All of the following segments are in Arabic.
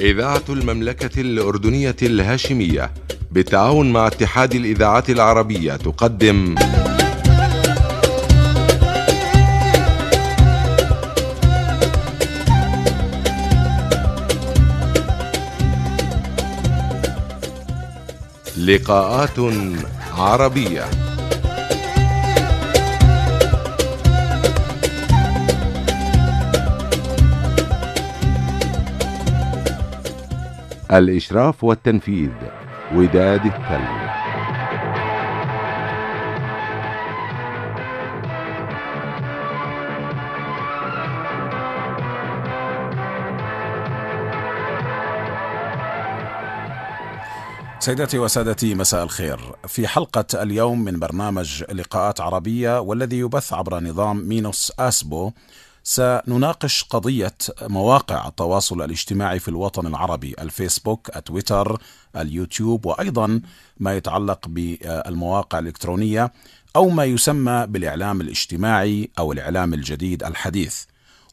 إذاعة المملكة الأردنية الهاشمية بالتعاون مع اتحاد الإذاعات العربية تقدم لقاءات عربيه الإشراف والتنفيذ وداد التل سيداتي وسادتي مساء الخير في حلقة اليوم من برنامج لقاءات عربية والذي يبث عبر نظام مينوس آسبو سنناقش قضية مواقع التواصل الاجتماعي في الوطن العربي الفيسبوك التويتر اليوتيوب وأيضا ما يتعلق بالمواقع الإلكترونية أو ما يسمى بالإعلام الاجتماعي أو الإعلام الجديد الحديث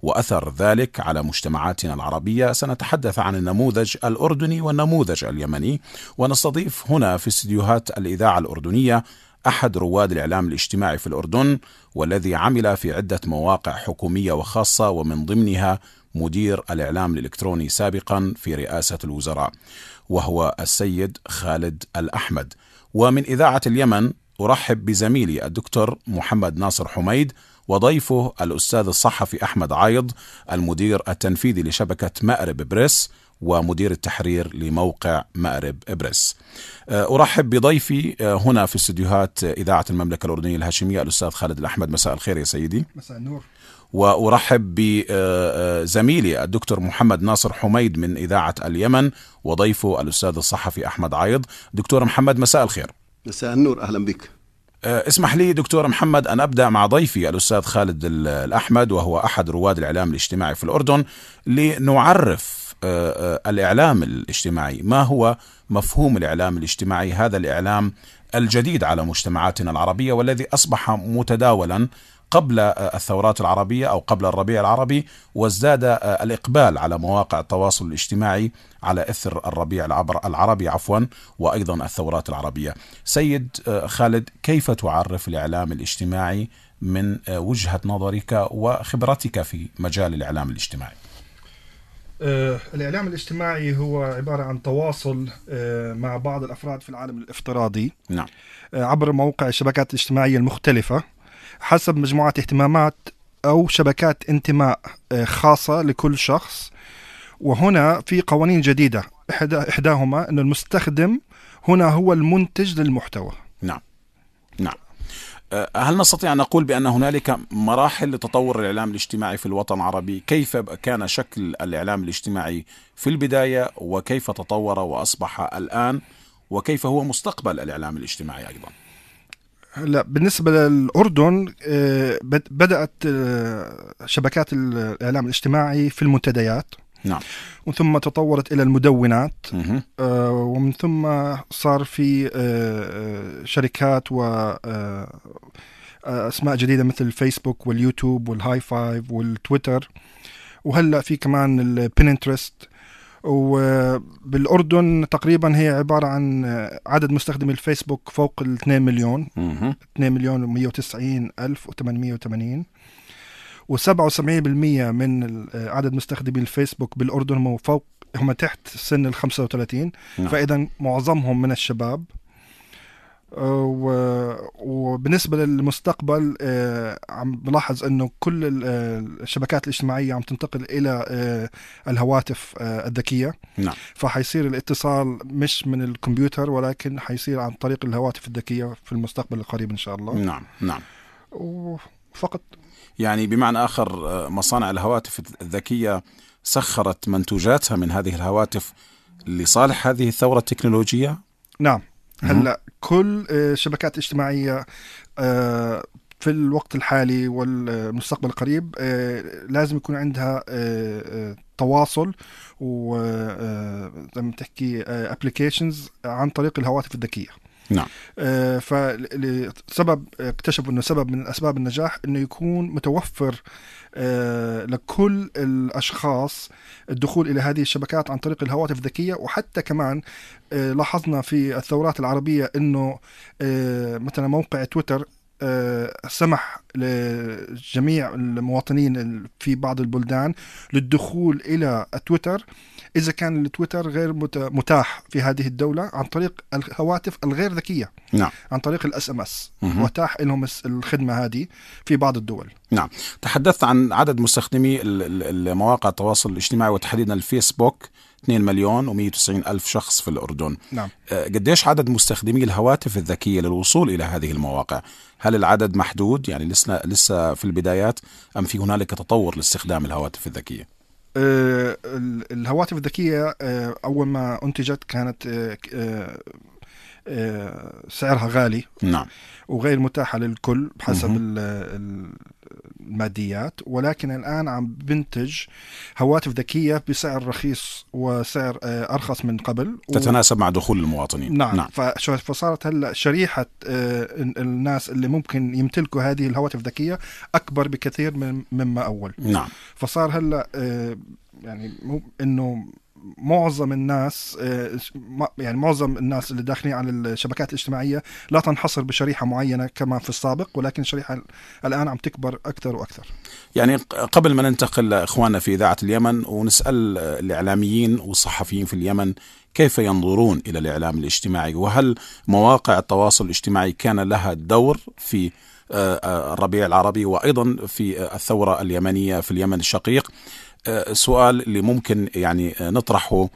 واثر ذلك على مجتمعاتنا العربيه سنتحدث عن النموذج الاردني والنموذج اليمني ونستضيف هنا في استديوهات الاذاعه الاردنيه أحد رواد الإعلام الاجتماعي في الأردن والذي عمل في عدة مواقع حكومية وخاصة ومن ضمنها مدير الإعلام الإلكتروني سابقا في رئاسة الوزراء وهو السيد خالد الأحمد ومن إذاعة اليمن أرحب بزميلي الدكتور محمد ناصر حميد وضيفه الأستاذ الصحفي أحمد عايض المدير التنفيذي لشبكة مأرب بريس ومدير التحرير لموقع مأرب إبرس آه، أرحب بضيفي آه، هنا في استديوهات آه، إذاعة المملكة الأردنية الهاشمية الأستاذ خالد الأحمد مساء الخير يا سيدي مساء النور وارحب بزميلي الدكتور محمد ناصر حميد من اذاعه اليمن وضيفه الاستاذ الصحفي احمد عايض. دكتور محمد مساء الخير. مساء النور اهلا بك. اسمح لي دكتور محمد ان ابدا مع ضيفي الاستاذ خالد الاحمد وهو احد رواد الاعلام الاجتماعي في الاردن لنعرف آه، آه، الاعلام الاجتماعي، ما هو مفهوم الاعلام الاجتماعي؟ هذا الاعلام الجديد على مجتمعاتنا العربيه والذي اصبح متداولا قبل آه، الثورات العربيه او قبل الربيع العربي وازداد الاقبال على مواقع التواصل الاجتماعي على اثر الربيع العربي عفوا وايضا الثورات العربيه. سيد خالد كيف تعرف الاعلام الاجتماعي من وجهه نظرك وخبرتك في مجال الاعلام الاجتماعي؟ آه، الإعلام الاجتماعي هو عبارة عن تواصل آه، مع بعض الأفراد في العالم الافتراضي نعم. آه، عبر موقع الشبكات الاجتماعية المختلفة حسب مجموعة اهتمامات أو شبكات انتماء خاصة لكل شخص وهنا في قوانين جديدة إحداهما أن المستخدم هنا هو المنتج للمحتوى آه، هل نستطيع أن نقول بأن هنالك مراحل لتطور الإعلام الاجتماعي في الوطن العربي كيف كان شكل الإعلام الاجتماعي في البداية وكيف تطور وأصبح الآن وكيف هو مستقبل الإعلام الاجتماعي أيضا هلا بالنسبه للاردن آه، بدات آه، شبكات الاعلام الاجتماعي في المنتديات نعم ومن ثم تطورت الى المدونات آه ومن ثم صار في آه، آه، شركات و آه، اسماء جديده مثل الفيسبوك واليوتيوب والهاي فايف والتويتر وهلا في كمان البينترست وبالاردن تقريبا هي عباره عن عدد مستخدمي الفيسبوك فوق ال 2 مليون 2 مليون و 190 الف و 880 و77% من عدد مستخدمي الفيسبوك بالاردن هم فوق هم تحت سن ال 35 نعم. فاذا معظمهم من الشباب آه، وبالنسبه للمستقبل آه، عم بلاحظ انه كل آه، الشبكات الاجتماعيه عم تنتقل الى الهواتف الذكيه نعم فحيصير الاتصال مش من الكمبيوتر ولكن حيصير عن طريق الهواتف الذكيه في المستقبل القريب ان شاء الله نعم نعم وفقط يعني بمعنى آخر آه، مصانع الهواتف الذكية سخرت منتوجاتها من هذه الهواتف لصالح هذه الثورة التكنولوجية؟ نعم هلا كل آه، الشبكات الاجتماعية آه، في الوقت الحالي والمستقبل القريب لازم يكون عندها تواصل و زي ما تحكي ابلكيشنز عن طريق الهواتف الذكيه نعم آه، فسبب اكتشفوا انه سبب من اسباب النجاح انه يكون متوفر آه، لكل الاشخاص الدخول الى هذه الشبكات عن طريق الهواتف الذكيه وحتى كمان آه، لاحظنا في الثورات العربيه انه مثلا موقع تويتر سمح لجميع المواطنين في بعض البلدان للدخول الى تويتر اذا كان التويتر غير متاح في هذه الدوله عن طريق الهواتف الغير ذكيه نعم عن طريق الاس ام اس متاح لهم الخدمه هذه في بعض الدول نعم تحدثت عن عدد مستخدمي مواقع التواصل الاجتماعي وتحديدا الفيسبوك 2 مليون و190 ألف شخص في الأردن نعم آه، قديش عدد مستخدمي الهواتف الذكية للوصول إلى هذه المواقع هل العدد محدود يعني لسه, لسه في البدايات أم في هنالك تطور لاستخدام الهواتف الذكية آه، الهواتف الذكيه آه، اول ما انتجت كانت آه، آه، سعرها غالي نعم وغير متاحة للكل بحسب الماديات ولكن الآن عم بنتج هواتف ذكية بسعر رخيص وسعر آه، أرخص من قبل تتناسب و... مع دخول المواطنين نعم, نعم. فصارت هلأ شريحة آه، الناس اللي ممكن يمتلكوا هذه الهواتف الذكية أكبر بكثير مما أول نعم فصار هلأ يعني انه معظم الناس آه، يعني معظم الناس اللي داخلين على الشبكات الاجتماعيه لا تنحصر بشريحه معينه كما في السابق ولكن الشريحه الان عم تكبر اكثر واكثر. يعني قبل ما ننتقل لاخواننا في اذاعه اليمن ونسال الاعلاميين والصحفيين في اليمن كيف ينظرون الى الاعلام الاجتماعي وهل مواقع التواصل الاجتماعي كان لها دور في آه، آه، الربيع العربي وايضا في الثوره اليمنيه في اليمن الشقيق آه، سؤال اللي ممكن يعني آه، نطرحه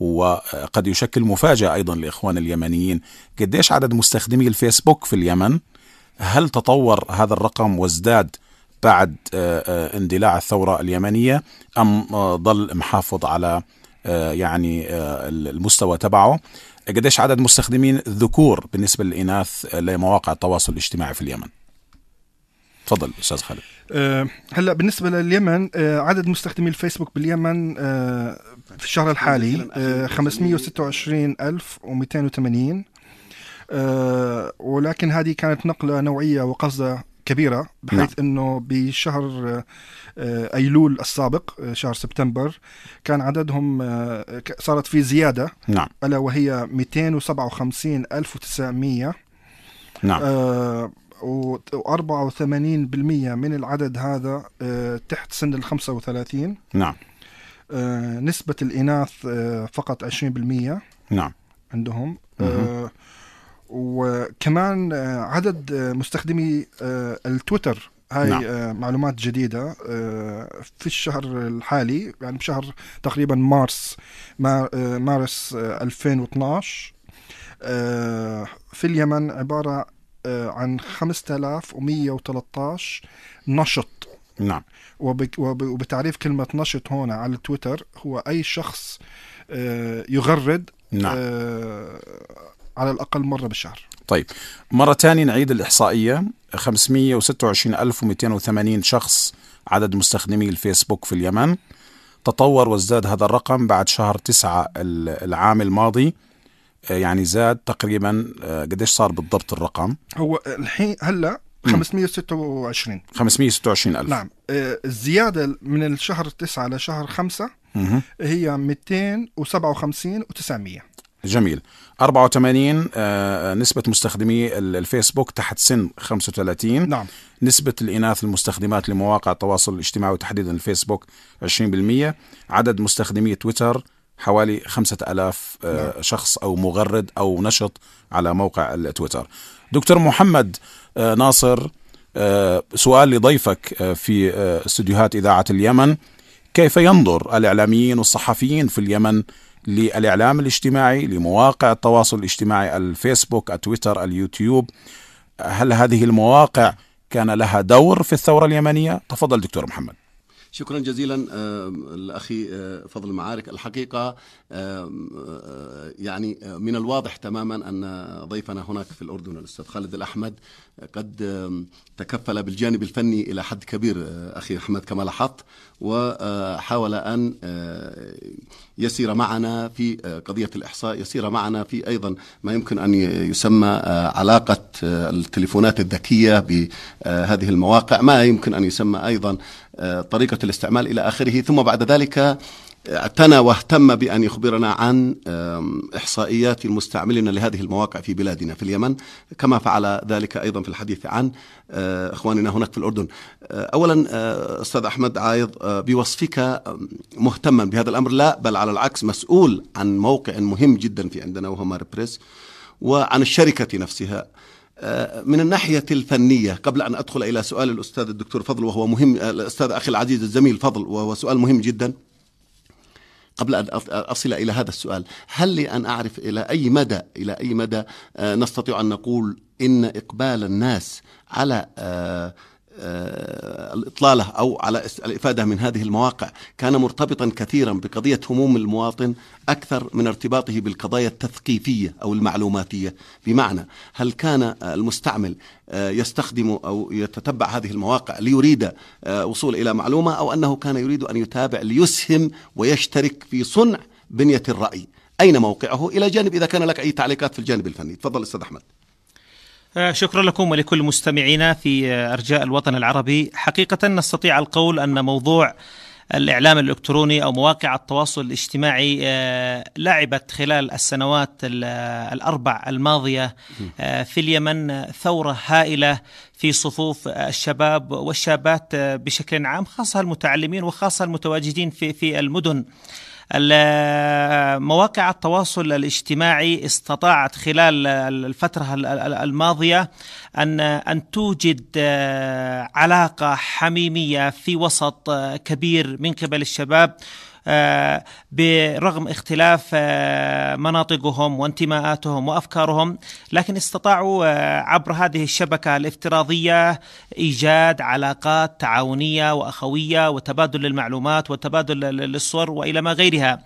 وقد يشكل مفاجأة أيضا لإخوان اليمنيين قديش عدد مستخدمي الفيسبوك في اليمن هل تطور هذا الرقم وازداد بعد آه، اندلاع الثورة اليمنية أم ظل محافظ على يعني المستوى تبعه قديش عدد مستخدمين الذكور بالنسبة للإناث لمواقع التواصل الاجتماعي في اليمن تفضل استاذ خالد أه هلا بالنسبه لليمن أه عدد مستخدمي الفيسبوك باليمن أه في الشهر الحالي أه 526280 أه ولكن هذه كانت نقله نوعيه وقفزه كبيره بحيث نعم. انه بشهر آه، ايلول السابق آه، شهر سبتمبر كان عددهم آه، صارت في زياده نعم الا وهي 257900 نعم آه و84% من العدد هذا آه، تحت سن ال 35 نعم آه، نسبة الإناث آه، فقط 20% نعم عندهم وكمان عدد مستخدمي التويتر هاي نعم. معلومات جديدة في الشهر الحالي يعني بشهر تقريبا مارس مارس 2012 في اليمن عبارة آه، عن 5113 نشط نعم وبتعريف كلمة نشط هون على تويتر هو أي شخص آه، يغرد نعم. آه، على الأقل مرة بالشهر طيب مرة ثانية نعيد الإحصائية 526280 شخص عدد مستخدمي الفيسبوك في اليمن تطور وازداد هذا الرقم بعد شهر 9 العام الماضي آه، يعني زاد تقريبا آه، قديش صار بالضبط الرقم؟ هو الحين هلا 526 526 ألف نعم آه، الزيادة من الشهر 9 لشهر 5 هي 257 و900 جميل 84 نسبة مستخدمي الفيسبوك تحت سن 35 نعم نسبة الإناث المستخدمات لمواقع التواصل الاجتماعي وتحديدا الفيسبوك 20% عدد مستخدمي تويتر حوالي خمسة ألاف آه، نعم. شخص أو مغرد أو نشط على موقع التويتر دكتور محمد آه، ناصر آه، سؤال لضيفك في استديوهات إذاعة اليمن كيف ينظر الإعلاميين والصحفيين في اليمن للإعلام الاجتماعي لمواقع التواصل الاجتماعي الفيسبوك التويتر اليوتيوب هل هذه المواقع كان لها دور في الثورة اليمنية؟ تفضل دكتور محمد شكرا جزيلا الأخي فضل المعارك الحقيقة يعني من الواضح تماما أن ضيفنا هناك في الأردن الأستاذ خالد الأحمد قد تكفل بالجانب الفني إلى حد كبير آه، أخي أحمد كما لاحظت وحاول أن آه، يسير معنا في آه، قضية الإحصاء يسير معنا في أيضا ما يمكن أن يسمى علاقة التليفونات الذكية بهذه المواقع ما يمكن أن يسمى أيضا طريقة الاستعمال إلى آخره ثم بعد ذلك اعتنى واهتم بأن يخبرنا عن إحصائيات المستعملين لهذه المواقع في بلادنا في اليمن كما فعل ذلك أيضا في الحديث عن آه، إخواننا هناك في الأردن آه، أولا آه، أستاذ أحمد عايض بوصفك مهتما بهذا الأمر لا بل على العكس مسؤول عن موقع مهم جدا في عندنا وهو ماربريس وعن الشركة نفسها آه، من الناحية الفنية قبل أن أدخل إلى سؤال الأستاذ الدكتور فضل وهو مهم آه، الأستاذ أخي العزيز الزميل فضل وهو سؤال مهم جدا قبل أن أصل إلى هذا السؤال هل لي أن أعرف إلى أي مدى إلى أي مدى آه، نستطيع أن نقول إن إقبال الناس على آه، الإطلالة أو على الإفادة من هذه المواقع كان مرتبطا كثيرا بقضية هموم المواطن أكثر من ارتباطه بالقضايا التثقيفية أو المعلوماتية بمعنى هل كان المستعمل آه، يستخدم أو يتتبع هذه المواقع ليريد آه، وصول إلى معلومة أو أنه كان يريد أن يتابع ليسهم ويشترك في صنع بنية الرأي أين موقعه إلى جانب إذا كان لك أي تعليقات في الجانب الفني تفضل أستاذ أحمد آه، شكرا لكم ولكل مستمعينا في آه، أرجاء الوطن العربي حقيقة نستطيع القول أن موضوع الإعلام الإلكتروني أو مواقع التواصل الاجتماعي آه، لعبت خلال السنوات الأربع الماضية في اليمن ثورة هائلة في صفوف الشباب والشابات بشكل عام خاصة المتعلمين وخاصة المتواجدين في في المدن مواقع التواصل الاجتماعي استطاعت خلال الفترة الماضية أن أن توجد آه، علاقة حميمية في وسط آه، كبير من قبل الشباب آه، برغم اختلاف آه، مناطقهم وانتماءاتهم وافكارهم لكن استطاعوا آه، عبر هذه الشبكه الافتراضيه ايجاد علاقات تعاونيه واخويه وتبادل المعلومات وتبادل الصور والى ما غيرها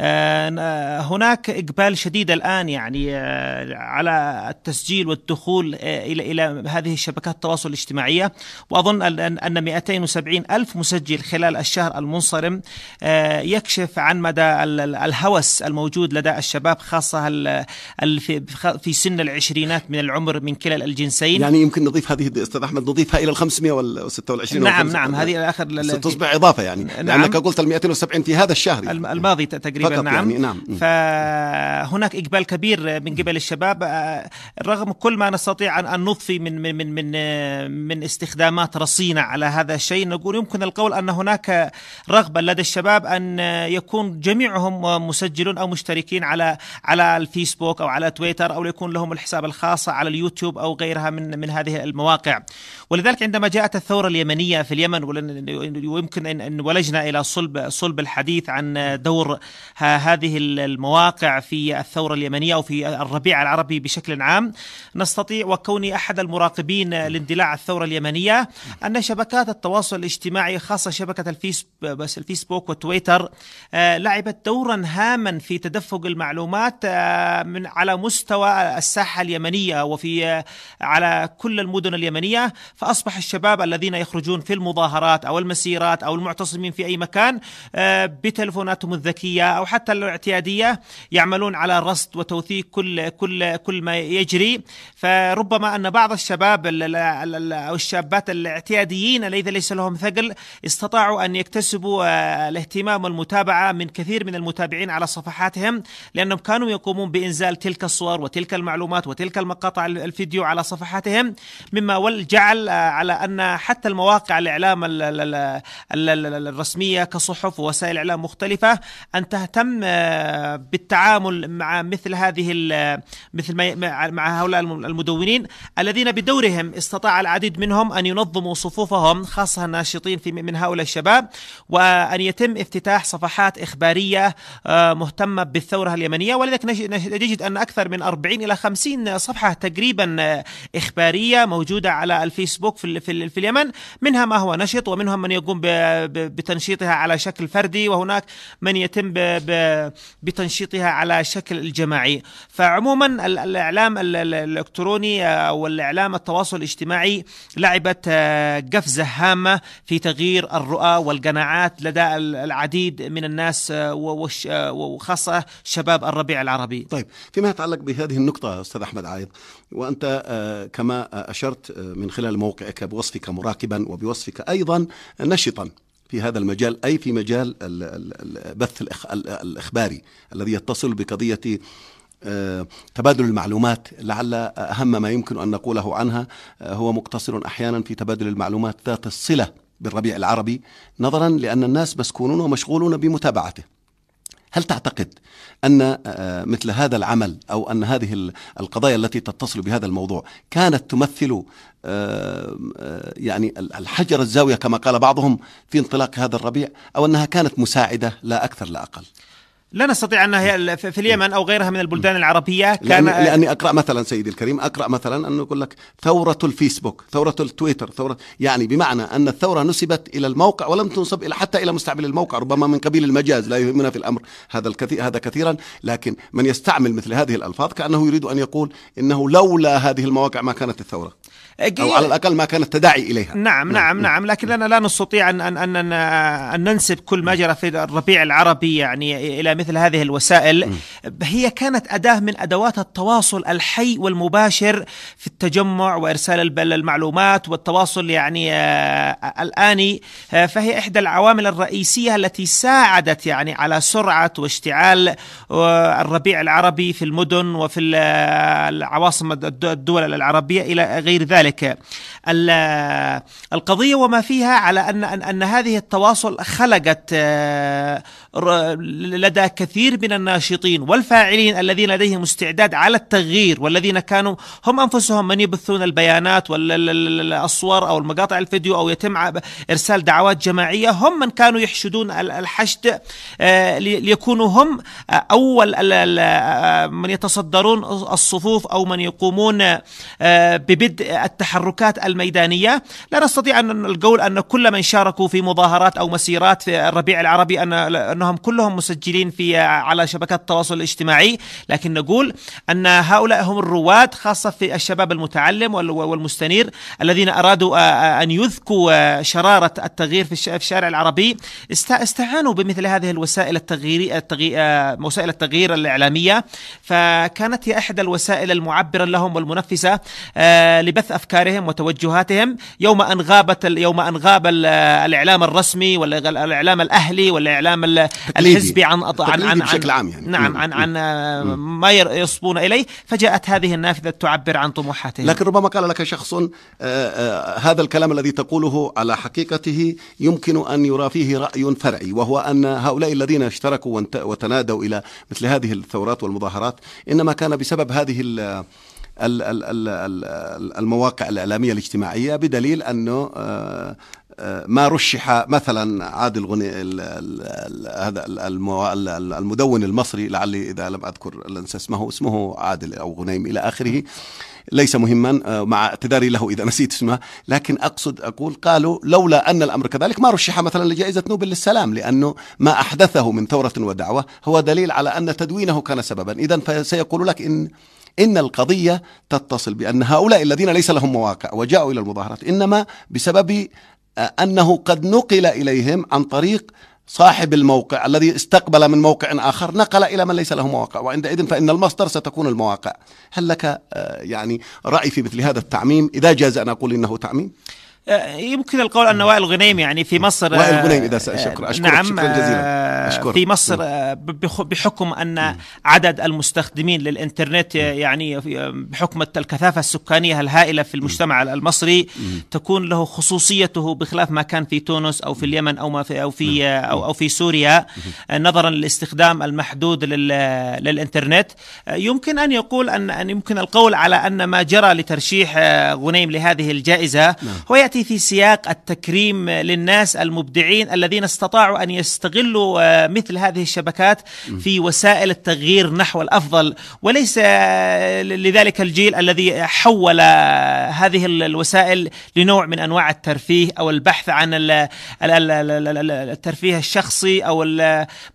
آه، آه، هناك إقبال شديد الآن يعني آه، على التسجيل والدخول إلى إلى هذه الشبكات التواصل الاجتماعية وأظن أن 270 ألف مسجل خلال الشهر المنصرم يكشف عن مدى الهوس الموجود لدى الشباب خاصة في سن العشرينات من العمر من كلا الجنسين يعني يمكن نضيف هذه أستاذ أحمد نضيفها إلى ال 526 نعم نعم هذه الآخر ستصبح إضافة يعني نعم لأنك قلت ال 270 في هذا الشهر الماضي تقريبا فقط نعم, يعني نعم فهناك إقبال كبير من قبل الشباب آه، رغم كل ما نستطيع أن نضفي من من من من, آه، من استخدامات رصينة على هذا الشيء نقول يمكن القول أن هناك رغبة لدى الشباب أن آه، يكون جميعهم مسجلون أو مشتركين على على الفيسبوك أو على تويتر أو يكون لهم الحساب الخاص على اليوتيوب أو غيرها من من هذه المواقع ولذلك عندما جاءت الثورة اليمنية في اليمن ويمكن أن ولجنا إلى صلب صلب الحديث عن دور هذه المواقع في الثورة اليمنية أو في الربيع العربي بشكل عام نستطيع وكوني أحد المراقبين لاندلاع الثورة اليمنية أن شبكات التواصل الاجتماعي خاصة شبكة الفيسبوك وتويتر آه، لعبت دورا هاما في تدفق المعلومات آه، من على مستوى الساحة اليمنية وفي آه، على كل المدن اليمنية فأصبح الشباب الذين يخرجون في المظاهرات أو المسيرات أو المعتصمين في أي مكان بتلفوناتهم الذكية أو حتى الاعتياديه يعملون على رصد وتوثيق كل كل كل ما يجري فربما ان بعض الشباب او الشابات الاعتياديين الذين ليس لهم ثقل استطاعوا ان يكتسبوا آه، الاهتمام والمتابعه من كثير من المتابعين على صفحاتهم لانهم كانوا يقومون بانزال تلك الصور وتلك المعلومات وتلك المقاطع الفيديو على صفحاتهم مما جعل آه، على ان حتى المواقع الاعلام الرسميه كصحف ووسائل اعلام مختلفه ان تهتم تهتم آه، بالتعامل مع مثل هذه آه، مثل ما مع هؤلاء المدونين الذين بدورهم استطاع العديد منهم ان ينظموا صفوفهم خاصه الناشطين في من هؤلاء الشباب وان يتم افتتاح صفحات اخباريه آه، مهتمه بالثوره اليمنيه ولذلك نجد ان اكثر من 40 الى 50 صفحه تقريبا اخباريه موجوده على الفيسبوك في في, في اليمن منها ما هو نشط ومنهم من يقوم بتنشيطها على شكل فردي وهناك من يتم بتنشيطها على شكل جماعي فعموما الإعلام الإلكتروني أو الإعلام التواصل الاجتماعي لعبت آه، قفزة هامة في تغيير الرؤى والقناعات لدى العديد من الناس آه، آه، وخاصة شباب الربيع العربي طيب فيما يتعلق بهذه النقطة أستاذ أحمد عايض وأنت كما أشرت من خلال موقعك بوصفك مراقبا وبوصفك أيضا نشطا في هذا المجال أي في مجال البث الإخباري الذي يتصل بقضية آه، تبادل المعلومات لعل أهم ما يمكن أن نقوله عنها آه، هو مقتصر أحيانا في تبادل المعلومات ذات الصلة بالربيع العربي نظرا لأن الناس مسكونون ومشغولون بمتابعته هل تعتقد أن آه، مثل هذا العمل أو أن هذه القضايا التي تتصل بهذا الموضوع كانت تمثل آه، يعني الحجر الزاوية كما قال بعضهم في انطلاق هذا الربيع أو أنها كانت مساعدة لا أكثر لا أقل لا نستطيع انها في اليمن او غيرها من البلدان العربيه كان لأني, لاني اقرا مثلا سيدي الكريم اقرا مثلا انه يقول لك ثوره الفيسبوك، ثوره التويتر، ثوره يعني بمعنى ان الثوره نسبت الى الموقع ولم تنسب الى حتى الى مستعمل الموقع، ربما من قبيل المجاز لا يهمنا في الامر هذا الكثير هذا كثيرا، لكن من يستعمل مثل هذه الالفاظ كانه يريد ان يقول انه لولا هذه المواقع ما كانت الثوره. او على الاقل ما كانت تداعي اليها نعم نعم نعم, نعم. نعم. لكن لنا لا نستطيع ان ان ان, أن ننسب كل ما نعم. جرى في الربيع العربي يعني الى مثل هذه الوسائل هي كانت اداه من ادوات التواصل الحي والمباشر في التجمع وارسال المعلومات والتواصل يعني آه، الاني آه، فهي احدى العوامل الرئيسيه التي ساعدت يعني على سرعه واشتعال آه، الربيع العربي في المدن وفي العواصم الدول العربيه الى غير ذلك ذلك القضية وما فيها على أن أن هذه التواصل خلقت آه، لدى كثير من الناشطين والفاعلين الذين لديهم استعداد على التغيير والذين كانوا هم انفسهم من يبثون البيانات والصور او المقاطع الفيديو او يتم ارسال دعوات جماعيه هم من كانوا يحشدون الحشد آه، ليكونوا هم آه، اول آه، من يتصدرون الصفوف او من يقومون ببدء التحركات الميدانيه لا نستطيع ان القول ان كل من شاركوا في مظاهرات او مسيرات في الربيع العربي ان وأنهم كلهم مسجلين في على شبكات التواصل الاجتماعي لكن نقول أن هؤلاء هم الرواد خاصة في الشباب المتعلم والمستنير الذين أرادوا أن يذكوا شرارة التغيير في الشارع العربي استعانوا بمثل هذه الوسائل التغيير وسائل التغيير الإعلامية فكانت هي إحدى الوسائل المعبرة لهم والمنفسة لبث أفكارهم وتوجهاتهم يوم أن غابت يوم أن غاب الإعلام الرسمي والإعلام الأهلي والإعلام الحزبي عن عن عن بشكل عام يعني نعم عن عن آه، ما يصبون اليه فجاءت هذه النافذه تعبر عن طموحاتهم لكن ربما قال لك شخص آه، آه، هذا الكلام الذي تقوله على حقيقته يمكن ان يرى فيه راي فرعي وهو ان هؤلاء الذين اشتركوا وتنادوا الى مثل هذه الثورات والمظاهرات انما كان بسبب هذه المواقع الإعلامية الاجتماعية بدليل أنه ما رشح مثلا عادل غني هذا المدون المصري لعلي اذا لم اذكر لنسى اسمه اسمه عادل او غنيم الى اخره ليس مهما آه، مع اعتذاري له اذا نسيت اسمه لكن اقصد اقول قالوا لولا ان الامر كذلك ما رشح مثلا لجائزه نوبل للسلام لانه ما احدثه من ثوره ودعوه هو دليل على ان تدوينه كان سببا اذا فسيقول لك ان إن القضية تتصل بأن هؤلاء الذين ليس لهم مواقع وجاءوا إلى المظاهرات إنما بسبب أنه قد نقل إليهم عن طريق صاحب الموقع الذي استقبل من موقع آخر نقل إلى من ليس له مواقع وعندئذ فإن المصدر ستكون المواقع هل لك آه، يعني رأي في مثل هذا التعميم إذا جاز أن أقول إنه تعميم؟ آه، يمكن القول ان وائل غنيم يعني في مصر وائل آه، غنيم اذا شكرا آه، اشكرك نعم شكرا جزيلا أشكرك. في مصر بحكم ان عدد المستخدمين للانترنت يعني بحكم الكثافه السكانيه الهائله في المجتمع المصري تكون له خصوصيته بخلاف ما كان في تونس او في اليمن او ما في او في او او في سوريا نظرا للاستخدام المحدود للانترنت يمكن ان يقول ان يمكن القول على ان ما جرى لترشيح غنيم لهذه الجائزه نعم. هو ياتي تأتي في سياق التكريم للناس المبدعين الذين استطاعوا أن يستغلوا آه، مثل هذه الشبكات في وسائل التغيير نحو الأفضل وليس آه، لذلك الجيل الذي حول هذه الوسائل لنوع من أنواع الترفيه أو البحث عن الترفيه الشخصي أو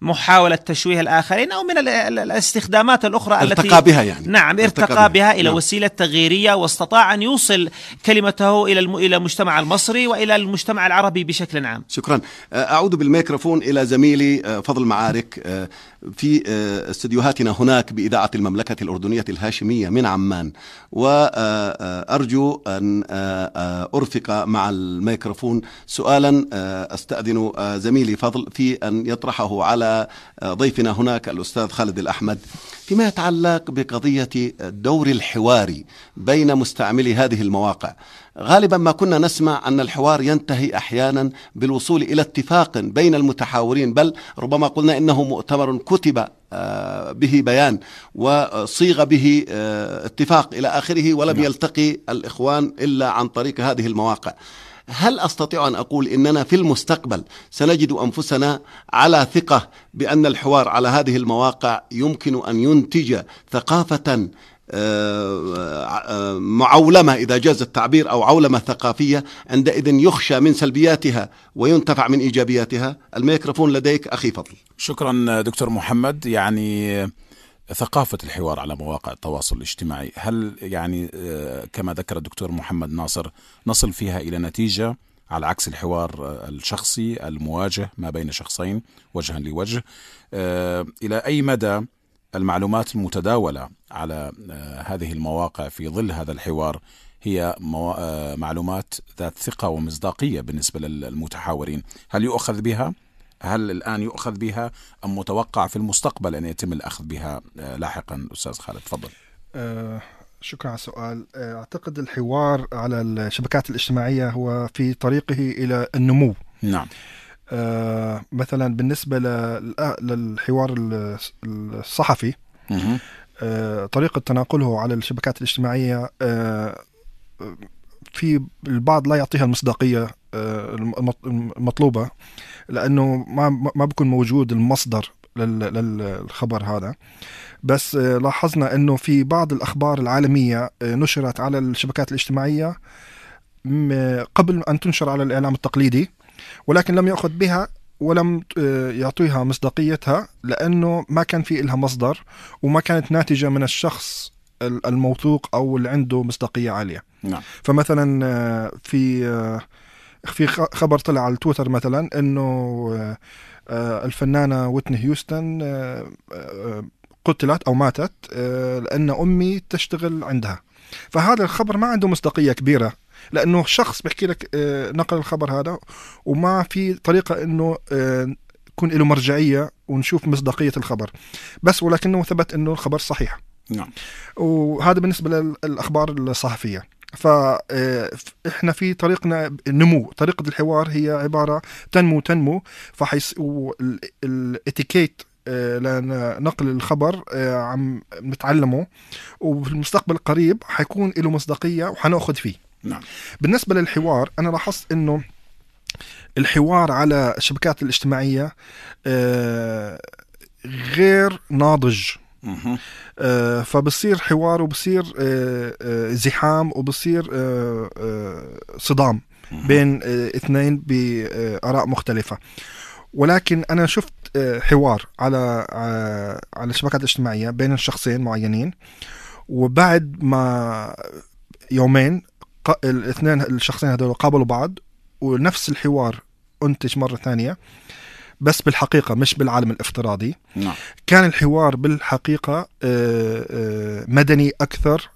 محاولة تشويه الآخرين أو من الاستخدامات الأخرى التي ارتقى بها يعني نعم ارتقى بها إلى نعم. وسيلة تغييرية واستطاع أن يوصل كلمته إلى إلى مجتمع المصري والى المجتمع العربي بشكل عام. شكرا. أه، اعود بالميكروفون الى زميلي أه، فضل معارك أه، في استديوهاتنا هناك باذاعه المملكه الاردنيه الهاشميه من عمان وارجو ان ارفق مع الميكروفون سؤالا استاذن زميلي فضل في ان يطرحه على ضيفنا هناك الاستاذ خالد الاحمد فيما يتعلق بقضيه الدور الحواري بين مستعملي هذه المواقع. غالبا ما كنا نسمع أن الحوار ينتهي أحيانا بالوصول إلى اتفاق بين المتحاورين بل ربما قلنا إنه مؤتمر كتب آه، به بيان وصيغ به آه، اتفاق إلى آخره ولم نعم. يلتقي الإخوان إلا عن طريق هذه المواقع هل استطيع ان اقول اننا في المستقبل سنجد انفسنا على ثقه بان الحوار على هذه المواقع يمكن ان ينتج ثقافه معولمة إذا جاز التعبير أو عولمة ثقافية عندئذ يخشى من سلبياتها وينتفع من إيجابياتها الميكروفون لديك أخي فضل شكرا دكتور محمد يعني آه، ثقافة الحوار على مواقع التواصل الاجتماعي هل يعني آه، كما ذكر الدكتور محمد ناصر نصل فيها إلى نتيجة على عكس الحوار آه، الشخصي المواجه ما بين شخصين وجها لوجه إلى أي مدى المعلومات المتداولة على آه، هذه المواقع في ظل هذا الحوار هي آه، معلومات ذات ثقة ومصداقية بالنسبة للمتحاورين هل يؤخذ بها؟ هل الآن يؤخذ بها أم متوقع في المستقبل أن يتم الأخذ بها آه، لاحقا أستاذ خالد تفضل أه شكرا على السؤال أعتقد الحوار على الشبكات الاجتماعية هو في طريقه إلى النمو نعم آه، مثلا بالنسبه للحوار الصحفي آه، طريقه تناقله على الشبكات الاجتماعيه آه، في البعض لا يعطيها المصداقيه المطلوبه لانه ما ما بكون موجود المصدر للخبر هذا بس لاحظنا انه في بعض الاخبار العالميه نشرت على الشبكات الاجتماعيه قبل ان تنشر على الاعلام التقليدي ولكن لم يأخذ بها ولم آه، يعطيها مصداقيتها لأنه ما كان في إلها مصدر وما كانت ناتجة من الشخص الموثوق أو اللي عنده مصداقية عالية نعم. فمثلا آه، في آه، في خبر طلع على تويتر مثلا انه الفنانه ويتني هيوستن قتلت او ماتت لان امي تشتغل عندها فهذا الخبر ما عنده مصداقيه كبيره لانه شخص بحكي لك آه، نقل الخبر هذا وما في طريقه انه يكون آه، له مرجعيه ونشوف مصداقيه الخبر بس ولكنه ثبت انه الخبر صحيح نعم وهذا بالنسبه للاخبار الصحفيه فاحنا آه، في طريقنا نمو طريقه الحوار هي عباره تنمو تنمو فحيص الاتيكيت لنقل الخبر عم نتعلمه وفي المستقبل القريب حيكون له مصداقيه وحناخذ فيه نعم بالنسبه للحوار انا لاحظت انه الحوار على الشبكات الاجتماعيه آه، غير ناضج آه فبصير حوار وبصير آه آه زحام وبصير آه، آه، صدام بين اثنين باراء مختلفه ولكن انا شفت حوار على على الشبكات الاجتماعيه بين شخصين معينين وبعد ما يومين الاثنين الشخصين هذول قابلوا بعض ونفس الحوار انتج مره ثانيه بس بالحقيقة مش بالعالم الافتراضي نعم. كان الحوار بالحقيقة آه، آه، مدني أكثر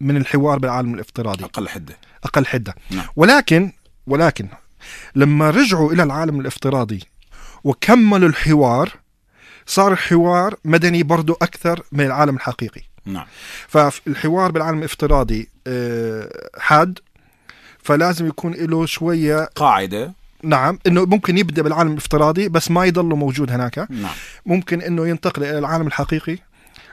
من الحوار بالعالم الافتراضي أقل حدة أقل حدة نعم. ولكن ولكن لما رجعوا إلى العالم الافتراضي وكملوا الحوار صار الحوار مدني برضو أكثر من العالم الحقيقي نعم. فالحوار بالعالم الافتراضي آه، حاد فلازم يكون له شويه قاعده نعم انه ممكن يبدا بالعالم الافتراضي بس ما يضل موجود هناك نعم. ممكن انه ينتقل الى العالم الحقيقي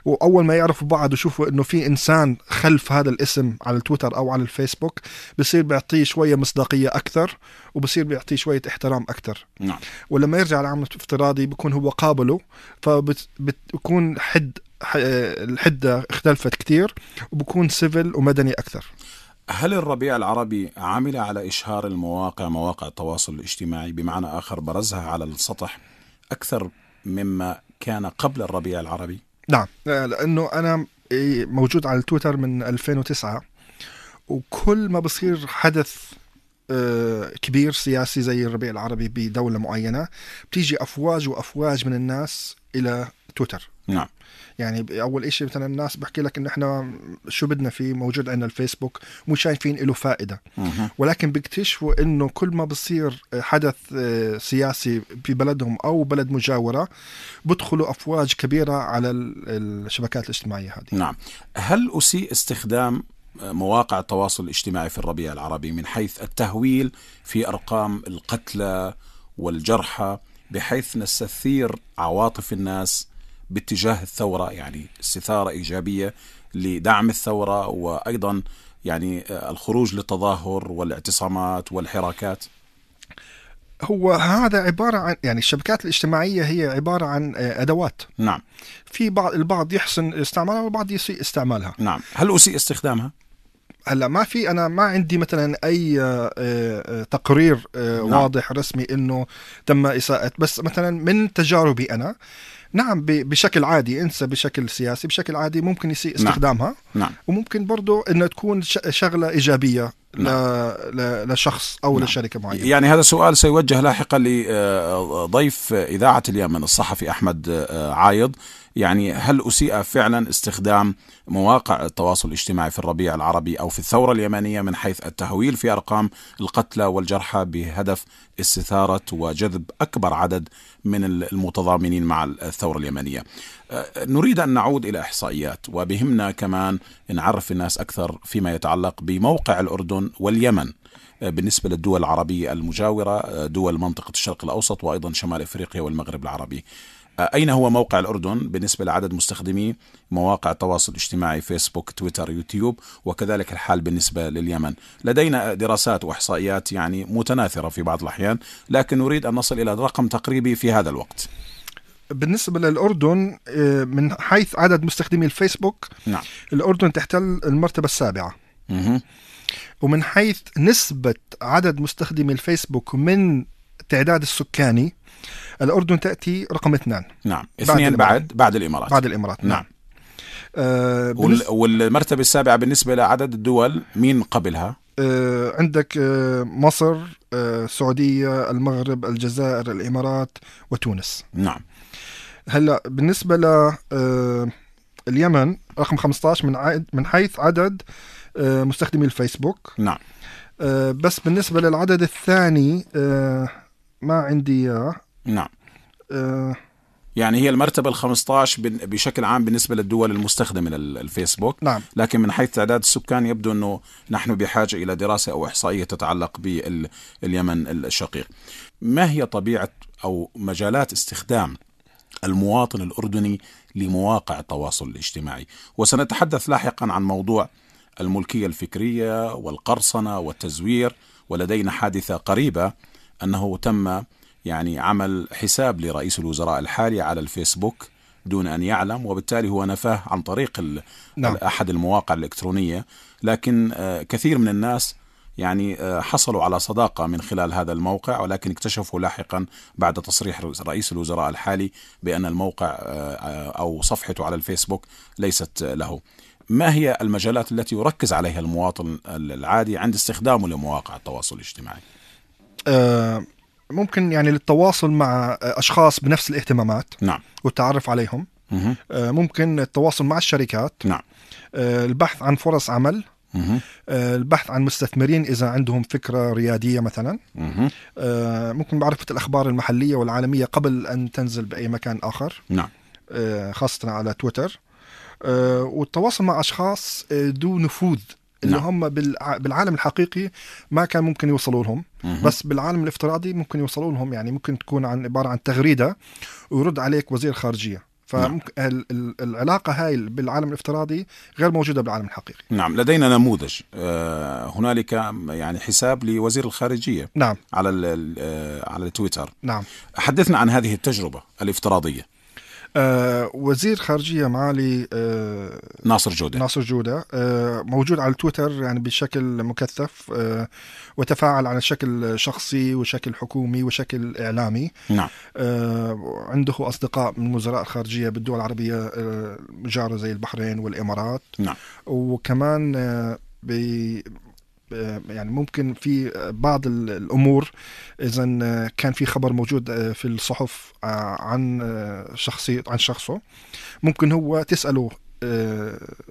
واول ما يعرفوا بعض ويشوفوا انه في انسان خلف هذا الاسم على التويتر او على الفيسبوك بصير بيعطيه شويه مصداقيه اكثر وبصير بيعطيه شويه احترام اكثر نعم ولما يرجع العمل الافتراضي بيكون هو قابله فبتكون حد الحده اختلفت كثير وبكون سيفل ومدني اكثر هل الربيع العربي عمل على إشهار المواقع مواقع التواصل الاجتماعي بمعنى آخر برزها على السطح أكثر مما كان قبل الربيع العربي؟ نعم آه، لانه انا إيه، موجود على التويتر من 2009 وكل ما بصير حدث آه، كبير سياسي زي الربيع العربي بدوله معينه بتيجي افواج وافواج من الناس الى تويتر نعم يعني اول شيء مثلا الناس بحكي لك انه احنا شو بدنا فيه موجود عندنا الفيسبوك مو شايفين له فائده ولكن بيكتشفوا انه كل ما بصير حدث سياسي في بلدهم او بلد مجاوره بدخلوا افواج كبيره على الشبكات الاجتماعيه هذه نعم هل اسيء استخدام مواقع التواصل الاجتماعي في الربيع العربي من حيث التهويل في ارقام القتلى والجرحى بحيث نستثير عواطف الناس باتجاه الثورة يعني استثارة إيجابية لدعم الثورة وأيضا يعني آه، الخروج للتظاهر والاعتصامات والحراكات هو هذا عبارة عن يعني الشبكات الاجتماعية هي عبارة عن آه، أدوات نعم في بعض البعض يحسن استعمالها والبعض يسيء استعمالها نعم هل أسيء استخدامها؟ هلا ما في انا ما عندي مثلا اي آه، تقرير نعم. واضح رسمي انه تم اساءه بس مثلا من تجاربي انا نعم بشكل عادي انسى بشكل سياسي بشكل عادي ممكن يسيء نعم. استخدامها نعم. نعم. وممكن برضو انه تكون شغله ايجابيه نعم. لشخص او نعم. لشركه معينه يعني هذا السؤال سيوجه لاحقا لضيف اذاعه اليمن الصحفي احمد آه، عايض يعني هل أسيء فعلا استخدام مواقع التواصل الاجتماعي في الربيع العربي أو في الثورة اليمنية من حيث التهويل في أرقام القتلى والجرحى بهدف استثارة وجذب أكبر عدد من المتضامنين مع الثورة اليمنية أه، نريد أن نعود إلى إحصائيات وبهمنا كمان نعرف الناس أكثر فيما يتعلق بموقع الأردن واليمن أه، بالنسبة للدول العربية المجاورة أه، دول منطقة الشرق الأوسط وأيضا شمال إفريقيا والمغرب العربي أين هو موقع الأردن بالنسبة لعدد مستخدمي مواقع التواصل الاجتماعي فيسبوك تويتر يوتيوب وكذلك الحال بالنسبة لليمن لدينا دراسات وإحصائيات يعني متناثرة في بعض الأحيان لكن نريد أن نصل إلى رقم تقريبي في هذا الوقت بالنسبة للأردن آه، من حيث عدد مستخدمي الفيسبوك نعم. الأردن تحتل المرتبة السابعة مه. ومن حيث نسبة عدد مستخدمي الفيسبوك من التعداد السكاني الأردن تأتي رقم اثنان نعم اثنين بعد بعد, بعد الإمارات بعد الإمارات نعم, نعم. آه والمرتبة السابعة بالنسبة لعدد الدول مين قبلها؟ آه، عندك آه، مصر آه، السعودية المغرب الجزائر الإمارات وتونس نعم هلا بالنسبة ل اليمن رقم 15 من عدد من حيث عدد مستخدمي الفيسبوك نعم بس بالنسبة للعدد الثاني ما عندي اياه نعم آه يعني هي المرتبة ال 15 بشكل عام بالنسبة للدول المستخدمة للفيسبوك نعم. لكن من حيث تعداد السكان يبدو أنه نحن بحاجة إلى دراسة أو إحصائية تتعلق باليمن الشقيق ما هي طبيعة أو مجالات استخدام المواطن الأردني لمواقع التواصل الاجتماعي وسنتحدث لاحقا عن موضوع الملكية الفكرية والقرصنة والتزوير ولدينا حادثة قريبة أنه تم يعني عمل حساب لرئيس الوزراء الحالي على الفيسبوك دون أن يعلم وبالتالي هو نفاه عن طريق نعم. أحد المواقع الإلكترونية لكن آه، كثير من الناس يعني آه، حصلوا على صداقة من خلال هذا الموقع ولكن اكتشفوا لاحقا بعد تصريح رئيس الوزراء الحالي بأن الموقع آه، أو صفحته على الفيسبوك ليست له ما هي المجالات التي يركز عليها المواطن العادي عند استخدامه لمواقع التواصل الاجتماعي؟ آه، ممكن يعني للتواصل مع اشخاص بنفس الاهتمامات نعم والتعرف عليهم مه. آه، ممكن التواصل مع الشركات نعم آه، البحث عن فرص عمل مه. البحث عن مستثمرين اذا عندهم فكره رياديه مثلا مه. ممكن معرفه الاخبار المحليه والعالميه قبل ان تنزل باي مكان اخر نعم خاصه على تويتر والتواصل مع اشخاص ذو نفوذ اللي نعم. هم بالعالم الحقيقي ما كان ممكن يوصلوا لهم مه. بس بالعالم الافتراضي ممكن يوصلوا لهم يعني ممكن تكون عن عباره عن تغريده ويرد عليك وزير خارجيه نعم. فالعلاقه هاي بالعالم الافتراضي غير موجوده بالعالم الحقيقي نعم لدينا نموذج آه، هنالك يعني حساب لوزير الخارجيه نعم على آه، على تويتر نعم حدثنا عن هذه التجربه الافتراضيه آه، وزير خارجيه معالي آه ناصر جوده ناصر جوده آه موجود على التويتر يعني بشكل مكثف آه وتفاعل على شكل شخصي وشكل حكومي وشكل اعلامي نعم آه عنده اصدقاء من وزراء الخارجيه بالدول العربيه آه جاره زي البحرين والامارات نعم وكمان آه آه، يعني ممكن في بعض الامور اذا كان في خبر موجود آه، في الصحف آه، عن شخصيه عن شخصه ممكن هو تساله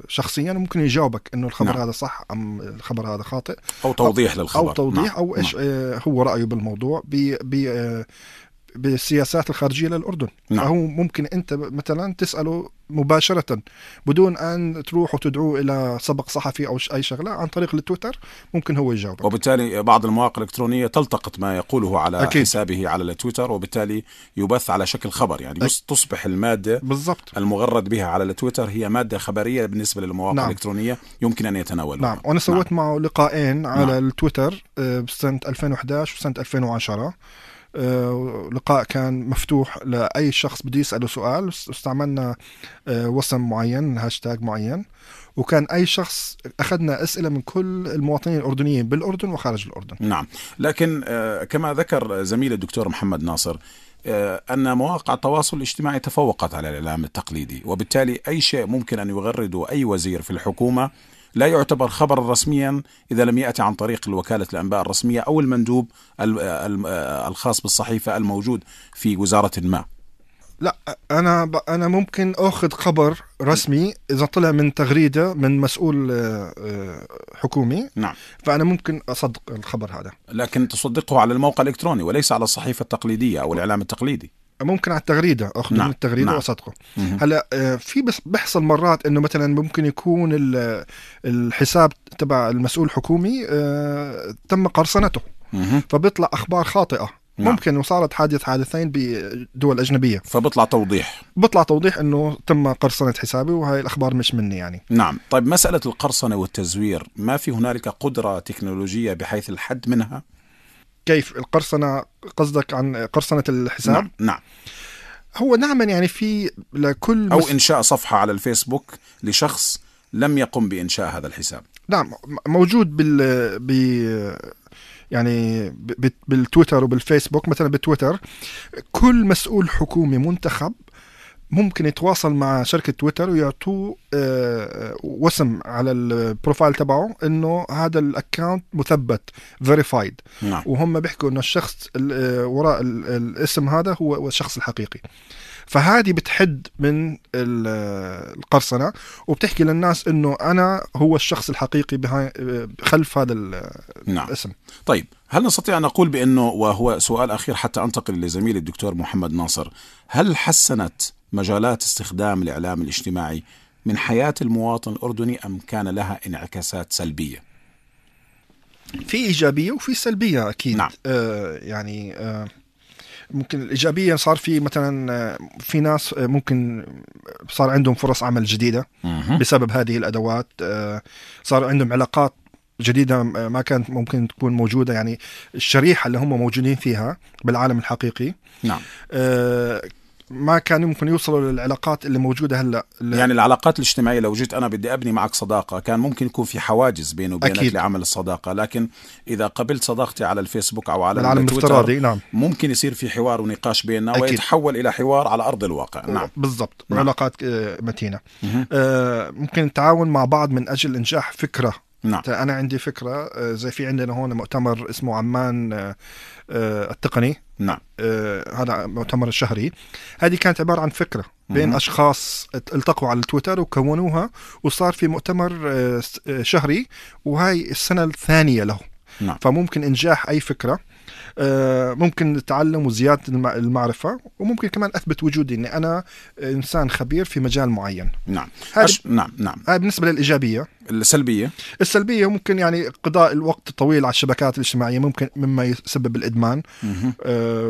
شخصيا ممكن يجاوبك انه الخبر نعم. هذا صح ام الخبر هذا خاطئ او توضيح للخبر نعم. او توضيح نعم. او ايش نعم. هو رايه بالموضوع ب ب بالسياسات الخارجيه للأردن نعم. فهو ممكن أنت مثلا تسأله مباشرة بدون أن تروحوا تدعوه إلى سبق صحفي أو أي شغلة عن طريق التويتر ممكن هو يجاوبك وبالتالي بعض المواقع الإلكترونية تلتقط ما يقوله على أكيد. حسابه على التويتر وبالتالي يبث على شكل خبر يعني أكيد. تصبح المادة بالضبط المغرد بها على التويتر هي مادة خبرية بالنسبة للمواقع نعم. الإلكترونية يمكن أن يتناولها نعم وأنا سويت نعم. معه لقاءين على نعم. التويتر آه، بسنة 2011 وسنة 2010 آه، لقاء كان مفتوح لاي شخص بده يساله سؤال استعملنا آه، وسم معين هاشتاج معين وكان اي شخص اخذنا اسئله من كل المواطنين الاردنيين بالاردن وخارج الاردن نعم لكن آه، كما ذكر زميل الدكتور محمد ناصر أن مواقع التواصل الاجتماعي تفوقت على الإعلام التقليدي وبالتالي أي شيء ممكن أن يغرده أي وزير في الحكومة لا يعتبر خبرا رسميا إذا لم يأتي عن طريق وكالة الأنباء الرسمية أو المندوب الخاص بالصحيفة الموجود في وزارة ما لا انا ب... انا ممكن اخذ خبر رسمي اذا طلع من تغريده من مسؤول آه، آه، حكومي نعم فانا ممكن اصدق الخبر هذا لكن تصدقه على الموقع الالكتروني وليس على الصحيفه التقليديه او الاعلام التقليدي ممكن على التغريده اخذ نعم. من التغريده نعم. واصدقه هلا آه، في بيحصل مرات انه مثلا ممكن يكون الحساب تبع المسؤول الحكومي آه، تم قرصنته فبيطلع اخبار خاطئه نعم. ممكن وصارت حادث حادثين بدول اجنبيه فبطلع توضيح بطلع توضيح انه تم قرصنه حسابي وهي الاخبار مش مني يعني نعم طيب مساله القرصنه والتزوير ما في هنالك قدره تكنولوجيه بحيث الحد منها كيف القرصنه قصدك عن قرصنه الحساب نعم, نعم. هو نعم يعني في لكل او مس... انشاء صفحه على الفيسبوك لشخص لم يقم بانشاء هذا الحساب نعم موجود بال ب... يعني بالتويتر وبالفيسبوك مثلا بالتويتر كل مسؤول حكومي منتخب ممكن يتواصل مع شركه تويتر ويعطوه آه، آه، وسم على البروفايل تبعه انه هذا الاكونت مثبت فيريفايد نعم. وهم بيحكوا انه الشخص آه، وراء الاسم هذا هو الشخص الحقيقي فهذه بتحد من القرصنه وبتحكي للناس انه انا هو الشخص الحقيقي خلف هذا نعم. الاسم نعم. طيب هل نستطيع ان نقول بانه وهو سؤال اخير حتى انتقل لزميلي الدكتور محمد ناصر هل حسنت مجالات استخدام الاعلام الاجتماعي من حياه المواطن الاردني ام كان لها انعكاسات سلبيه؟ في ايجابيه وفي سلبيه اكيد نعم. آه يعني آه ممكن الايجابيه صار في مثلا آه، في ناس آه، ممكن صار عندهم فرص عمل جديده مه. بسبب هذه الادوات آه صار عندهم علاقات جديدة آه، ما كانت ممكن تكون موجودة يعني الشريحة اللي هم موجودين فيها بالعالم الحقيقي نعم آه ما كان ممكن يوصلوا للعلاقات اللي موجوده هلا اللي يعني العلاقات الاجتماعيه لو جيت انا بدي ابني معك صداقه كان ممكن يكون في حواجز بيني وبينك أكيد. لعمل الصداقه لكن اذا قبلت صداقتي على الفيسبوك او على العالم الافتراضي نعم ممكن يصير في حوار ونقاش بيننا أكيد. ويتحول الى حوار على ارض الواقع نعم بالضبط نعم. علاقات آه، متينه آه ممكن التعاون مع بعض من اجل انجاح فكره نعم. انا عندي فكره آه، زي في عندنا هون مؤتمر اسمه عمان آه، آه، التقني نعم آه، هذا مؤتمر الشهري هذه كانت عبارة عن فكرة بين مم. أشخاص التقوا على التويتر وكونوها وصار في مؤتمر آه، شهري وهاي السنة الثانية له نعم. فممكن إنجاح أي فكرة آه، ممكن التعلم وزياده المعرفه وممكن كمان اثبت وجودي اني انا انسان خبير في مجال معين نعم هاي أش... نعم نعم هاي بالنسبه للايجابيه السلبيه السلبيه ممكن يعني قضاء الوقت الطويل على الشبكات الاجتماعيه ممكن مما يسبب الادمان آه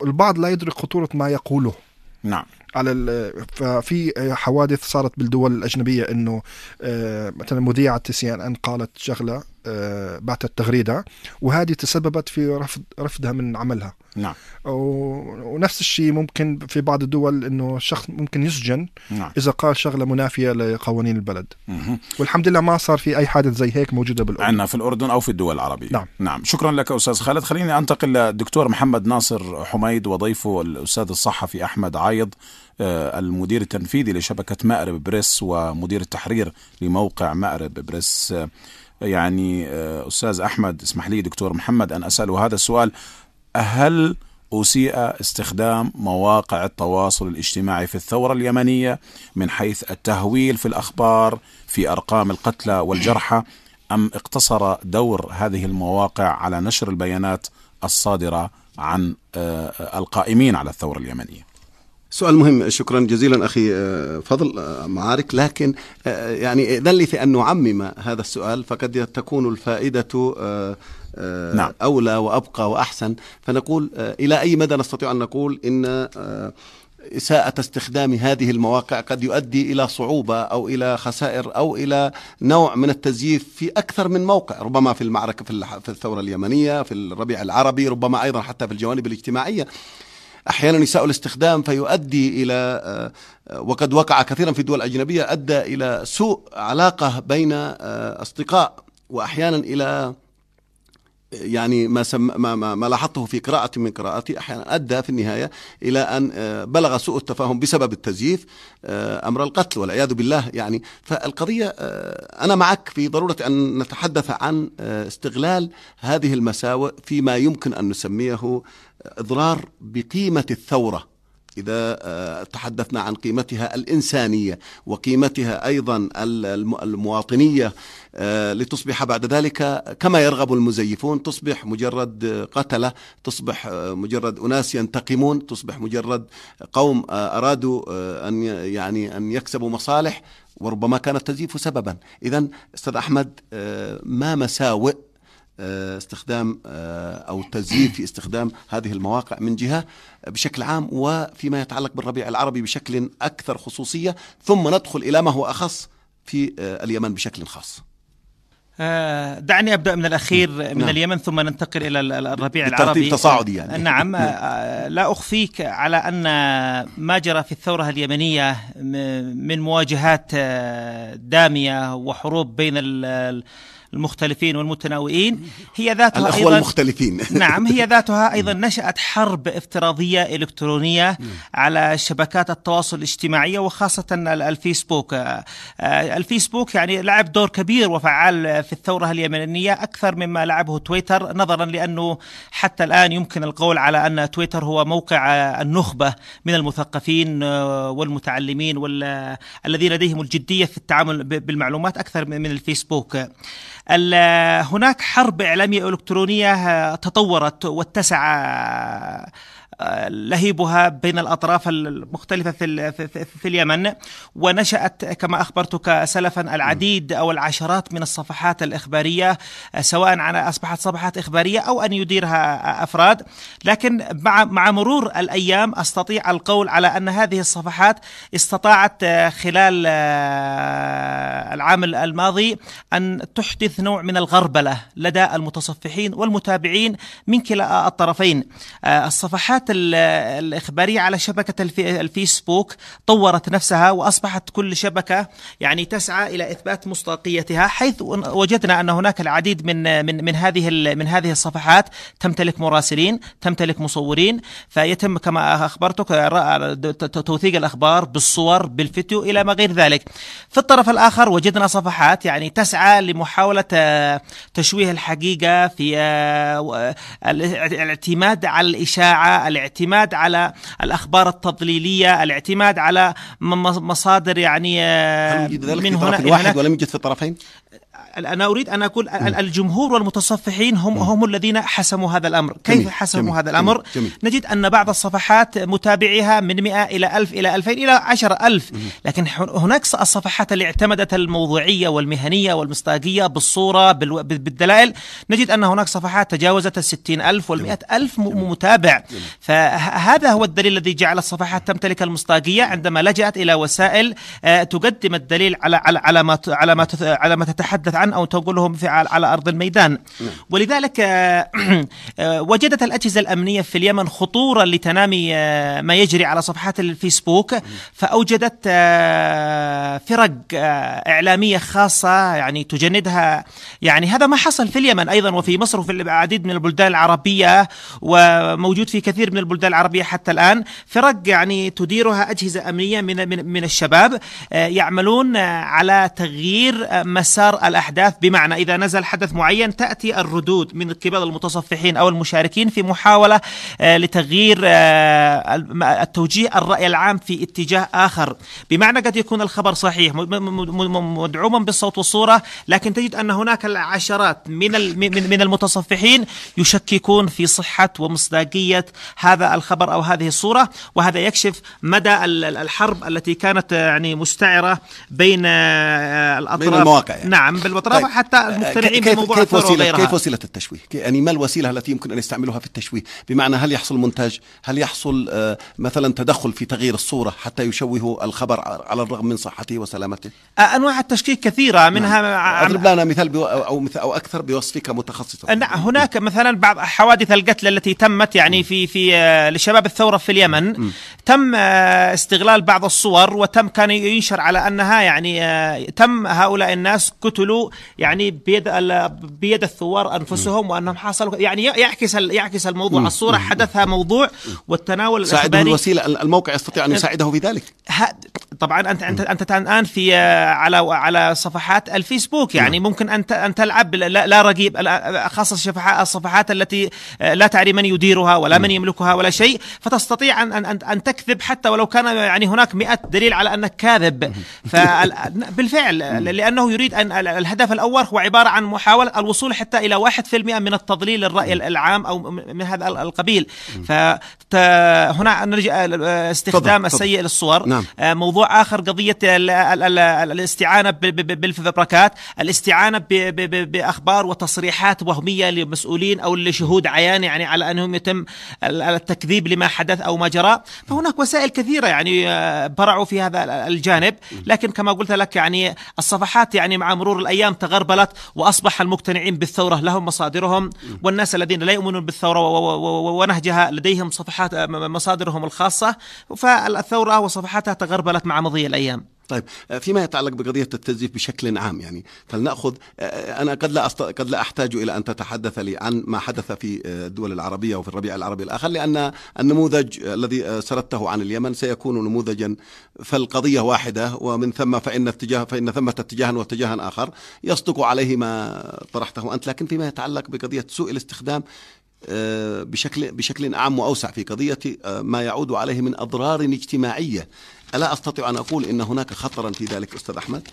والبعض لا يدرك خطوره ما يقوله نعم على ففي حوادث صارت بالدول الاجنبيه انه آه، مثلا مذيعه سي ان ان قالت شغله آه، بعثت تغريده وهذه تسببت في رفض رفضها من عملها نعم ونفس الشيء ممكن في بعض الدول انه الشخص ممكن يسجن نعم. اذا قال شغله منافيه لقوانين البلد مه. والحمد لله ما صار في اي حادث زي هيك موجوده بالاردن عندنا في الاردن او في الدول العربيه نعم نعم شكرا لك استاذ خالد خليني انتقل للدكتور محمد ناصر حميد وضيفه الاستاذ الصحفي احمد عايض آه، المدير التنفيذي لشبكة مأرب بريس ومدير التحرير لموقع مأرب بريس يعني آه، أستاذ أحمد اسمح لي دكتور محمد أن أسأله هذا السؤال هل أسيء استخدام مواقع التواصل الاجتماعي في الثورة اليمنية من حيث التهويل في الأخبار في أرقام القتلى والجرحى أم اقتصر دور هذه المواقع على نشر البيانات الصادرة عن آه، القائمين على الثورة اليمنية سؤال مهم شكرا جزيلا اخي آه، فضل آه، معارك لكن آه، يعني اذن لي في ان نعمم هذا السؤال فقد تكون الفائده نعم. اولى وابقى واحسن فنقول الى اي مدى نستطيع ان نقول ان إساءة استخدام هذه المواقع قد يؤدي إلى صعوبة أو إلى خسائر أو إلى نوع من التزييف في أكثر من موقع ربما في المعركة في الثورة اليمنية في الربيع العربي ربما أيضا حتى في الجوانب الاجتماعية أحيانا يساء الاستخدام فيؤدي إلى آه، وقد وقع كثيرا في الدول الأجنبية أدى إلى سوء علاقة بين آه، أصدقاء وأحيانا إلى يعني ما, سم ما, ما, ما لاحظته في قراءة من قراءاتي أحيانا أدى في النهاية إلى أن آه، بلغ سوء التفاهم بسبب التزييف أمر القتل والعياذ بالله يعني فالقضية أنا معك في ضرورة أن نتحدث عن استغلال هذه المساوئ فيما يمكن أن نسميه اضرار بقيمه الثوره اذا آه، تحدثنا عن قيمتها الانسانيه وقيمتها ايضا المواطنيه آه، لتصبح بعد ذلك كما يرغب المزيفون تصبح مجرد قتله تصبح آه، مجرد اناس ينتقمون تصبح مجرد قوم ارادوا ان يعني ان يكسبوا مصالح وربما كان التزييف سببا اذا استاذ احمد ما مساوئ آه، استخدام آه، او التسديد في استخدام هذه المواقع من جهه بشكل عام وفيما يتعلق بالربيع العربي بشكل اكثر خصوصيه ثم ندخل الى ما هو اخص في آه، اليمن بشكل خاص. دعني ابدا من الاخير نعم. من نعم. اليمن ثم ننتقل الى الربيع العربي تصاعدي يعني نعم, نعم. لا اخفيك على ان ما جرى في الثوره اليمنيه من مواجهات داميه وحروب بين المختلفين والمتناوئين هي ذاتها الأخوة أيضا المختلفين نعم هي ذاتها أيضا نشأت حرب افتراضية إلكترونية على شبكات التواصل الاجتماعية وخاصة الفيسبوك آه، آه، الفيسبوك يعني لعب دور كبير وفعال في الثورة اليمنية أكثر مما لعبه تويتر نظرا لأنه حتى الآن يمكن القول على أن تويتر هو موقع آه، النخبة من المثقفين والمتعلمين والذين لديهم الجدية في التعامل بالمعلومات أكثر من الفيسبوك هناك حرب إعلامية إلكترونية آه، تطورت واتسع آه، لهيبها بين الأطراف المختلفة في, في اليمن ونشأت كما أخبرتك سلفا العديد أو العشرات من الصفحات الإخبارية آه، سواء على أصبحت صفحات إخبارية أو أن يديرها آه، أفراد لكن مع, مع مرور الأيام أستطيع القول على أن هذه الصفحات استطاعت آه، خلال العام الماضي أن تحدث نوع من الغربلة لدى المتصفحين والمتابعين من كلا الطرفين الصفحات الإخبارية على شبكة الفيسبوك طورت نفسها وأصبحت كل شبكة يعني تسعى إلى إثبات مصداقيتها حيث وجدنا أن هناك العديد من من من هذه من هذه الصفحات تمتلك مراسلين تمتلك مصورين فيتم كما أخبرتك توثيق الأخبار بالصور بالفيديو إلى ما غير ذلك في الطرف الآخر وجدنا صفحات يعني تسعى لمحاولة آه، تشويه الحقيقة في آه، الاعتماد على الإشاعة الاعتماد على الاخبار التضليليه الاعتماد على مصادر يعني آه، من هنا الواحد ولم يوجد في الطرفين انا اريد ان اقول الجمهور والمتصفحين هم هم الذين حسموا هذا الامر، كيف جميل حسموا جميل هذا الامر؟ جميل جميل. نجد ان بعض الصفحات متابعيها من 100 الى 1000 الى 2000 الى 10000 لكن هناك الصفحات اللي اعتمدت الموضوعيه والمهنيه والمصداقيه بالصوره بالدلائل نجد ان هناك صفحات تجاوزت ال 60000 وال 100000 متابع فهذا هو الدليل الذي جعل الصفحات تمتلك المصداقيه عندما لجأت الى وسائل آه، تقدم الدليل على على على ما على ما على ما تتحدث عنه أو تنقلهم على أرض الميدان نعم. ولذلك آه، آه، وجدت الأجهزة الأمنية في اليمن خطورة لتنامي آه، ما يجري على صفحات الفيسبوك فأوجدت فرق إعلامية خاصة يعني تجندها يعني هذا ما حصل في اليمن أيضا وفي مصر وفي العديد من البلدان العربية وموجود في كثير من البلدان العربية حتى الآن فرق يعني تديرها أجهزة أمنية من من الشباب يعملون على تغيير مسار الأحداث الأحداث بمعنى إذا نزل حدث معين تأتي الردود من قبل المتصفحين أو المشاركين في محاولة آه، لتغيير آه، التوجيه الرأي العام في اتجاه آخر بمعنى قد يكون الخبر صحيح مدعوما بالصوت والصورة لكن تجد أن هناك العشرات من من المتصفحين يشككون في صحة ومصداقية هذا الخبر أو هذه الصورة وهذا يكشف مدى الحرب التي كانت آه، يعني مستعرة بين الأطراف بين المواقع يعني. نعم الاطراف طيب. حتى المقتنعين كيف بموضوع كيف وسيلة كيف وسيلة التشويه؟ يعني ما الوسيلة التي يمكن أن يستعملوها في التشويه؟ بمعنى هل يحصل مونتاج؟ هل يحصل آه، مثلا تدخل في تغيير الصورة حتى يشوهوا الخبر على الرغم من صحته وسلامته؟ آه، أنواع التشكيك كثيرة نعم. منها نعم. أضرب لنا مثال بو أو مثال أو أكثر بوصفك متخصصا آه، نعم، هناك مثلا بعض حوادث القتل التي تمت يعني في في لشباب الثورة في اليمن تم آه، استغلال بعض الصور وتم كان ينشر على انها يعني آه، تم هؤلاء الناس قتلوا يعني بيد بيد الثوار انفسهم وانهم حصلوا يعني يعكس يعكس الموضوع الصوره حدثها موضوع والتناول ساعده الوسيله الموقع يستطيع ان آه، يساعده في ذلك طبعا انت انت انت الان في آه، على على صفحات الفيسبوك يعني نعم. ممكن ان ان تلعب لا, لا رقيب خاصه الصفحات التي آه، لا تعرف من يديرها ولا من يملكها ولا شيء فتستطيع ان ان ان تكذب حتى ولو كان يعني هناك 100 دليل على انك كاذب بالفعل لانه يريد ان الهدف الاول هو عباره عن محاوله الوصول حتى الى 1% من التضليل الراي العام او من هذا القبيل فهنا آه، نرجع استخدام السيء للصور نعم. موضوع موضوع اخر قضيه الـ الـ الـ الاستعانه بالفبركات، الاستعانه باخبار وتصريحات وهميه لمسؤولين او لشهود عيان يعني على انهم يتم التكذيب لما حدث او ما جرى، فهناك وسائل كثيره يعني آه، برعوا في هذا الجانب، لكن كما قلت لك يعني الصفحات يعني مع مرور الايام تغربلت واصبح المقتنعين بالثوره لهم مصادرهم والناس الذين لا يؤمنون بالثوره ونهجها لديهم صفحات مصادرهم الخاصه، فالثوره وصفحاتها تغربلت مع مضي الأيام طيب آه، فيما يتعلق بقضية التزييف بشكل عام يعني فلنأخذ آه، أنا قد لا أست... قد لا أحتاج إلى أن تتحدث لي عن ما حدث في آه، الدول العربية وفي الربيع العربي الآخر لأن النموذج الذي سردته عن اليمن سيكون نموذجا فالقضية واحدة ومن ثم فإن اتجاه فإن ثمة اتجاها واتجاها آخر يصدق عليه ما طرحته أنت لكن فيما يتعلق بقضية سوء الاستخدام بشكل بشكل عام واوسع في قضيه ما يعود عليه من اضرار اجتماعيه ألا أستطيع أن أقول إن هناك خطرا في ذلك أستاذ أحمد؟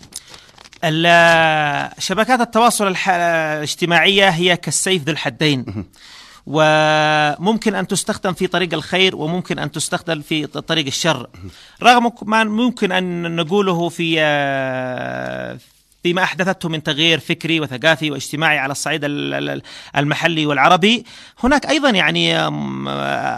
شبكات التواصل الاجتماعية هي كالسيف ذو الحدين وممكن أن تستخدم في طريق الخير وممكن أن تستخدم في طريق الشر رغم ما ممكن أن نقوله في آه، فيما أحدثته من تغيير فكري وثقافي واجتماعي على الصعيد المحلي والعربي هناك أيضا يعني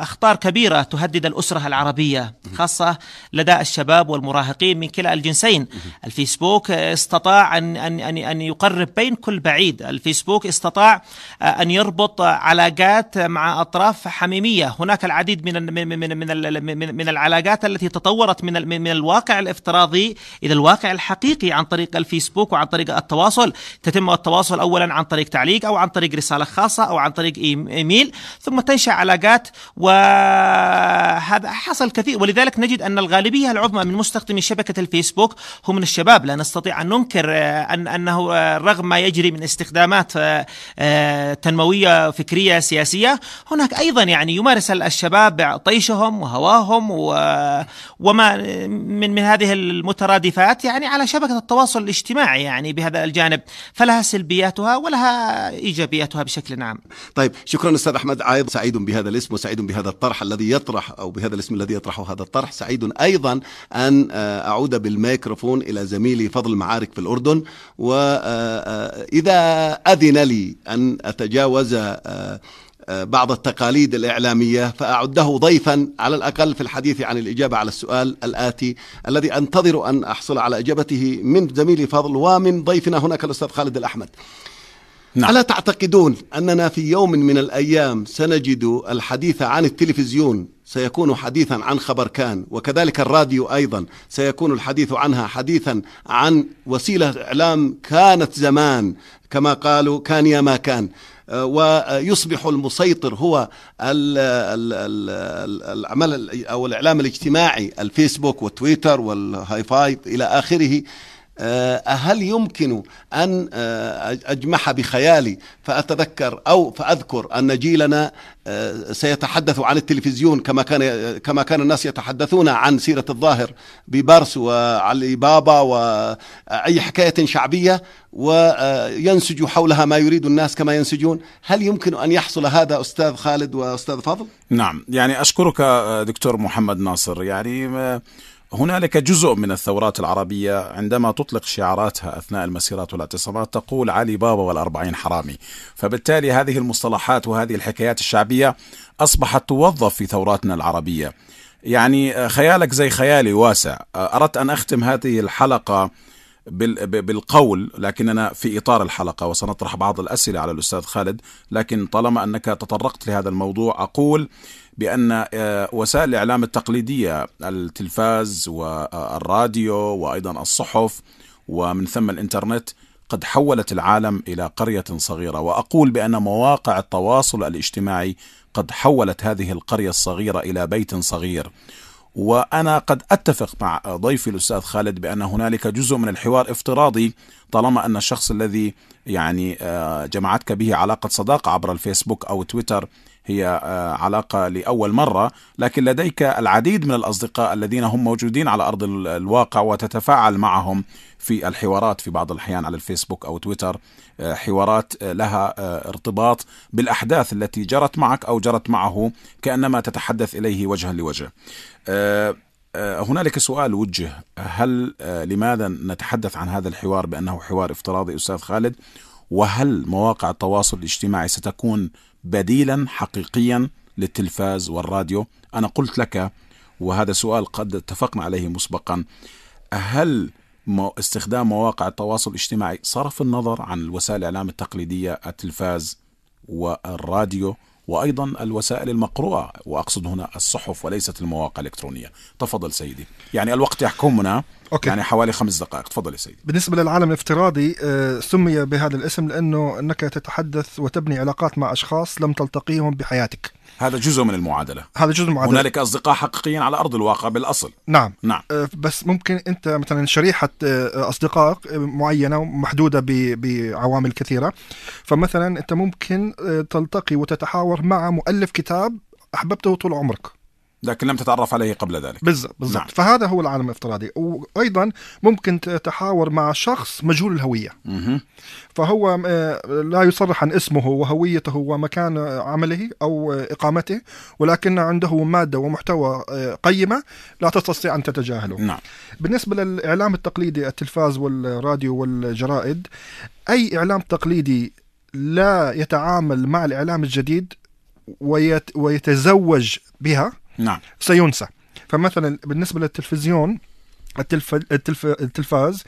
أخطار كبيرة تهدد الأسرة العربية خاصة لدى الشباب والمراهقين من كلا الجنسين الفيسبوك استطاع أن, أن, أن, أن يقرب بين كل بعيد الفيسبوك استطاع أن يربط علاقات مع أطراف حميمية هناك العديد من من من من, من العلاقات التي تطورت من من الواقع الافتراضي إلى الواقع الحقيقي عن طريق الفيسبوك عن طريق التواصل تتم التواصل أولا عن طريق تعليق أو عن طريق رسالة خاصة أو عن طريق إيميل ثم تنشأ علاقات وهذا حصل كثير ولذلك نجد أن الغالبية العظمى من مستخدمي شبكة الفيسبوك هم من الشباب لا نستطيع أن ننكر آه، أن أنه آه، رغم ما يجري من استخدامات آه، تنموية فكرية سياسية هناك أيضا يعني يمارس الشباب طيشهم وهواهم وما من من هذه المترادفات يعني على شبكة التواصل الاجتماعي يعني بهذا الجانب فلها سلبياتها ولها إيجابياتها بشكل عام طيب شكرا أستاذ أحمد عايض سعيد بهذا الاسم وسعيد بهذا الطرح الذي يطرح أو بهذا الاسم الذي يطرحه هذا الطرح سعيد أيضا أن آه، أعود بالميكروفون إلى زميلي فضل المعارك في الأردن وإذا آه، آه، أذن لي أن أتجاوز آه، بعض التقاليد الإعلامية فأعده ضيفا على الأقل في الحديث عن الإجابة على السؤال الآتي الذي أنتظر أن أحصل على إجابته من زميلي فضل ومن ضيفنا هناك الأستاذ خالد الأحمد نعم. ألا تعتقدون أننا في يوم من الأيام سنجد الحديث عن التلفزيون سيكون حديثا عن خبر كان وكذلك الراديو أيضا سيكون الحديث عنها حديثا عن وسيلة إعلام كانت زمان كما قالوا كان يا ما كان ويصبح المسيطر هو العمل او الاعلام الاجتماعي الفيسبوك والتويتر والهاي فايف الى اخره آه، هل يمكن أن آه، أجمح بخيالي فأتذكر أو فأذكر أن جيلنا آه، سيتحدث عن التلفزيون كما كان كما كان الناس يتحدثون عن سيرة الظاهر ببرس وعلي بابا وأي حكاية شعبية وينسج حولها ما يريد الناس كما ينسجون هل يمكن أن يحصل هذا أستاذ خالد وأستاذ فضل؟ نعم يعني أشكرك دكتور محمد ناصر يعني هنالك جزء من الثورات العربية عندما تطلق شعاراتها أثناء المسيرات والاعتصامات تقول علي بابا والأربعين حرامي فبالتالي هذه المصطلحات وهذه الحكايات الشعبية أصبحت توظف في ثوراتنا العربية يعني آه، خيالك زي خيالي واسع آه، أردت أن أختم هذه الحلقة بالقول لكننا في اطار الحلقه وسنطرح بعض الاسئله على الاستاذ خالد لكن طالما انك تطرقت لهذا الموضوع اقول بأن آه، وسائل الإعلام التقليدية التلفاز والراديو وأيضا الصحف ومن ثم الإنترنت قد حولت العالم إلى قرية صغيرة وأقول بأن مواقع التواصل الاجتماعي قد حولت هذه القرية الصغيرة إلى بيت صغير وانا قد اتفق مع ضيفي الاستاذ خالد بان هنالك جزء من الحوار افتراضي طالما ان الشخص الذي يعني آه، جمعتك به علاقه صداقه عبر الفيسبوك او تويتر هي آه، علاقة لأول مرة لكن لديك العديد من الأصدقاء الذين هم موجودين على أرض الواقع وتتفاعل معهم في الحوارات في بعض الأحيان على الفيسبوك أو تويتر آه، حوارات آه، لها ارتباط بالأحداث التي جرت معك أو جرت معه كأنما تتحدث إليه وجها لوجه هنالك سؤال وجه هل لماذا نتحدث عن هذا الحوار بأنه حوار افتراضي أستاذ خالد وهل مواقع التواصل الاجتماعي ستكون بديلا حقيقيا للتلفاز والراديو أنا قلت لك وهذا سؤال قد اتفقنا عليه مسبقا هل استخدام مواقع التواصل الاجتماعي صرف النظر عن وسائل الإعلام التقليدية التلفاز والراديو وايضا الوسائل المقروءه واقصد هنا الصحف وليست المواقع الالكترونيه تفضل سيدي يعني الوقت يحكمنا أوكي. يعني حوالي خمس دقائق تفضل يا سيدي بالنسبة للعالم الافتراضي آه، سمي بهذا الاسم لأنه أنك تتحدث وتبني علاقات مع أشخاص لم تلتقيهم بحياتك هذا جزء من المعادله هذا جزء من المعادله هنالك اصدقاء حقيقيين على ارض الواقع بالاصل نعم نعم أه، بس ممكن انت مثلا شريحه أه، اصدقاء أه، معينه ومحدوده بعوامل كثيره فمثلا انت ممكن تلتقي وتتحاور مع مؤلف كتاب احببته طول عمرك لكن لم تتعرف عليه قبل ذلك بالضبط بالضبط نعم. فهذا هو العالم الافتراضي وايضا ممكن تتحاور مع شخص مجهول الهويه مه. فهو آه، لا يصرح عن اسمه وهويته ومكان عمله او آه، اقامته ولكن عنده ماده ومحتوى آه، قيمه لا تستطيع ان تتجاهله نعم. بالنسبه للاعلام التقليدي التلفاز والراديو والجرائد اي اعلام تقليدي لا يتعامل مع الاعلام الجديد ويتزوج بها نعم سينسى فمثلا بالنسبه للتلفزيون التلف... التلف... التلفاز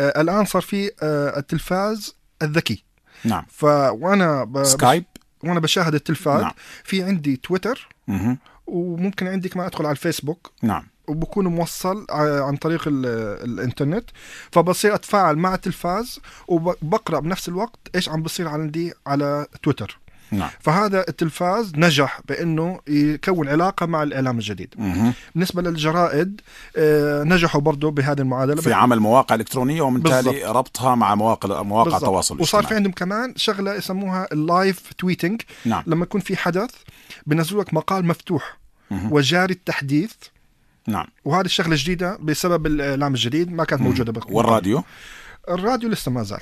آه الان صار في آه التلفاز الذكي نعم فوانا ب... سكايب وانا بشاهد التلفاز نعم. في عندي تويتر مه. وممكن عندي كمان ادخل على الفيسبوك نعم وبكون موصل آه، عن طريق الانترنت فبصير اتفاعل مع التلفاز وبقرا بنفس الوقت ايش عم بصير عندي على تويتر نعم. فهذا التلفاز نجح بانه يكون علاقه مع الاعلام الجديد مه. بالنسبه للجرائد آه، نجحوا برضه بهذه المعادله في عمل مواقع الكترونيه ومن تالي ربطها مع مواقع مواقع التواصل الاجتماعي وصار في عندهم كمان شغله يسموها اللايف تويتنج نعم. لما يكون في حدث بينزلوا لك مقال مفتوح مه. وجاري التحديث نعم وهذه الشغله جديده بسبب الاعلام الجديد ما كانت موجوده بالقبل والراديو الراديو لسه ما زال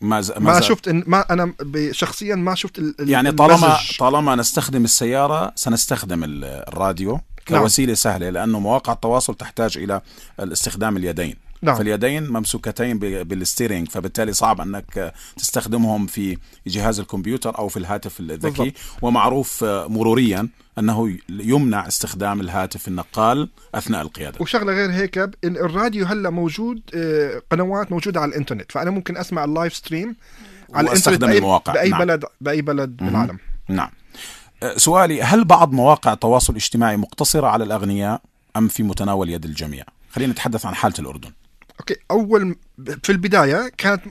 ما ز... ما, ما شفت إن ما انا شخصيا ما شفت ال... يعني طالما المزج. طالما نستخدم السياره سنستخدم الراديو نعم. كوسيله نعم. سهله لانه مواقع التواصل تحتاج الى استخدام اليدين نعم. فاليدين ممسوكتين بالستيرنج فبالتالي صعب انك تستخدمهم في جهاز الكمبيوتر او في الهاتف الذكي بالضبط. ومعروف آه، مروريا انه يمنع استخدام الهاتف النقال اثناء القياده وشغله غير هيك الراديو هلا موجود آه، قنوات موجوده على الانترنت فانا ممكن اسمع اللايف ستريم على الانترنت بأي, المواقع. باي نعم. بلد باي بلد بالعالم نعم آه، سؤالي هل بعض مواقع التواصل الاجتماعي مقتصره على الاغنياء ام في متناول يد الجميع خلينا نتحدث عن حاله الاردن اوكي اول في البدايه كانت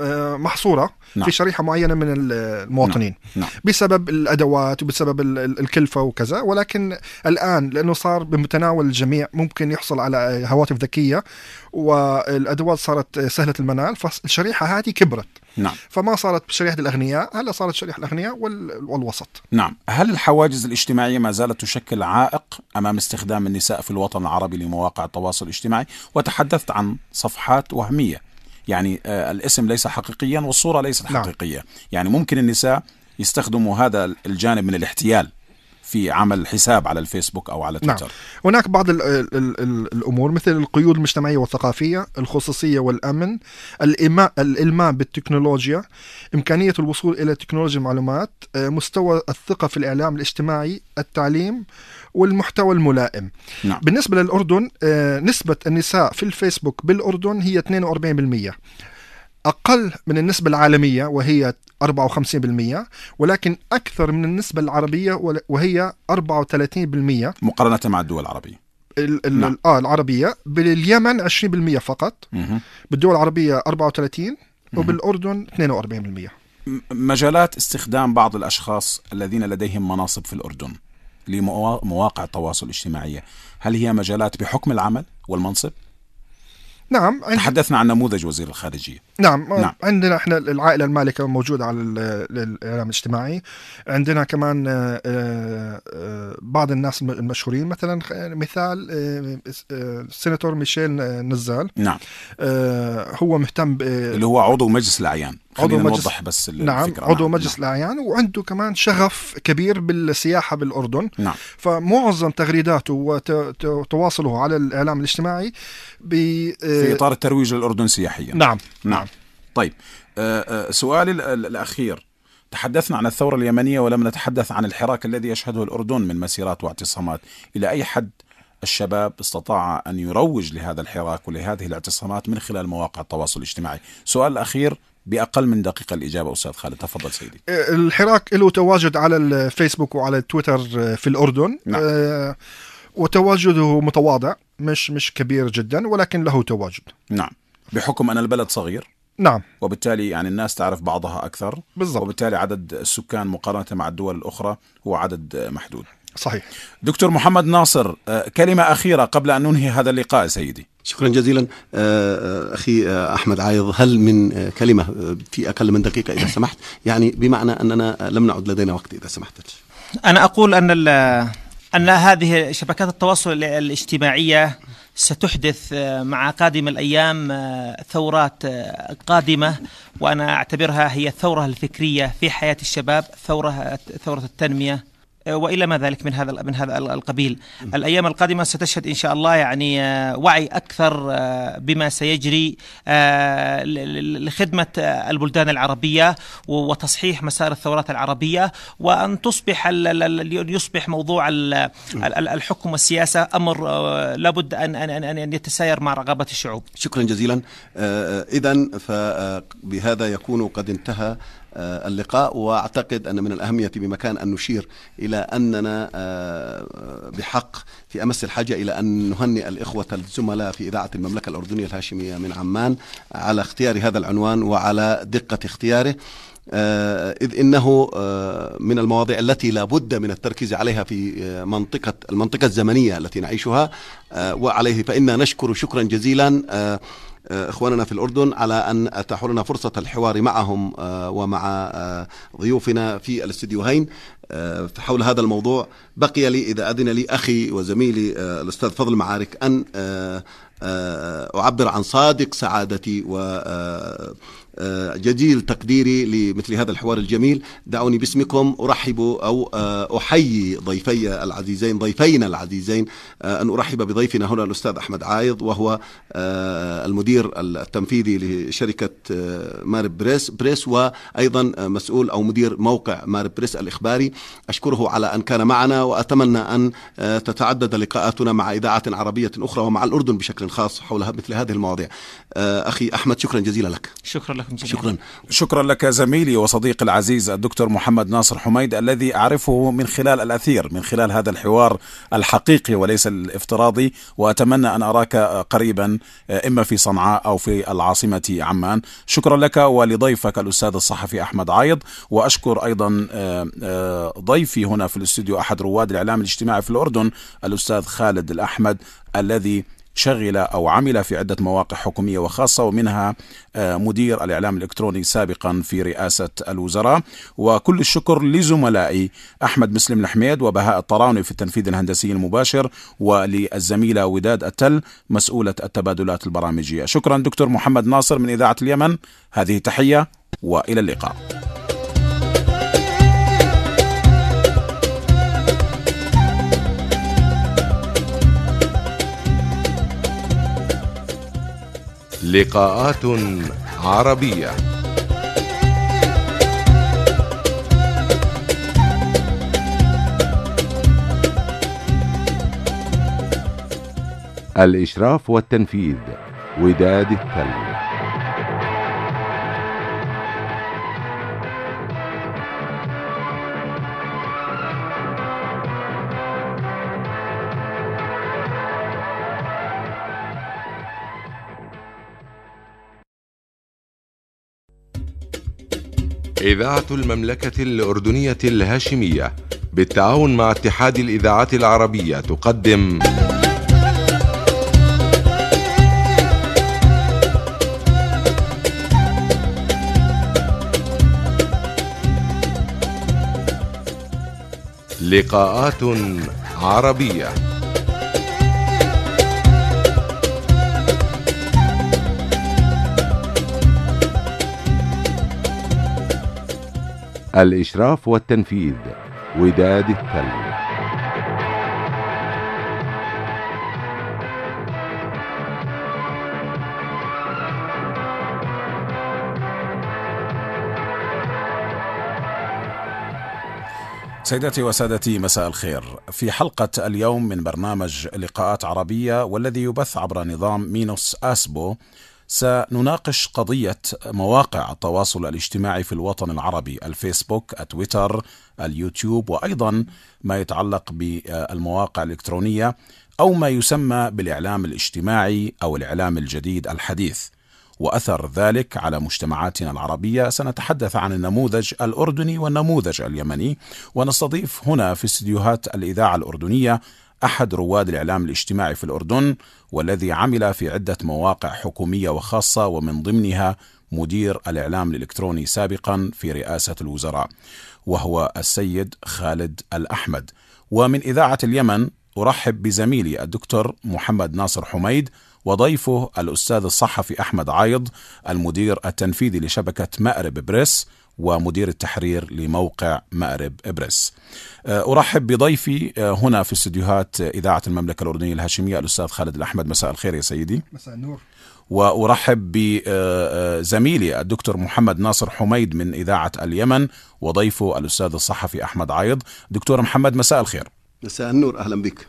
آه، محصوره نعم. في شريحه معينه من المواطنين نعم. نعم. بسبب الادوات وبسبب الكلفه وكذا ولكن الان لانه صار بمتناول الجميع ممكن يحصل على هواتف ذكيه والادوات صارت سهله المنال فالشريحه هذه كبرت نعم فما صارت شريحه الاغنياء هلا صارت شريحه الاغنياء والوسط نعم هل الحواجز الاجتماعيه ما زالت تشكل عائق امام استخدام النساء في الوطن العربي لمواقع التواصل الاجتماعي وتحدثت عن صفحات وهميه يعني آه، الاسم ليس حقيقيا والصورة ليست نعم. حقيقية نعم. يعني ممكن النساء يستخدموا هذا الجانب من الاحتيال في عمل حساب على الفيسبوك او على نعم. تويتر نعم. هناك بعض الـ الـ الـ الامور مثل القيود المجتمعيه والثقافيه الخصوصيه والامن الالمام بالتكنولوجيا امكانيه الوصول الى تكنولوجيا المعلومات آه، مستوى الثقه في الاعلام الاجتماعي التعليم والمحتوى الملائم نعم. بالنسبة للأردن آه، نسبة النساء في الفيسبوك بالأردن هي 42% أقل من النسبة العالمية وهي 54% ولكن أكثر من النسبة العربية وهي 34% مقارنة مع الدول العربية الـ الـ نعم. آه العربية باليمن 20% فقط مه. بالدول العربية 34 وبالأردن 42% مجالات استخدام بعض الأشخاص الذين لديهم مناصب في الأردن لمواقع التواصل الاجتماعية هل هي مجالات بحكم العمل والمنصب؟ نعم عند... تحدثنا عن نموذج وزير الخارجية نعم, نعم. عندنا احنا العائلة المالكة موجودة على الإعلام الاجتماعي عندنا كمان آه، آه، بعض الناس المشهورين مثلا يعني مثال آه، السيناتور ميشيل نزال نعم هو مهتم ب... اللي هو عضو مجلس الأعيان عضو مجلس بس نعم عضو نعم. مجلس نعم. الاعيان وعنده كمان شغف كبير بالسياحه بالاردن نعم. فمعظم تغريداته وتواصله على الاعلام الاجتماعي ب في آه، اطار الترويج للاردن سياحيا نعم نعم طيب آه، آه، سؤالي الاخير تحدثنا عن الثورة اليمنية ولم نتحدث عن الحراك الذي يشهده الأردن من مسيرات واعتصامات إلى أي حد الشباب استطاع أن يروج لهذا الحراك ولهذه الاعتصامات من خلال مواقع التواصل الاجتماعي سؤال الأخير باقل من دقيقه الاجابه استاذ خالد تفضل سيدي آه، الحراك له تواجد على الفيسبوك وعلى التويتر آه، في الاردن نعم. آه، وتواجده متواضع مش مش كبير جدا ولكن له تواجد نعم بحكم ان البلد صغير نعم وبالتالي يعني الناس تعرف بعضها اكثر بالضبط وبالتالي عدد السكان مقارنه مع الدول الاخرى هو عدد محدود صحيح دكتور محمد ناصر كلمه اخيره قبل ان ننهي هذا اللقاء سيدي شكرا جزيلا آه، آه، اخي آه، احمد عايض هل من كلمه في اقل من دقيقه اذا سمحت يعني بمعنى اننا لم نعد لدينا وقت اذا سمحت انا اقول ان ان هذه شبكات التواصل الاجتماعيه ستحدث مع قادم الايام ثورات قادمه وانا اعتبرها هي الثوره الفكريه في حياه الشباب ثوره ثوره التنميه آه، والى ما ذلك من هذا من هذا القبيل. الايام القادمه ستشهد ان شاء الله يعني آه، وعي اكثر آه، بما سيجري لخدمه البلدان العربيه وتصحيح مسار الثورات العربيه وان تصبح يصبح موضوع الحكم والسياسه امر لابد ان ان ان يتساير مع رغبه الشعوب. شكرا جزيلا اذا فبهذا يكون قد انتهى آه، اللقاء واعتقد ان من الاهميه بمكان ان نشير الى اننا آه، آه، بحق في امس الحاجه الى ان نهنئ الاخوه الزملاء في اذاعه المملكه الاردنيه الهاشميه من عمان على اختيار هذا العنوان وعلى دقه اختياره إذ إنه من المواضيع التي لا بد من التركيز عليها في منطقة المنطقة الزمنية التي نعيشها وعليه فإنا نشكر شكرا جزيلا إخواننا في الأردن على أن أتاحوا لنا فرصة الحوار معهم آه، ومع آه، ضيوفنا في الاستديوهين آه، حول هذا الموضوع بقي لي إذا أذن لي أخي وزميلي الأستاذ فضل معارك أن أعبر عن صادق سعادتي و آه، جديل تقديري لمثل هذا الحوار الجميل دعوني باسمكم أرحب أو آه، أحيي ضيفي العزيزين ضيفينا العزيزين آه، أن أرحب بضيفنا هنا الأستاذ أحمد عايض وهو المدير التنفيذي لشركة مارب بريس بريس وأيضا مسؤول أو مدير موقع مارب بريس الإخباري أشكره على أن كان معنا وأتمنى أن تتعدد لقاءاتنا مع إذاعة عربية أخرى ومع الأردن بشكل خاص حول مثل هذه المواضيع أخي أحمد شكرا جزيلا لك شكرا لك بكم جميعا شكرا شكرا لك زميلي وصديقي العزيز الدكتور محمد ناصر حميد الذي أعرفه من خلال الأثير من خلال هذا الحوار الحقيقي وليس الافتراضي وأتمنى أن أراك قريبا إما في صنعاء أو في العاصمة عمان شكرا لك ولضيفك الأستاذ الصحفي أحمد عايض وأشكر أيضا آه، آه، ضيفي هنا في الاستوديو أحد رواد الإعلام الاجتماعي في الأردن الأستاذ خالد الأحمد الذي شغل أو عمل في عدة مواقع حكومية وخاصة ومنها آه، مدير الإعلام الإلكتروني سابقا في رئاسة الوزراء وكل الشكر لزملائي أحمد مسلم الحميد وبهاء الطراوني في التنفيذ الهندسي المباشر وللزميلة وداد التل مسؤولة التبادلات البرامجية شكرا دكتور محمد ناصر من إذاعة اليمن هذه تحية وإلى اللقاء لقاءات عربيه الاشراف والتنفيذ وداد التلميذ إذاعة المملكة الأردنية الهاشمية بالتعاون مع اتحاد الإذاعات العربية تقدم لقاءات عربيه الإشراف والتنفيذ وداد التل سيداتي وسادتي مساء الخير في حلقة اليوم من برنامج لقاءات عربية والذي يبث عبر نظام مينوس آسبو سنناقش قضية مواقع التواصل الاجتماعي في الوطن العربي الفيسبوك التويتر اليوتيوب وأيضا ما يتعلق بالمواقع الإلكترونية أو ما يسمى بالإعلام الاجتماعي أو الإعلام الجديد الحديث واثر ذلك على مجتمعاتنا العربيه سنتحدث عن النموذج الاردني والنموذج اليمني ونستضيف هنا في استديوهات الاذاعه الاردنيه أحد رواد الإعلام الاجتماعي في الأردن والذي عمل في عدة مواقع حكومية وخاصة ومن ضمنها مدير الإعلام الإلكتروني سابقا في رئاسة الوزراء وهو السيد خالد الأحمد ومن إذاعة اليمن أرحب بزميلي الدكتور محمد ناصر حميد وضيفه الأستاذ الصحفي أحمد عايض المدير التنفيذي لشبكة مأرب بريس ومدير التحرير لموقع مأرب إبرس آه، أرحب بضيفي آه، هنا في استديوهات آه، إذاعة المملكة الأردنية الهاشمية الأستاذ خالد الأحمد مساء الخير يا سيدي مساء النور وارحب بزميلي الدكتور محمد ناصر حميد من اذاعه اليمن وضيفه الاستاذ الصحفي احمد عايض. دكتور محمد مساء الخير. مساء النور اهلا بك.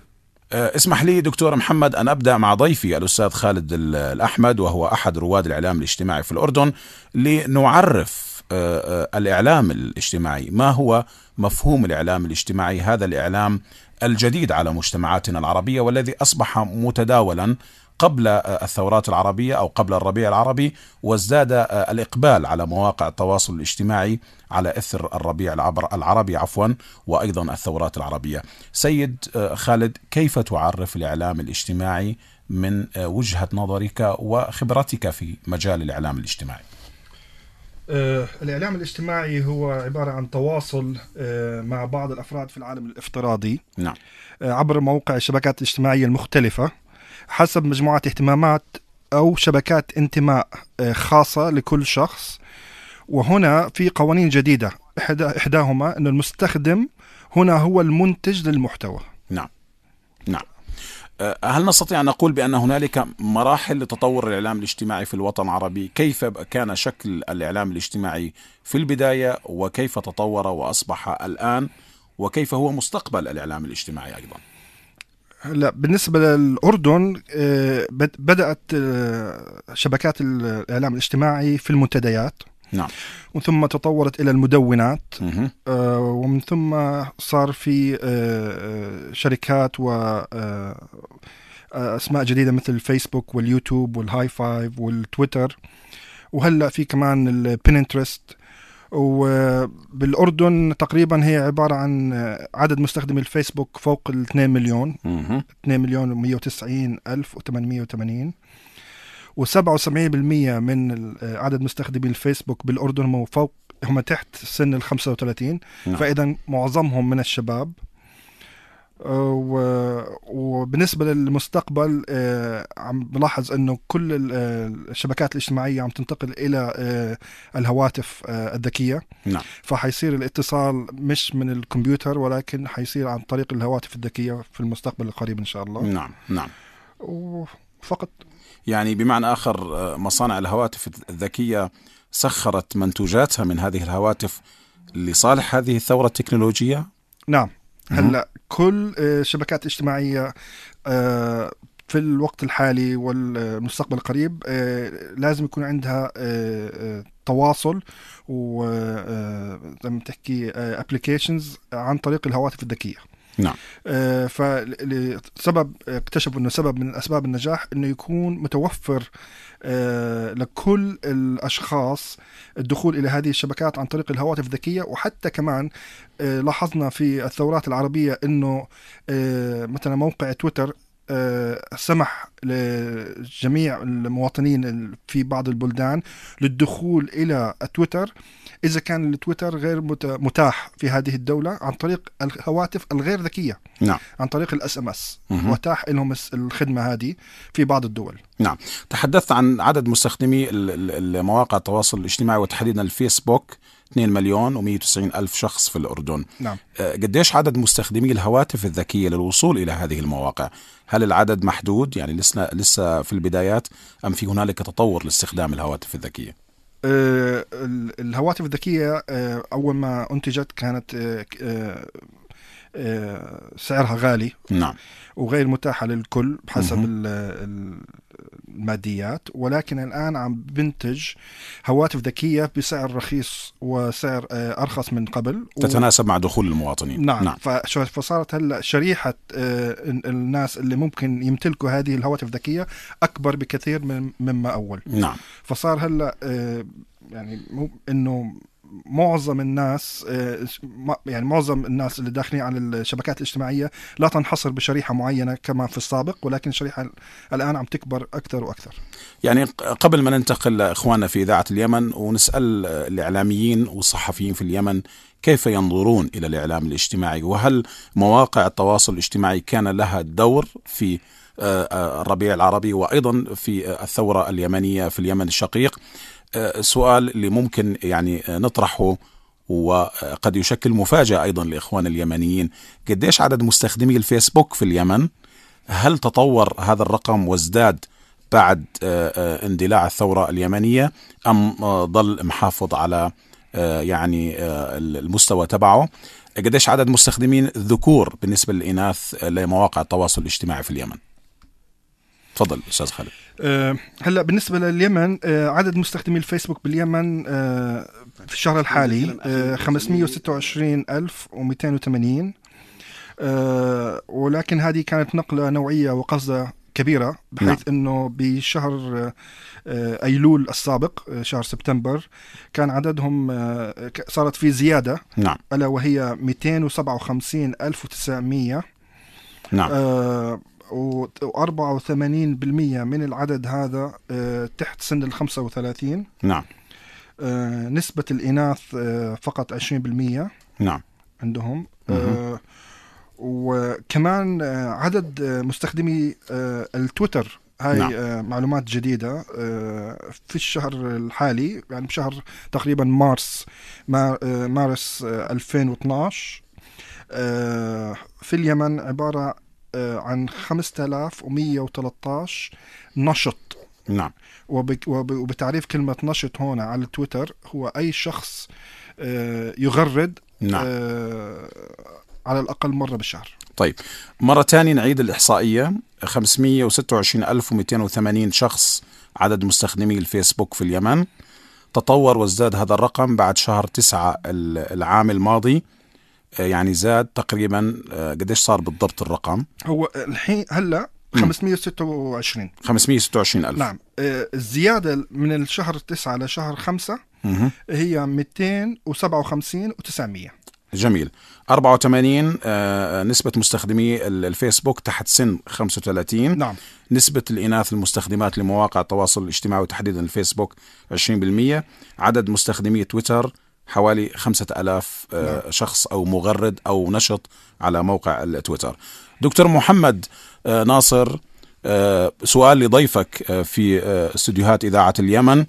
اسمح لي دكتور محمد ان ابدا مع ضيفي الاستاذ خالد الاحمد وهو احد رواد الاعلام الاجتماعي في الاردن لنعرف آه، آه، الاعلام الاجتماعي، ما هو مفهوم الاعلام الاجتماعي؟ هذا الاعلام الجديد على مجتمعاتنا العربيه والذي اصبح متداولا قبل آه، الثورات العربيه او قبل الربيع العربي وازداد الاقبال على مواقع التواصل الاجتماعي على اثر الربيع العربي عفوا وايضا الثورات العربيه. سيد خالد كيف تعرف الاعلام الاجتماعي من وجهه نظرك وخبرتك في مجال الاعلام الاجتماعي؟ آه، الإعلام الاجتماعي هو عبارة عن تواصل آه، مع بعض الأفراد في العالم الافتراضي نعم. آه، عبر موقع الشبكات الاجتماعية المختلفة حسب مجموعة اهتمامات أو شبكات انتماء خاصة لكل شخص وهنا في قوانين جديدة إحداهما أن المستخدم هنا هو المنتج للمحتوى نعم نعم آه، هل نستطيع أن نقول بأن هنالك مراحل لتطور الإعلام الاجتماعي في الوطن العربي كيف كان شكل الإعلام الاجتماعي في البداية وكيف تطور وأصبح الآن وكيف هو مستقبل الإعلام الاجتماعي أيضا هلا بالنسبه للاردن آه، بدات آه، شبكات الاعلام الاجتماعي في المنتديات نعم ومن ثم تطورت الى المدونات آه ومن ثم صار في آه، آه، شركات و آه، اسماء جديده مثل الفيسبوك واليوتيوب والهاي فايف والتويتر وهلا في كمان البينترست وبالاردن تقريبا هي عباره عن عدد مستخدمي الفيسبوك فوق ال 2 مليون 2 مليون و 190 الف و 880 و77% من عدد مستخدمي الفيسبوك بالاردن هم فوق هم تحت سن ال 35 نعم. فاذا معظمهم من الشباب آه، وبالنسبه للمستقبل آه، عم بلاحظ انه كل آه، الشبكات الاجتماعيه عم تنتقل الى الهواتف الذكيه نعم فحيصير الاتصال مش من الكمبيوتر ولكن حيصير عن طريق الهواتف الذكيه في المستقبل القريب ان شاء الله نعم نعم وفقط يعني بمعنى آخر آه، مصانع الهواتف الذكية سخرت منتوجاتها من هذه الهواتف لصالح هذه الثورة التكنولوجية؟ نعم هلا كل آه، الشبكات الاجتماعية آه، في الوقت الحالي والمستقبل القريب لازم يكون عندها تواصل و زي ما تحكي ابلكيشنز عن طريق الهواتف الذكيه نعم آه، فسبب اكتشفوا انه سبب من اسباب النجاح انه يكون متوفر آه، لكل الاشخاص الدخول الى هذه الشبكات عن طريق الهواتف الذكيه وحتى كمان آه، لاحظنا في الثورات العربيه انه مثلا موقع تويتر آه، سمح لجميع المواطنين في بعض البلدان للدخول الى تويتر اذا كان التويتر غير متاح في هذه الدوله عن طريق الهواتف الغير ذكيه نعم عن طريق الاس ام اس واتاح لهم الخدمه هذه في بعض الدول نعم تحدثت عن عدد مستخدمي المواقع التواصل الاجتماعي وتحديدا الفيسبوك 2 مليون و190 ألف شخص في الأردن نعم. آه، قديش عدد مستخدمي الهواتف الذكية للوصول إلى هذه المواقع هل العدد محدود يعني لسنا لسه في البدايات أم في هنالك تطور لاستخدام الهواتف الذكية آه، الهواتف الذكية آه، أول ما أنتجت كانت سعرها غالي نعم وغير متاحة للكل بحسب الماديات ولكن الآن عم بنتج هواتف ذكية بسعر رخيص وسعر آه، أرخص من قبل تتناسب و... مع دخول المواطنين نعم, نعم. فصارت هلأ شريحة آه، الناس اللي ممكن يمتلكوا هذه الهواتف الذكية أكبر بكثير مما أول نعم فصار هلأ آه، يعني انه معظم الناس آه، يعني معظم الناس اللي داخلين على الشبكات الاجتماعيه لا تنحصر بشريحه معينه كما في السابق ولكن الشريحه الان عم تكبر اكثر واكثر. يعني قبل ما ننتقل لاخواننا في اذاعه اليمن ونسال الاعلاميين والصحفيين في اليمن كيف ينظرون الى الاعلام الاجتماعي وهل مواقع التواصل الاجتماعي كان لها دور في آه، آه، الربيع العربي وايضا في الثوره اليمنيه في اليمن الشقيق آه، سؤال اللي ممكن يعني آه، نطرحه وقد يشكل مفاجأة أيضا لإخوان اليمنيين قديش عدد مستخدمي الفيسبوك في اليمن هل تطور هذا الرقم وازداد بعد آه، اندلاع الثورة اليمنية أم ظل محافظ على يعني المستوى تبعه قديش عدد مستخدمين الذكور بالنسبة للإناث لمواقع التواصل الاجتماعي في اليمن تفضل استاذ خالد أه هلا بالنسبه لليمن أه عدد مستخدمي الفيسبوك باليمن أه في الشهر الحالي أه 526280 أه ولكن هذه كانت نقله نوعيه وقفزه كبيره بحيث نعم. انه بشهر آه، ايلول السابق آه، شهر سبتمبر كان عددهم آه، صارت في زياده نعم الا وهي 257900 نعم آه و84% من العدد هذا آه، تحت سن ال 35 نعم آه، نسبة الإناث آه، فقط 20% نعم عندهم وكمان عدد مستخدمي التويتر هاي نعم. معلومات جديدة في الشهر الحالي يعني بشهر تقريبا مارس مارس 2012 في اليمن عبارة آه، عن 5113 نشط نعم وبتعريف كلمة نشط هون على تويتر هو أي شخص آه، يغرد نعم. آه، على الأقل مرة بالشهر طيب مرة ثانية نعيد الإحصائية 526280 شخص عدد مستخدمي الفيسبوك في اليمن تطور وازداد هذا الرقم بعد شهر 9 العام الماضي آه، يعني زاد تقريبا آه، قديش صار بالضبط الرقم؟ هو الحين هلا 526 526 ألف نعم آه، الزيادة من الشهر 9 لشهر 5 هي 257 و900 جميل 84 نسبة مستخدمي الفيسبوك تحت سن 35 نعم نسبة الإناث المستخدمات لمواقع التواصل الاجتماعي وتحديدا الفيسبوك 20% عدد مستخدمي تويتر حوالي خمسة ألاف آه، نعم. شخص أو مغرد أو نشط على موقع التويتر دكتور محمد آه، ناصر آه، سؤال لضيفك في استديوهات إذاعة اليمن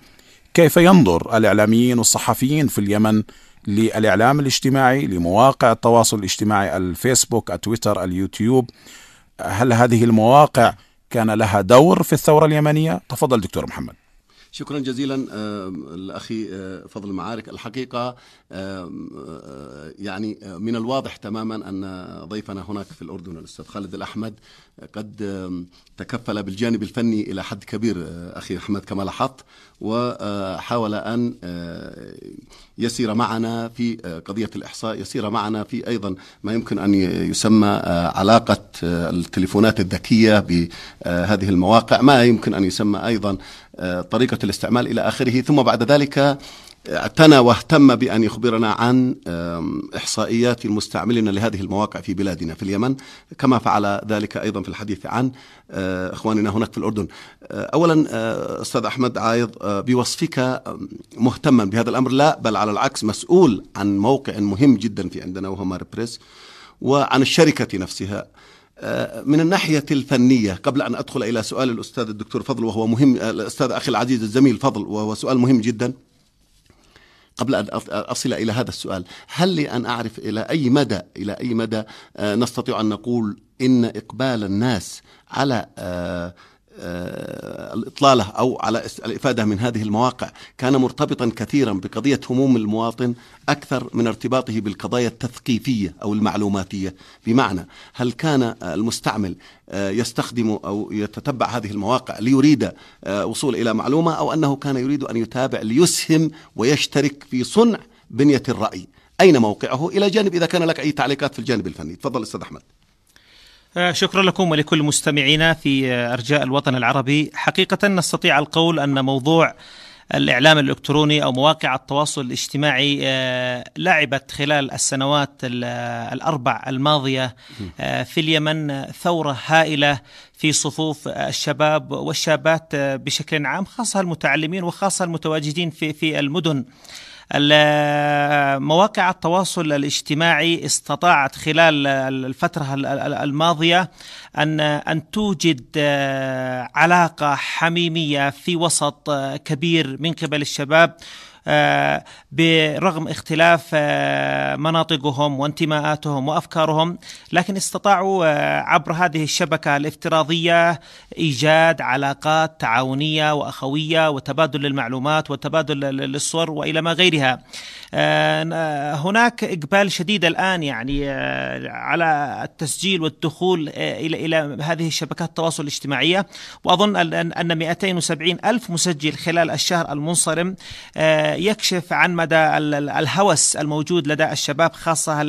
كيف ينظر الإعلاميين والصحفيين في اليمن للإعلام الاجتماعي لمواقع التواصل الاجتماعي الفيسبوك التويتر اليوتيوب هل هذه المواقع كان لها دور في الثورة اليمنية؟ تفضل دكتور محمد شكرا جزيلا الأخي فضل المعارك الحقيقة يعني من الواضح تماما أن ضيفنا هناك في الأردن الأستاذ خالد الأحمد قد تكفل بالجانب الفني إلى حد كبير آه، أخي أحمد كما لاحظت وحاول أن آه، يسير معنا في آه، قضية الإحصاء يسير معنا في أيضا ما يمكن أن يسمى علاقة التليفونات الذكية بهذه المواقع ما يمكن أن يسمى أيضا طريقة الاستعمال إلى آخره ثم بعد ذلك اعتنى واهتم بأن يخبرنا عن إحصائيات المستعملين لهذه المواقع في بلادنا في اليمن كما فعل ذلك أيضا في الحديث عن آه، إخواننا هناك في الأردن آه، أولا آه، أستاذ أحمد عايض بوصفك مهتما بهذا الأمر لا بل على العكس مسؤول عن موقع مهم جدا في عندنا وهو ماربريس وعن الشركة نفسها آه، من الناحية الفنية قبل أن أدخل إلى سؤال الأستاذ الدكتور فضل وهو مهم آه، الأستاذ أخي العزيز الزميل فضل وهو سؤال مهم جدا قبل أن أصل إلى هذا السؤال هل لي أن أعرف إلى أي مدى إلى أي مدى آه، نستطيع أن نقول إن إقبال الناس على آه، الإطلالة أو على الإفادة من هذه المواقع كان مرتبطا كثيرا بقضية هموم المواطن أكثر من ارتباطه بالقضايا التثقيفية أو المعلوماتية بمعنى هل كان المستعمل آه، يستخدم أو يتتبع هذه المواقع ليريد آه، وصول إلى معلومة أو أنه كان يريد أن يتابع ليسهم ويشترك في صنع بنية الرأي أين موقعه إلى جانب إذا كان لك أي تعليقات في الجانب الفني تفضل أستاذ أحمد آه، شكرا لكم ولكل مستمعينا في آه، أرجاء الوطن العربي حقيقة نستطيع القول أن موضوع الإعلام الإلكتروني أو مواقع التواصل الاجتماعي آه، لعبت خلال السنوات الأربع الماضية في اليمن ثورة هائلة في صفوف الشباب والشابات بشكل عام خاصة المتعلمين وخاصة المتواجدين في في المدن مواقع التواصل الاجتماعي استطاعت خلال الفترة الماضية أن أن توجد آه، علاقة حميمية في وسط آه، كبير من قبل الشباب آه، برغم اختلاف آه، مناطقهم وانتماءاتهم وافكارهم لكن استطاعوا آه، عبر هذه الشبكه الافتراضيه ايجاد علاقات تعاونيه واخويه وتبادل المعلومات وتبادل الصور والى ما غيرها آه، آه، هناك إقبال شديد الآن يعني آه، على التسجيل والدخول إلى إلى هذه الشبكات التواصل الاجتماعية وأظن أن 270 ألف مسجل خلال الشهر المنصرم يكشف عن مدى الهوس الموجود لدى الشباب خاصة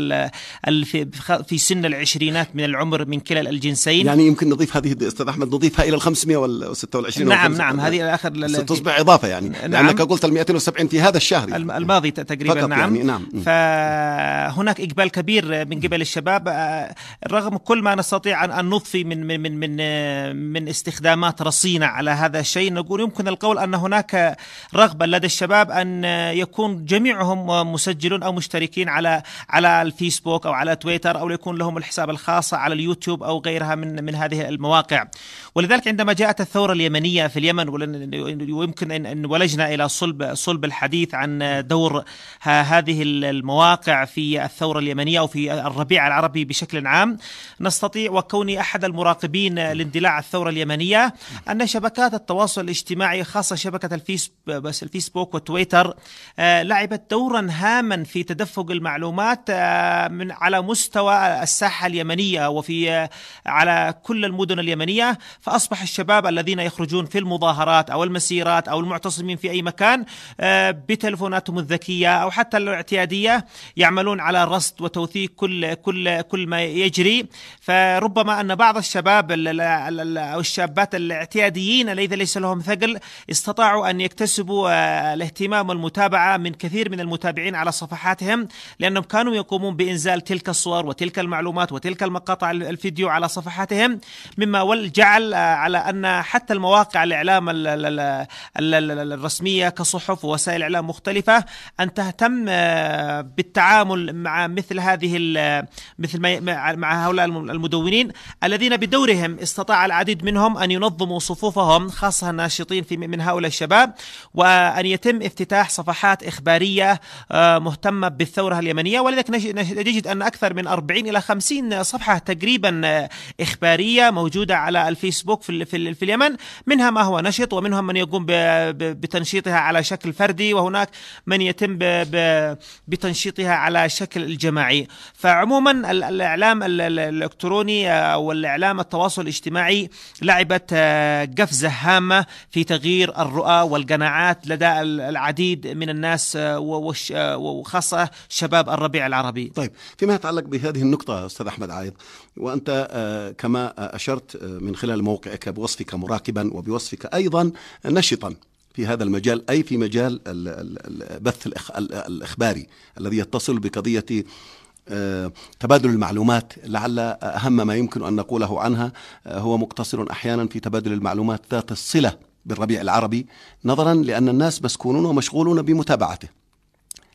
في سن العشرينات من العمر من كلا الجنسين يعني يمكن نضيف هذه استاذ احمد نضيفها الى ال 526 نعم نعم هذه الاخر ستصبح اضافه يعني نعم لانك قلت ال 270 في هذا الشهر يعني. الماضي تقريبا فقط يعني، نعم, يعني نعم فهناك إقبال كبير من قبل الشباب رغم كل ما نستطيع أن نضفي من من من من, من استخدامات رصينة على هذا الشيء نقول يمكن القول أن هناك رغبة لدى الشباب أن يكون جميعهم مسجلون أو مشتركين على على الفيسبوك أو على تويتر أو يكون لهم الحساب الخاص على اليوتيوب أو غيرها من من هذه المواقع ولذلك عندما جاءت الثورة اليمنية في اليمن ويمكن أن ولجنا إلى صلب صلب الحديث عن دور هذه المواقع في الثورة اليمنية أو في الربيع العربي بشكل عام نستطيع وكوني أحد المراقبين لاندلاع الثورة اليمنية أن شبكات التواصل الاجتماعي خاصة شبكة الفيسبوك وتويتر آه، لعبت دورا هاما في تدفق المعلومات آه، من على مستوى الساحة اليمنية وفي آه، على كل المدن اليمنية فأصبح الشباب الذين يخرجون في المظاهرات أو المسيرات أو المعتصمين في أي مكان بتلفوناتهم الذكية أو حتى الاعتياديه يعملون على رصد وتوثيق كل كل كل ما يجري فربما ان بعض الشباب او الشابات الاعتياديين الذين ليس لهم ثقل استطاعوا ان يكتسبوا آه، الاهتمام والمتابعه من كثير من المتابعين على صفحاتهم لانهم كانوا يقومون بانزال تلك الصور وتلك المعلومات وتلك المقاطع الفيديو على صفحاتهم مما جعل آه، على ان حتى المواقع الاعلام الرسميه كصحف ووسائل اعلام مختلفه ان تهتم تهتم آه، بالتعامل مع مثل هذه آه، مثل ما مع هؤلاء المدونين الذين بدورهم استطاع العديد منهم ان ينظموا صفوفهم خاصه الناشطين في من هؤلاء الشباب وان يتم افتتاح صفحات اخباريه آه، مهتمه بالثوره اليمنيه ولذلك نجد ان اكثر من 40 الى 50 صفحه تقريبا اخباريه موجوده على الفيسبوك في في, في اليمن منها ما هو نشط ومنهم من يقوم بتنشيطها على شكل فردي وهناك من يتم بتنشيطها على شكل جماعي فعموما الإعلام الإلكتروني أو الإعلام التواصل الاجتماعي لعبت آه، قفزة هامة في تغيير الرؤى والقناعات لدى العديد من الناس آه، آه، وخاصة شباب الربيع العربي طيب فيما يتعلق بهذه النقطة أستاذ أحمد عايض وأنت كما أشرت من خلال موقعك بوصفك مراقبا وبوصفك أيضا نشطا في هذا المجال أي في مجال البث الإخباري الذي يتصل بقضية آه، تبادل المعلومات لعل أهم ما يمكن أن نقوله عنها آه، هو مقتصر أحيانا في تبادل المعلومات ذات الصلة بالربيع العربي نظرا لأن الناس مسكونون ومشغولون بمتابعته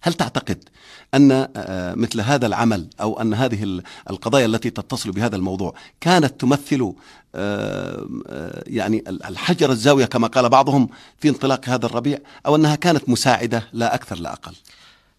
هل تعتقد أن آه، مثل هذا العمل أو أن هذه القضايا التي تتصل بهذا الموضوع كانت تمثل آه، يعني الحجر الزاوية كما قال بعضهم في انطلاق هذا الربيع أو أنها كانت مساعدة لا أكثر لا أقل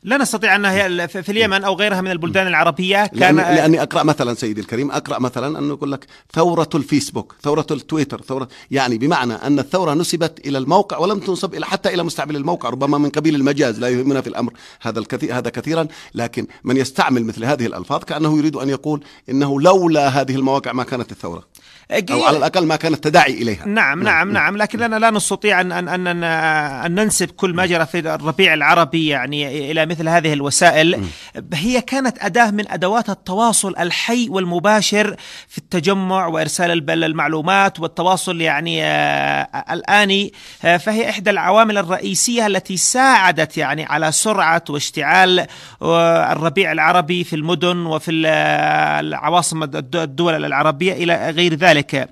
لا نستطيع انها في اليمن او غيرها من البلدان العربيه كان لأني, لاني اقرا مثلا سيدي الكريم اقرا مثلا انه يقول لك ثوره الفيسبوك، ثوره التويتر، ثوره يعني بمعنى ان الثوره نسبت الى الموقع ولم تنسب الى حتى الى مستعمل الموقع، ربما من قبيل المجاز لا يهمنا في الامر هذا الكثير هذا كثيرا، لكن من يستعمل مثل هذه الالفاظ كانه يريد ان يقول انه لولا هذه المواقع ما كانت الثوره. او على الاقل ما كانت تداعي اليها نعم نعم نعم لكن لا نستطيع ان ان ان, أن ننسب كل ما جرى في الربيع العربي يعني الى مثل هذه الوسائل هي كانت أداة من أدوات التواصل الحي والمباشر في التجمع وإرسال المعلومات والتواصل يعني آه، الآني آه، فهي إحدى العوامل الرئيسية التي ساعدت يعني على سرعة واشتعال آه، الربيع العربي في المدن وفي العواصم الدول العربية إلى غير ذلك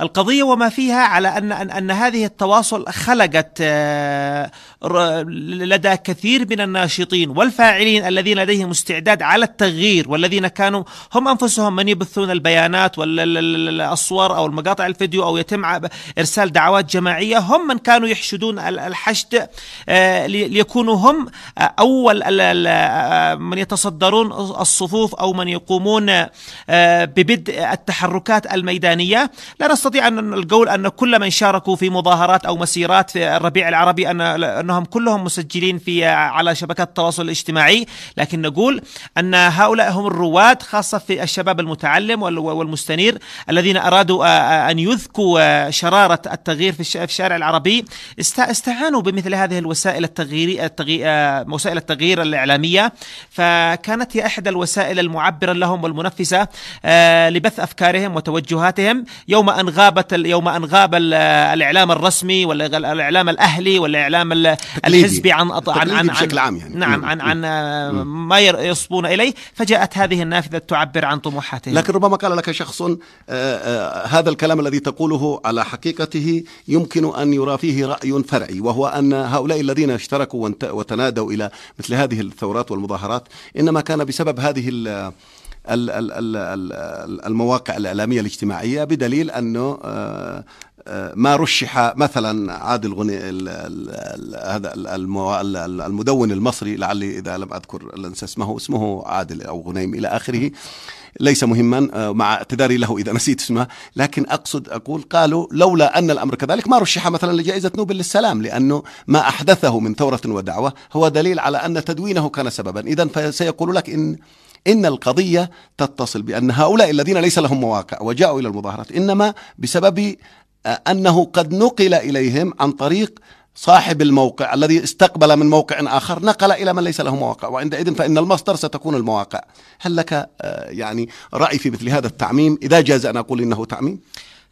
القضية وما فيها على أن أن هذه التواصل خلقت لدى كثير من الناشطين والفاعلين الذين لديهم استعداد على التغيير والذين كانوا هم انفسهم من يبثون البيانات والصور او المقاطع الفيديو او يتم ارسال دعوات جماعيه هم من كانوا يحشدون الحشد آه، ليكونوا هم آه، اول آه، من يتصدرون الصفوف او من يقومون ببدء التحركات الميدانيه لا نستطيع ان القول ان كل من شاركوا في مظاهرات او مسيرات في الربيع العربي ان وأنهم كلهم مسجلين في على شبكات التواصل الاجتماعي لكن نقول أن هؤلاء هم الرواد خاصة في الشباب المتعلم والمستنير الذين أرادوا أن يذكوا شرارة التغيير في الشارع العربي استعانوا بمثل هذه الوسائل التغيير وسائل التغيير الإعلامية فكانت هي إحدى الوسائل المعبرة لهم والمنفسة لبث أفكارهم وتوجهاتهم يوم أن غابت يوم أن غاب الإعلام الرسمي والإعلام الأهلي والإعلام الحزبي عن عن عن بشكل عام يعني نعم عن عن آه، ما يصبون اليه فجاءت هذه النافذه تعبر عن طموحاتهم لكن ربما قال لك شخص آه، آه، هذا الكلام الذي تقوله على حقيقته يمكن ان يرى فيه راي فرعي وهو ان هؤلاء الذين اشتركوا وتنادوا الى مثل هذه الثورات والمظاهرات انما كان بسبب هذه المواقع الإعلامية الاجتماعية بدليل أنه ما رشح مثلا عادل غني هذا المدون المصري لعلي اذا لم اذكر لنسى اسمه اسمه عادل او غنيم الى اخره ليس مهما آه، مع اعتذاري له اذا نسيت اسمه لكن اقصد اقول قالوا لولا ان الامر كذلك ما رشح مثلا لجائزه نوبل للسلام لانه ما احدثه من ثوره ودعوه هو دليل على ان تدوينه كان سببا اذا فسيقول لك ان إن القضية تتصل بأن هؤلاء الذين ليس لهم مواقع وجاءوا إلى المظاهرات إنما بسبب أنه قد نقل إليهم عن طريق صاحب الموقع الذي استقبل من موقع آخر نقل إلى من ليس له مواقع وعندئذ فإن المصدر ستكون المواقع هل لك آه، يعني رأي في مثل هذا التعميم إذا جاز أن أقول إنه تعميم؟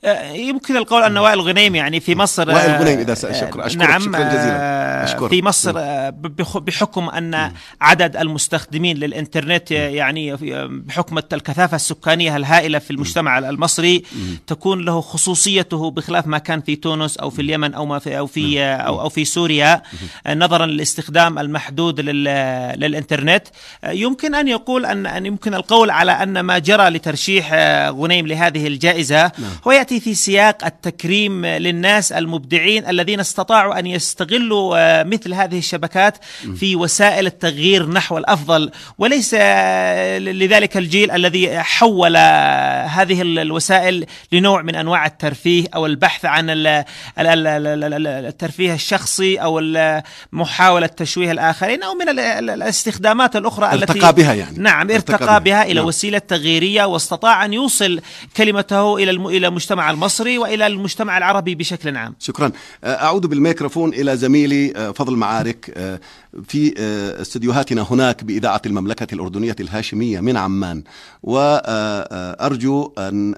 آه، يمكن القول ان وائل غنيم يعني في مصر وائل آه، غنيم اذا شكرا آه، اشكرك نعم شكرا جزيلا أشكرك. في مصر بحكم ان عدد المستخدمين للانترنت يعني بحكم الكثافه السكانيه الهائله في المجتمع المصري تكون له خصوصيته بخلاف ما كان في تونس او في اليمن او ما في او في او او في سوريا نظرا للاستخدام المحدود للانترنت يمكن ان يقول ان يمكن القول على ان ما جرى لترشيح غنيم لهذه الجائزه نعم. هو ياتي تأتي في سياق التكريم للناس المبدعين الذين استطاعوا أن يستغلوا آه، مثل هذه الشبكات في وسائل التغيير نحو الأفضل وليس آه، لذلك الجيل الذي حول هذه الوسائل لنوع من أنواع الترفيه أو البحث عن الترفيه الشخصي أو محاولة تشويه الآخرين أو من الاستخدامات الأخرى التي ارتقى بها يعني نعم ارتقى بها إلى نعم. وسيلة تغييرية واستطاع أن يوصل كلمته إلى إلى مجتمع المصري والى المجتمع العربي بشكل عام. شكرا. أه، اعود بالميكروفون الى زميلي أه، فضل معارك أه، في استديوهاتنا هناك باذاعه المملكه الاردنيه الهاشميه من عمان وارجو ان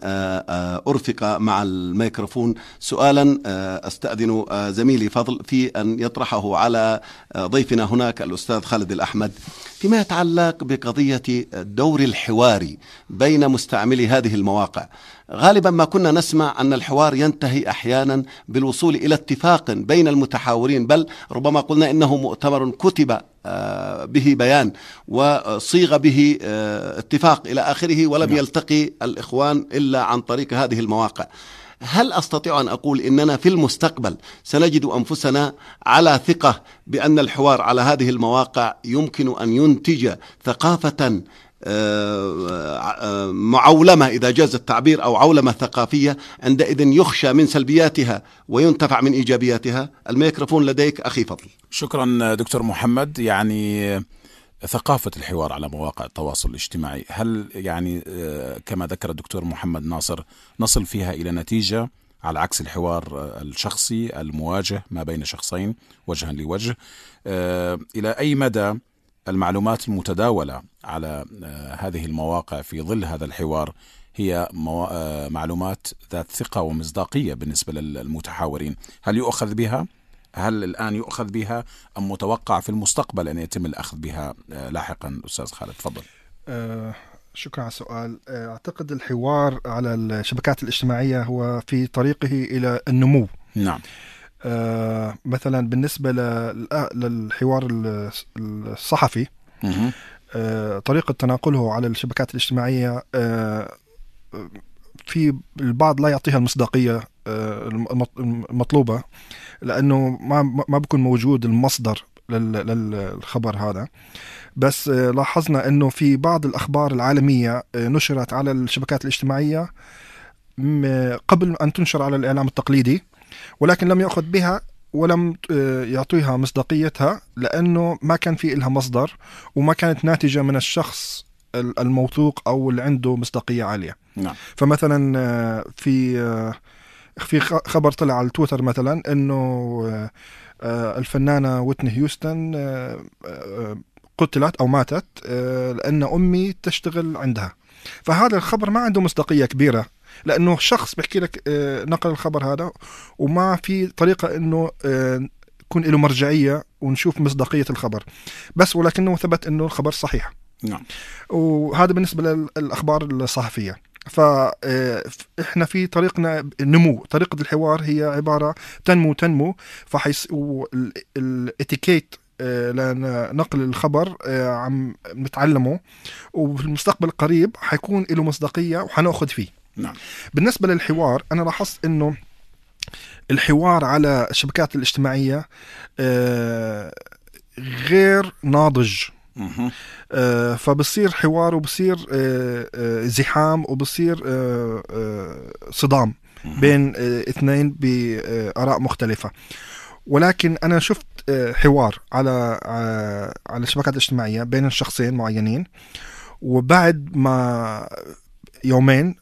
ارفق مع الميكروفون سؤالا استاذن زميلي فضل في ان يطرحه على ضيفنا هناك الاستاذ خالد الاحمد فيما يتعلق بقضيه الدور الحواري بين مستعملي هذه المواقع. غالبا ما كنا نسمع أن الحوار ينتهي أحيانا بالوصول إلى اتفاق بين المتحاورين بل ربما قلنا إنه مؤتمر كتب آه، به بيان وصيغ به آه، اتفاق إلى آخره ولم نعم. يلتقي الإخوان إلا عن طريق هذه المواقع هل استطيع ان اقول اننا في المستقبل سنجد انفسنا على ثقه بان الحوار على هذه المواقع يمكن ان ينتج ثقافه معولمة إذا جاز التعبير أو عولمة ثقافية عندئذ يخشى من سلبياتها وينتفع من إيجابياتها الميكروفون لديك أخي فضل شكرا دكتور محمد يعني آه، ثقافة الحوار على مواقع التواصل الاجتماعي هل يعني آه، كما ذكر الدكتور محمد ناصر نصل فيها إلى نتيجة على عكس الحوار آه، الشخصي المواجه ما بين شخصين وجها لوجه إلى أي مدى المعلومات المتداولة على آه، هذه المواقع في ظل هذا الحوار هي مو... آه، معلومات ذات ثقة ومصداقية بالنسبة للمتحاورين هل يؤخذ بها؟ هل الآن يؤخذ بها أم متوقع في المستقبل أن يتم الأخذ بها آه، لاحقا أستاذ خالد تفضل أه شكرا على السؤال أعتقد الحوار على الشبكات الاجتماعية هو في طريقه إلى النمو نعم آه، مثلا بالنسبه للحوار الصحفي آه، طريقه تناقله على الشبكات الاجتماعيه آه، في البعض لا يعطيها المصداقيه المطلوبه لانه ما ما بكون موجود المصدر للخبر هذا بس لاحظنا انه في بعض الاخبار العالميه نشرت على الشبكات الاجتماعيه قبل ان تنشر على الاعلام التقليدي ولكن لم يأخذ بها ولم آه، يعطيها مصداقيتها لأنه ما كان في إلها مصدر وما كانت ناتجة من الشخص الموثوق أو اللي عنده مصداقية عالية نعم. فمثلا آه، في آه، في خبر طلع على تويتر مثلا انه الفنانه ويتني هيوستن قتلت او ماتت لان امي تشتغل عندها فهذا الخبر ما عنده مصداقيه كبيره لانه شخص بحكي لك آه، نقل الخبر هذا وما في طريقه انه يكون آه، له مرجعيه ونشوف مصداقيه الخبر بس ولكنه ثبت انه الخبر صحيح نعم وهذا بالنسبه للاخبار الصحفيه فاحنا آه، في طريقنا نمو طريقه الحوار هي عباره تنمو تنمو فحيص الاتيكيت لنقل الخبر عم نتعلمه وفي المستقبل القريب حيكون له مصداقيه وحناخذ فيه نعم بالنسبه للحوار انا لاحظت انه الحوار على الشبكات الاجتماعيه آه، غير ناضج آه فبصير حوار وبصير آه آه زحام وبصير آه، آه، صدام بين اثنين باراء مختلفه ولكن انا شفت حوار على على الشبكات الاجتماعيه بين شخصين معينين وبعد ما يومين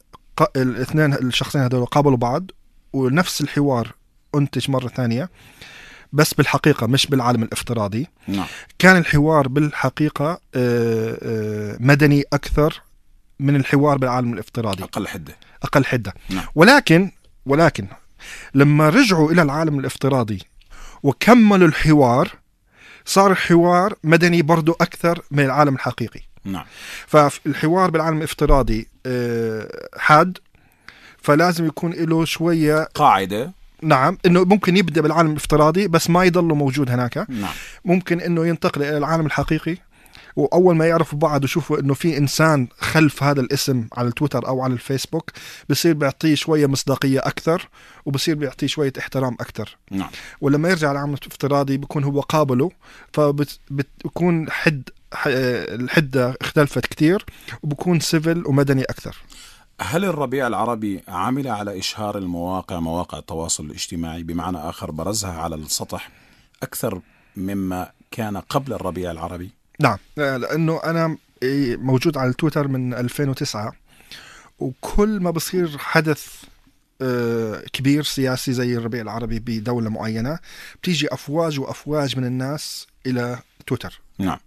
الاثنين الشخصين هذول قابلوا بعض ونفس الحوار انتج مره ثانيه بس بالحقيقة مش بالعالم الافتراضي نعم. كان الحوار بالحقيقة آه، آه، مدني أكثر من الحوار بالعالم الافتراضي أقل حدة أقل حدة نعم. ولكن ولكن لما رجعوا إلى العالم الافتراضي وكملوا الحوار صار الحوار مدني برضو أكثر من العالم الحقيقي نعم. فالحوار بالعالم الافتراضي آه، حاد فلازم يكون له شويه قاعده نعم انه ممكن يبدا بالعالم الافتراضي بس ما يضل موجود هناك نعم. ممكن انه ينتقل الى العالم الحقيقي واول ما يعرفوا بعض ويشوفوا انه في انسان خلف هذا الاسم على التويتر او على الفيسبوك بصير بيعطيه شويه مصداقيه اكثر وبصير بيعطيه شويه احترام اكثر نعم ولما يرجع العالم الافتراضي بيكون هو قابله فبتكون حد الحده اختلفت كثير وبكون سيفل ومدني اكثر هل الربيع العربي عمل على إشهار المواقع مواقع التواصل الاجتماعي بمعنى آخر برزها على السطح أكثر مما كان قبل الربيع العربي؟ نعم لأنه أنا موجود على التويتر من 2009 وكل ما بصير حدث آه، كبير سياسي زي الربيع العربي بدولة معينة بتيجي أفواج وأفواج من الناس إلى تويتر نعم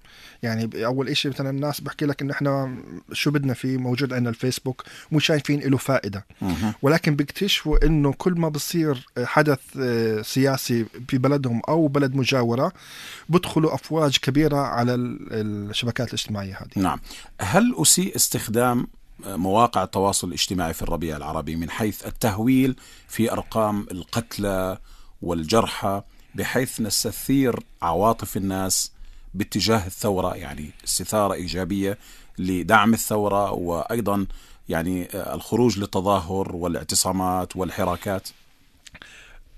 يعني اول شيء مثلا الناس بحكي لك انه احنا شو بدنا فيه موجود عندنا الفيسبوك مو شايفين له فائده ولكن بيكتشفوا انه كل ما بصير حدث سياسي في بلدهم او بلد مجاوره بدخلوا افواج كبيره على الشبكات الاجتماعيه هذه نعم هل اسيء استخدام مواقع التواصل الاجتماعي في الربيع العربي من حيث التهويل في ارقام القتلى والجرحى بحيث نستثير عواطف الناس باتجاه الثورة يعني استثارة إيجابية لدعم الثورة وأيضا يعني الخروج للتظاهر والاعتصامات والحراكات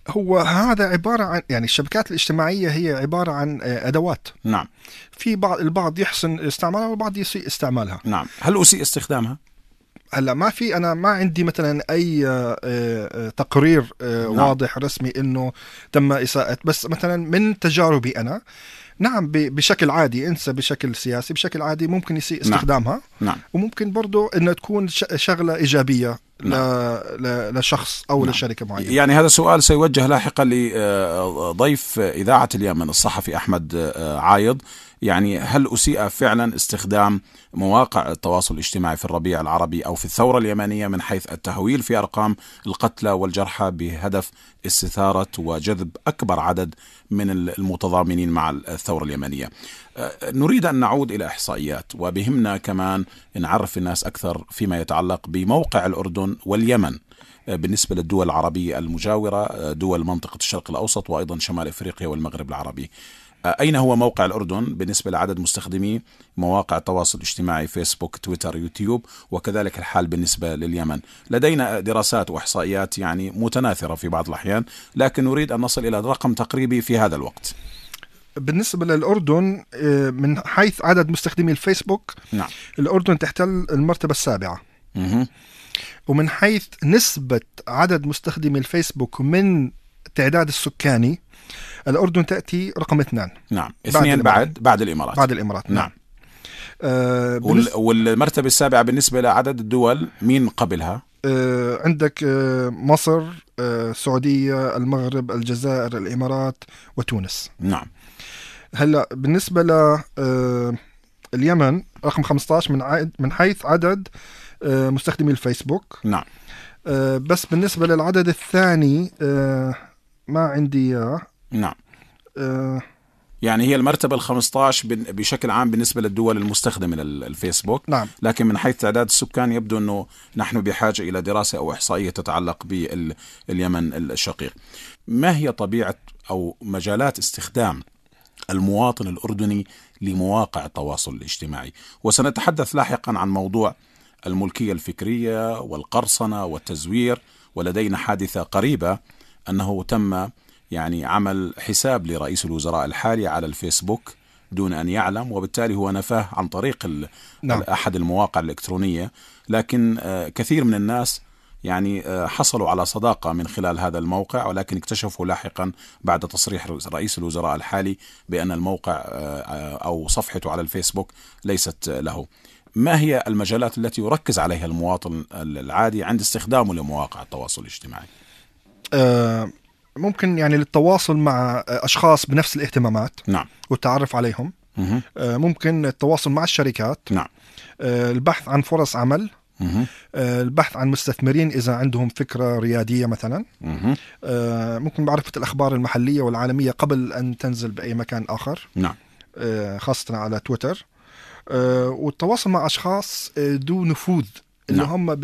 هو هذا عبارة عن يعني الشبكات الاجتماعية هي عبارة عن آه، أدوات نعم في بعض البعض يحسن استعمالها والبعض يسيء استعمالها نعم هل أسيء استخدامها؟ هلا ما في انا ما عندي مثلا اي آه، آه، تقرير نعم. واضح رسمي انه تم اساءه بس مثلا من تجاربي انا نعم بشكل عادي انسى بشكل سياسي بشكل عادي ممكن يسيء نعم. استخدامها نعم. نعم. وممكن برضو انها تكون شغله ايجابيه نعم. لشخص او نعم. لشركه معينه يعني هذا السؤال سيوجه لاحقا لضيف اذاعه اليمن الصحفي احمد آه، عايض يعني هل أسيء فعلا استخدام مواقع التواصل الاجتماعي في الربيع العربي أو في الثورة اليمنية من حيث التهويل في أرقام القتلى والجرحى بهدف استثارة وجذب أكبر عدد من المتضامنين مع الثورة اليمنية أه، نريد أن نعود إلى إحصائيات وبهمنا كمان نعرف الناس أكثر فيما يتعلق بموقع الأردن واليمن أه، بالنسبة للدول العربية المجاورة أه، دول منطقة الشرق الأوسط وأيضا شمال إفريقيا والمغرب العربي أين هو موقع الأردن بالنسبة لعدد مستخدمي مواقع التواصل الاجتماعي فيسبوك تويتر يوتيوب وكذلك الحال بالنسبة لليمن لدينا دراسات وإحصائيات يعني متناثرة في بعض الأحيان لكن نريد أن نصل إلى رقم تقريبي في هذا الوقت بالنسبة للأردن آه، من حيث عدد مستخدمي الفيسبوك نعم. الأردن تحتل المرتبة السابعة مه. ومن حيث نسبة عدد مستخدمي الفيسبوك من تعداد السكاني الأردن تأتي رقم اثنان نعم اثنين بعد بعد, بعد الإمارات بعد الإمارات نعم, نعم. آه والمرتبة السابعة بالنسبة لعدد الدول مين قبلها؟ آه عندك آه مصر آه، السعودية المغرب الجزائر الإمارات وتونس نعم هلا بالنسبة ل آه، اليمن رقم 15 من عائد من حيث عدد آه، مستخدمي الفيسبوك نعم بس بالنسبة للعدد الثاني ما عندي اياه نعم آه يعني هي المرتبة ال 15 بشكل عام بالنسبة للدول المستخدمة للفيسبوك نعم. لكن من حيث تعداد السكان يبدو أنه نحن بحاجة إلى دراسة أو إحصائية تتعلق باليمن الشقيق ما هي طبيعة أو مجالات استخدام المواطن الأردني لمواقع التواصل الاجتماعي وسنتحدث لاحقا عن موضوع الملكية الفكرية والقرصنة والتزوير ولدينا حادثة قريبة أنه تم يعني عمل حساب لرئيس الوزراء الحالي على الفيسبوك دون أن يعلم وبالتالي هو نفاه عن طريق نعم. أحد المواقع الإلكترونية لكن آه، كثير من الناس يعني آه، حصلوا على صداقة من خلال هذا الموقع ولكن اكتشفوا لاحقا بعد تصريح رئيس الوزراء الحالي بأن الموقع آه، أو صفحته على الفيسبوك ليست له ما هي المجالات التي يركز عليها المواطن العادي عند استخدامه لمواقع التواصل الاجتماعي؟ أه ممكن يعني للتواصل مع اشخاص بنفس الاهتمامات نعم والتعرف عليهم مه. آه، ممكن التواصل مع الشركات نعم آه، البحث عن فرص عمل مه. آه، البحث عن مستثمرين اذا عندهم فكره رياديه مثلا مه. ممكن معرفه الاخبار المحليه والعالميه قبل ان تنزل باي مكان اخر نعم خاصه على تويتر والتواصل مع اشخاص ذو نفوذ اللي نعم. هم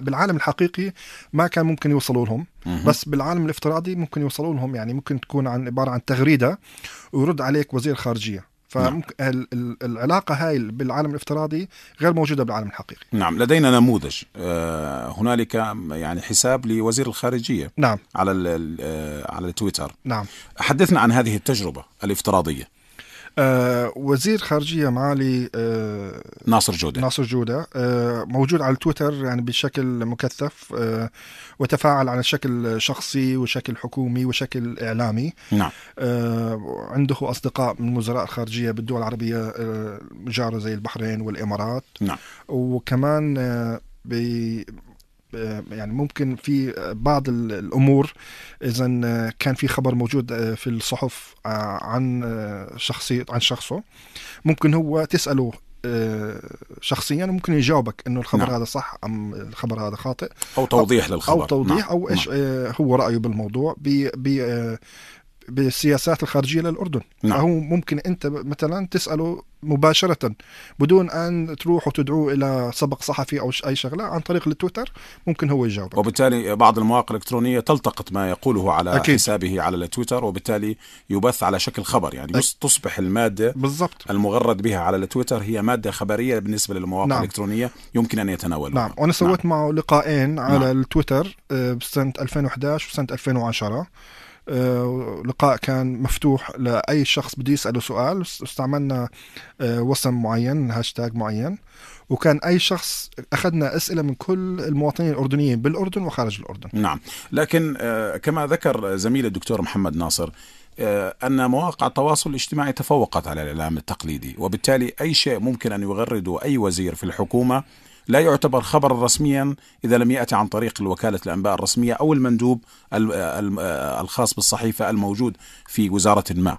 بالعالم الحقيقي ما كان ممكن يوصلوا لهم مه. بس بالعالم الافتراضي ممكن يوصلوا لهم يعني ممكن تكون عن عباره عن تغريده ويرد عليك وزير خارجيه نعم. فالعلاقه هاي بالعالم الافتراضي غير موجوده بالعالم الحقيقي نعم لدينا نموذج آه، هنالك يعني حساب لوزير الخارجيه نعم على آه، على تويتر نعم حدثنا عن هذه التجربه الافتراضيه آه، وزير خارجيه معالي آه ناصر جوده ناصر جوده آه موجود على التويتر يعني بشكل مكثف آه وتفاعل على شكل شخصي وشكل حكومي وشكل اعلامي نعم آه عنده اصدقاء من وزراء الخارجيه بالدول العربيه آه جاره زي البحرين والامارات نعم وكمان آه آه، يعني ممكن في بعض الامور اذا كان في خبر موجود آه، في الصحف آه، عن شخصيه عن شخصه ممكن هو تساله شخصيا ممكن يجاوبك انه الخبر نعم. هذا صح ام الخبر هذا خاطئ او توضيح للخبر نعم. او توضيح نعم. او ايش نعم. هو رايه بالموضوع ب ب بالسياسات الخارجيه للأردن نعم. فهو ممكن أنت مثلا تسأله مباشرة بدون أن تروحوا تدعوه إلى سبق صحفي أو أي شغلة عن طريق التويتر ممكن هو يجاوبك وبالتالي بعض المواقع الإلكترونية تلتقط ما يقوله على أكيد. حسابه على التويتر وبالتالي يبث على شكل خبر يعني أكيد. تصبح المادة بالضبط المغرد بها على التويتر هي مادة خبرية بالنسبة للمواقع نعم. الإلكترونية يمكن أن يتناولها نعم وأنا نعم. سويت نعم. معه لقاءين على نعم. التويتر آه، بسنة 2011 وسنة 2010 آه، لقاء كان مفتوح لاي شخص بده يساله سؤال استعملنا آه، وسم معين هاشتاج معين وكان اي شخص اخذنا اسئله من كل المواطنين الاردنيين بالاردن وخارج الاردن نعم لكن آه، كما ذكر زميل الدكتور محمد ناصر أن مواقع التواصل الاجتماعي تفوقت على الإعلام التقليدي وبالتالي أي شيء ممكن أن يغرده أي وزير في الحكومة لا يعتبر خبرا رسميا إذا لم يأتي عن طريق وكالة الأنباء الرسمية أو المندوب الخاص بالصحيفة الموجود في وزارة ما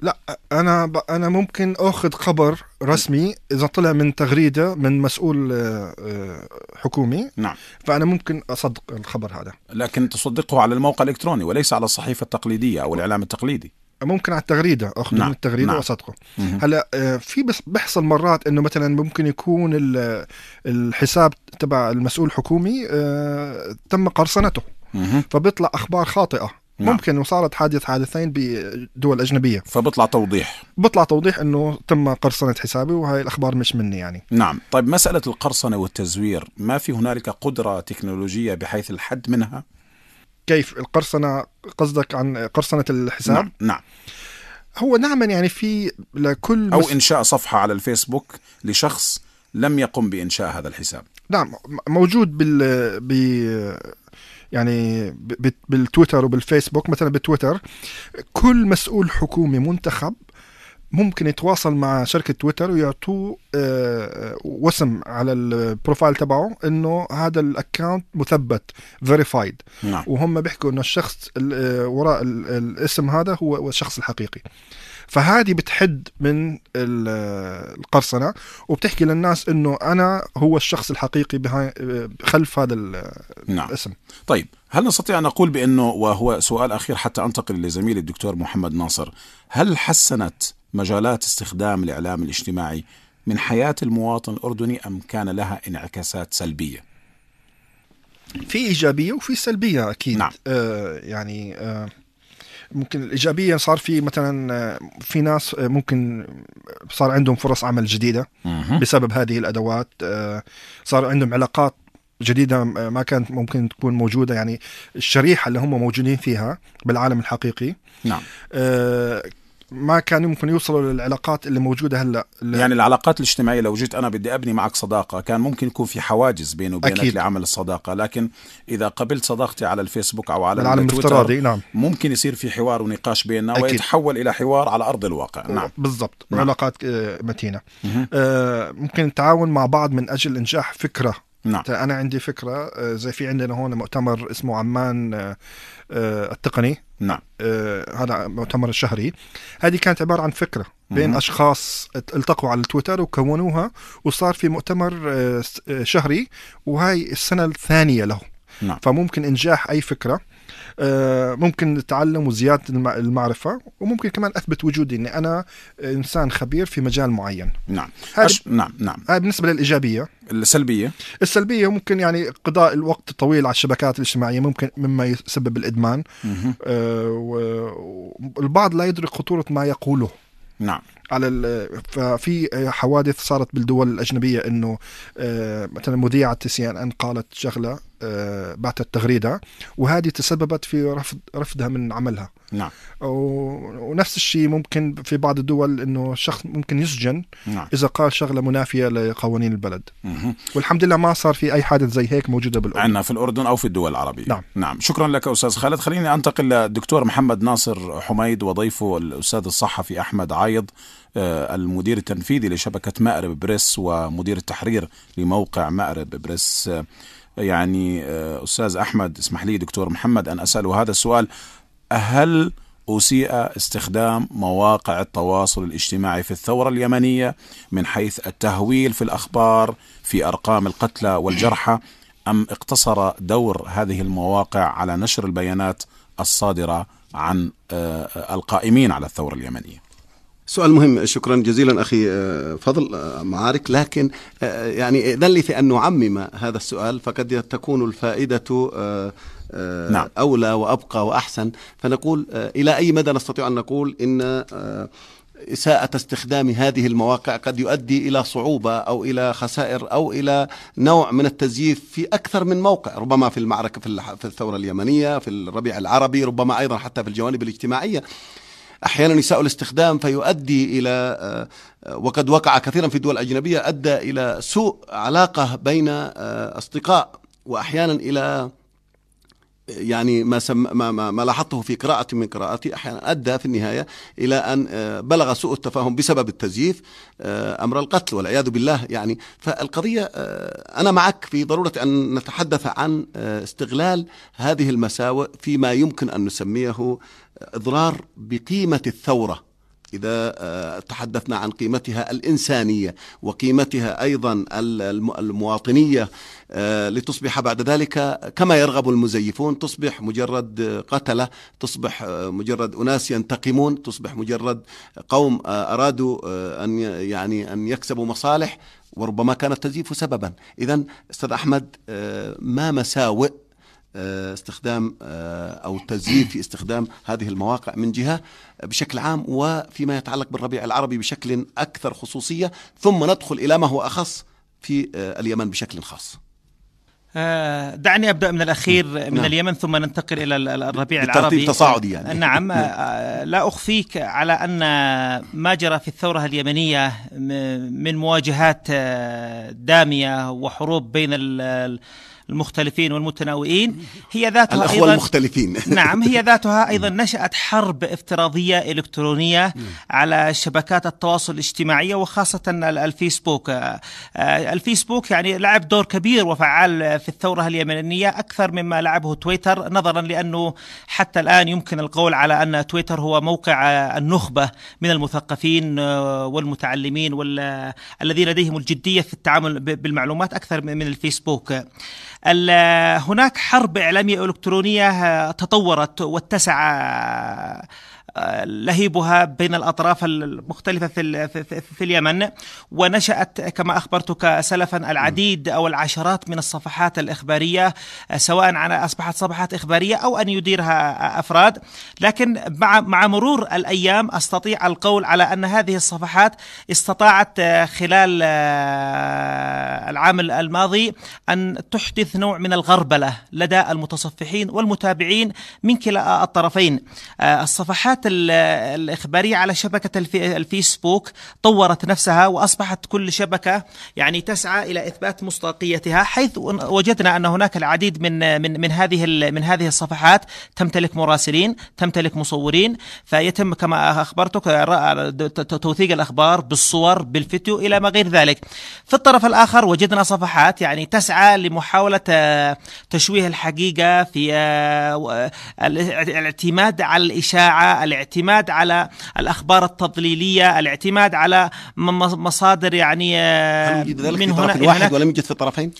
لا انا ب... انا ممكن اخذ خبر رسمي اذا طلع من تغريده من مسؤول آه، آه، حكومي نعم فانا ممكن اصدق الخبر هذا لكن تصدقه على الموقع الالكتروني وليس على الصحيفه التقليديه او الاعلام التقليدي ممكن على التغريده اخذ نعم. من التغريده نعم. واصدقه هلا آه، في بيحصل مرات انه مثلا ممكن يكون الحساب تبع المسؤول الحكومي آه، تم قرصنته فبيطلع اخبار خاطئه نعم. ممكن وصارت حادث حادثين بدول اجنبيه فبطلع توضيح بطلع توضيح انه تم قرصنه حسابي وهي الاخبار مش مني يعني نعم طيب مساله القرصنه والتزوير ما في هنالك قدره تكنولوجيه بحيث الحد منها كيف القرصنه قصدك عن قرصنه الحساب نعم, نعم. هو نعم يعني في لكل او مس... انشاء صفحه على الفيسبوك لشخص لم يقم بانشاء هذا الحساب نعم موجود بال ب... يعني بالتويتر وبالفيسبوك مثلا بالتويتر كل مسؤول حكومي منتخب ممكن يتواصل مع شركه تويتر ويعطوه آه، آه، وسم على البروفايل تبعه انه هذا الاكونت مثبت فيريفايد نعم. وهم بيحكوا انه الشخص آه، وراء الاسم هذا هو الشخص الحقيقي فهذه بتحد من القرصنه وبتحكي للناس انه انا هو الشخص الحقيقي خلف هذا نعم. الاسم نعم. طيب هل نستطيع ان نقول بانه وهو سؤال اخير حتى انتقل لزميلي الدكتور محمد ناصر هل حسنت مجالات استخدام الاعلام الاجتماعي من حياه المواطن الاردني ام كان لها انعكاسات سلبيه؟ في ايجابيه وفي سلبيه اكيد نعم. آه يعني آه ممكن الايجابيه صار في مثلا آه، في ناس آه، ممكن صار عندهم فرص عمل جديده مه. بسبب هذه الادوات آه، صار عندهم علاقات جديده ما كانت ممكن تكون موجوده يعني الشريحه اللي هم موجودين فيها بالعالم الحقيقي نعم ما كان ممكن يوصلوا للعلاقات اللي موجوده هلا اللي يعني العلاقات الاجتماعيه لو جيت انا بدي ابني معك صداقه كان ممكن يكون في حواجز بيني وبينك أكيد. لعمل الصداقه لكن اذا قبلت صداقتي على الفيسبوك او على العالم الافتراضي نعم ممكن يصير في حوار ونقاش بيننا أكيد. ويتحول الى حوار على ارض الواقع نعم بالضبط نعم. علاقات آه، متينه آه ممكن التعاون مع بعض من اجل انجاح فكره نعم. انا عندي فكره آه، زي في عندنا هون مؤتمر اسمه عمان آه، آه، التقني نعم آه، هذا مؤتمر الشهري هذه كانت عبارة عن فكرة بين مم. أشخاص التقوا على التويتر وكونوها وصار في مؤتمر آه، شهري وهاي السنة الثانية له نعم. فممكن إنجاح أي فكرة آه، ممكن التعلم وزياده المعرفه وممكن كمان اثبت وجودي اني انا انسان خبير في مجال معين نعم أش... نعم نعم هاي بالنسبه للايجابيه السلبيه السلبيه ممكن يعني قضاء الوقت الطويل على الشبكات الاجتماعيه ممكن مما يسبب الادمان آه والبعض لا يدرك خطوره ما يقوله نعم على ففي حوادث صارت بالدول الاجنبيه انه آه، مثلا مذيعه سي ان ان قالت شغله آه، بعتت تغريده وهذه تسببت في رفض رفضها من عملها نعم ونفس الشيء ممكن في بعض الدول انه شخص ممكن يسجن نعم. اذا قال شغله منافيه لقوانين البلد مه. والحمد لله ما صار في اي حادث زي هيك موجوده بالاردن عندنا في الاردن او في الدول العربيه نعم نعم شكرا لك استاذ خالد خليني انتقل للدكتور محمد ناصر حميد وضيفه الاستاذ الصحفي احمد عايض آه، المدير التنفيذي لشبكة مأرب بريس ومدير التحرير لموقع مأرب بريس آه، يعني آه، أستاذ أحمد اسمح لي دكتور محمد أن أسأله هذا السؤال هل أسيء استخدام مواقع التواصل الاجتماعي في الثورة اليمنية من حيث التهويل في الأخبار في أرقام القتلى والجرحى أم اقتصر دور هذه المواقع على نشر البيانات الصادرة عن القائمين على الثورة اليمنية سؤال مهم شكرا جزيلا اخي آه، فضل آه، معارك لكن آه، يعني اذن لي في ان نعمم هذا السؤال فقد تكون الفائده نعم. اولى وابقى واحسن فنقول الى اي مدى نستطيع ان نقول ان إساءة استخدام هذه المواقع قد يؤدي إلى صعوبة أو إلى خسائر أو إلى نوع من التزييف في أكثر من موقع ربما في المعركة في الثورة اليمنية في الربيع العربي ربما أيضا حتى في الجوانب الاجتماعية أحيانا يساء الاستخدام فيؤدي إلى آه، وقد وقع كثيرا في الدول الأجنبية أدى إلى سوء علاقة بين آه، أصدقاء وأحيانا إلى يعني ما, سم ما, ما, ما لاحظته في قراءة من قراءاتي أحيانا أدى في النهاية إلى أن آه، بلغ سوء التفاهم بسبب التزييف آه، أمر القتل والعياذ بالله يعني فالقضية آه، أنا معك في ضرورة أن نتحدث عن استغلال هذه المساوئ فيما يمكن أن نسميه إضرار بقيمة الثورة إذا آه، تحدثنا عن قيمتها الإنسانية وقيمتها أيضا المواطنية آه، لتصبح بعد ذلك كما يرغب المزيفون تصبح مجرد قتلة تصبح آه، مجرد أناس ينتقمون تصبح مجرد قوم أرادوا أن يعني أن يكسبوا مصالح وربما كان التزييف سببا إذا أستاذ أحمد ما مساوئ آه، استخدام آه، او التسيير في استخدام هذه المواقع من جهه بشكل عام وفيما يتعلق بالربيع العربي بشكل اكثر خصوصيه ثم ندخل الى ما هو اخص في آه، اليمن بشكل خاص. دعني ابدا من الاخير نعم. من نعم. اليمن ثم ننتقل الى الربيع العربي تصاعدي يعني نعم, نعم. لا اخفيك على ان ما جرى في الثوره اليمنيه من مواجهات داميه وحروب بين المختلفين والمتناوئين هي ذاتها الأخوة أيضا المختلفين نعم هي ذاتها أيضا نشأت حرب افتراضية إلكترونية على شبكات التواصل الاجتماعية وخاصة الفيسبوك آه، آه، الفيسبوك يعني لعب دور كبير وفعال في الثورة اليمنية أكثر مما لعبه تويتر نظرا لأنه حتى الآن يمكن القول على أن تويتر هو موقع آه، النخبة من المثقفين والمتعلمين والذين لديهم الجدية في التعامل بالمعلومات أكثر من الفيسبوك هناك حرب إعلامية إلكترونية آه، تطورت واتسع آه، لهيبها بين الأطراف المختلفة في, في اليمن ونشأت كما أخبرتك سلفا العديد أو العشرات من الصفحات الإخبارية آه، سواء على أصبحت صفحات إخبارية أو أن يديرها آه، أفراد لكن مع, مع مرور الأيام أستطيع القول على أن هذه الصفحات استطاعت آه، خلال العام الماضي أن تحدث نوع من الغربلة لدى المتصفحين والمتابعين من كلا الطرفين الصفحات الإخبارية على شبكة الفيسبوك طورت نفسها وأصبحت كل شبكة يعني تسعى إلى إثبات مصداقيتها حيث وجدنا أن هناك العديد من من من هذه من هذه الصفحات تمتلك مراسلين تمتلك مصورين فيتم كما أخبرتك توثيق الأخبار بالصور بالفيديو إلى ما غير ذلك في الطرف الآخر وجدنا صفحات يعني تسعى لمحاولة آه، تشويه الحقيقة في آه، الاعتماد على الإشاعة الاعتماد على الاخبار التضليليه الاعتماد على مصادر يعني آه، من هنا في الواحد ولم يوجد في الطرفين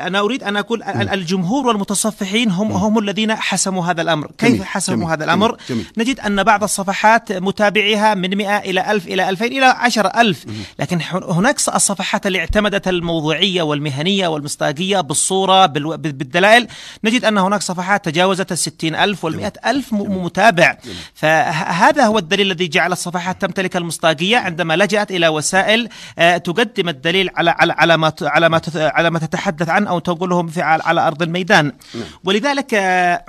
انا اريد ان اقول الجمهور والمتصفحين هم هم الذين حسموا هذا الامر، كيف جميل حسموا جميل هذا الامر؟ جميل جميل. نجد ان بعض الصفحات متابعيها من 100 الى 1000 الى 2000 الى 10000 لكن هناك الصفحات اللي اعتمدت الموضوعيه والمهنيه والمصداقيه بالصوره بالدلائل نجد ان هناك صفحات تجاوزت ال 60000 وال 100000 متابع فهذا هو الدليل الذي جعل الصفحات تمتلك المصداقيه عندما لجأت الى وسائل آه، تقدم الدليل على على على ما على ما على ما تتحدث عنه أو تنقلهم في على أرض الميدان نعم. ولذلك آه،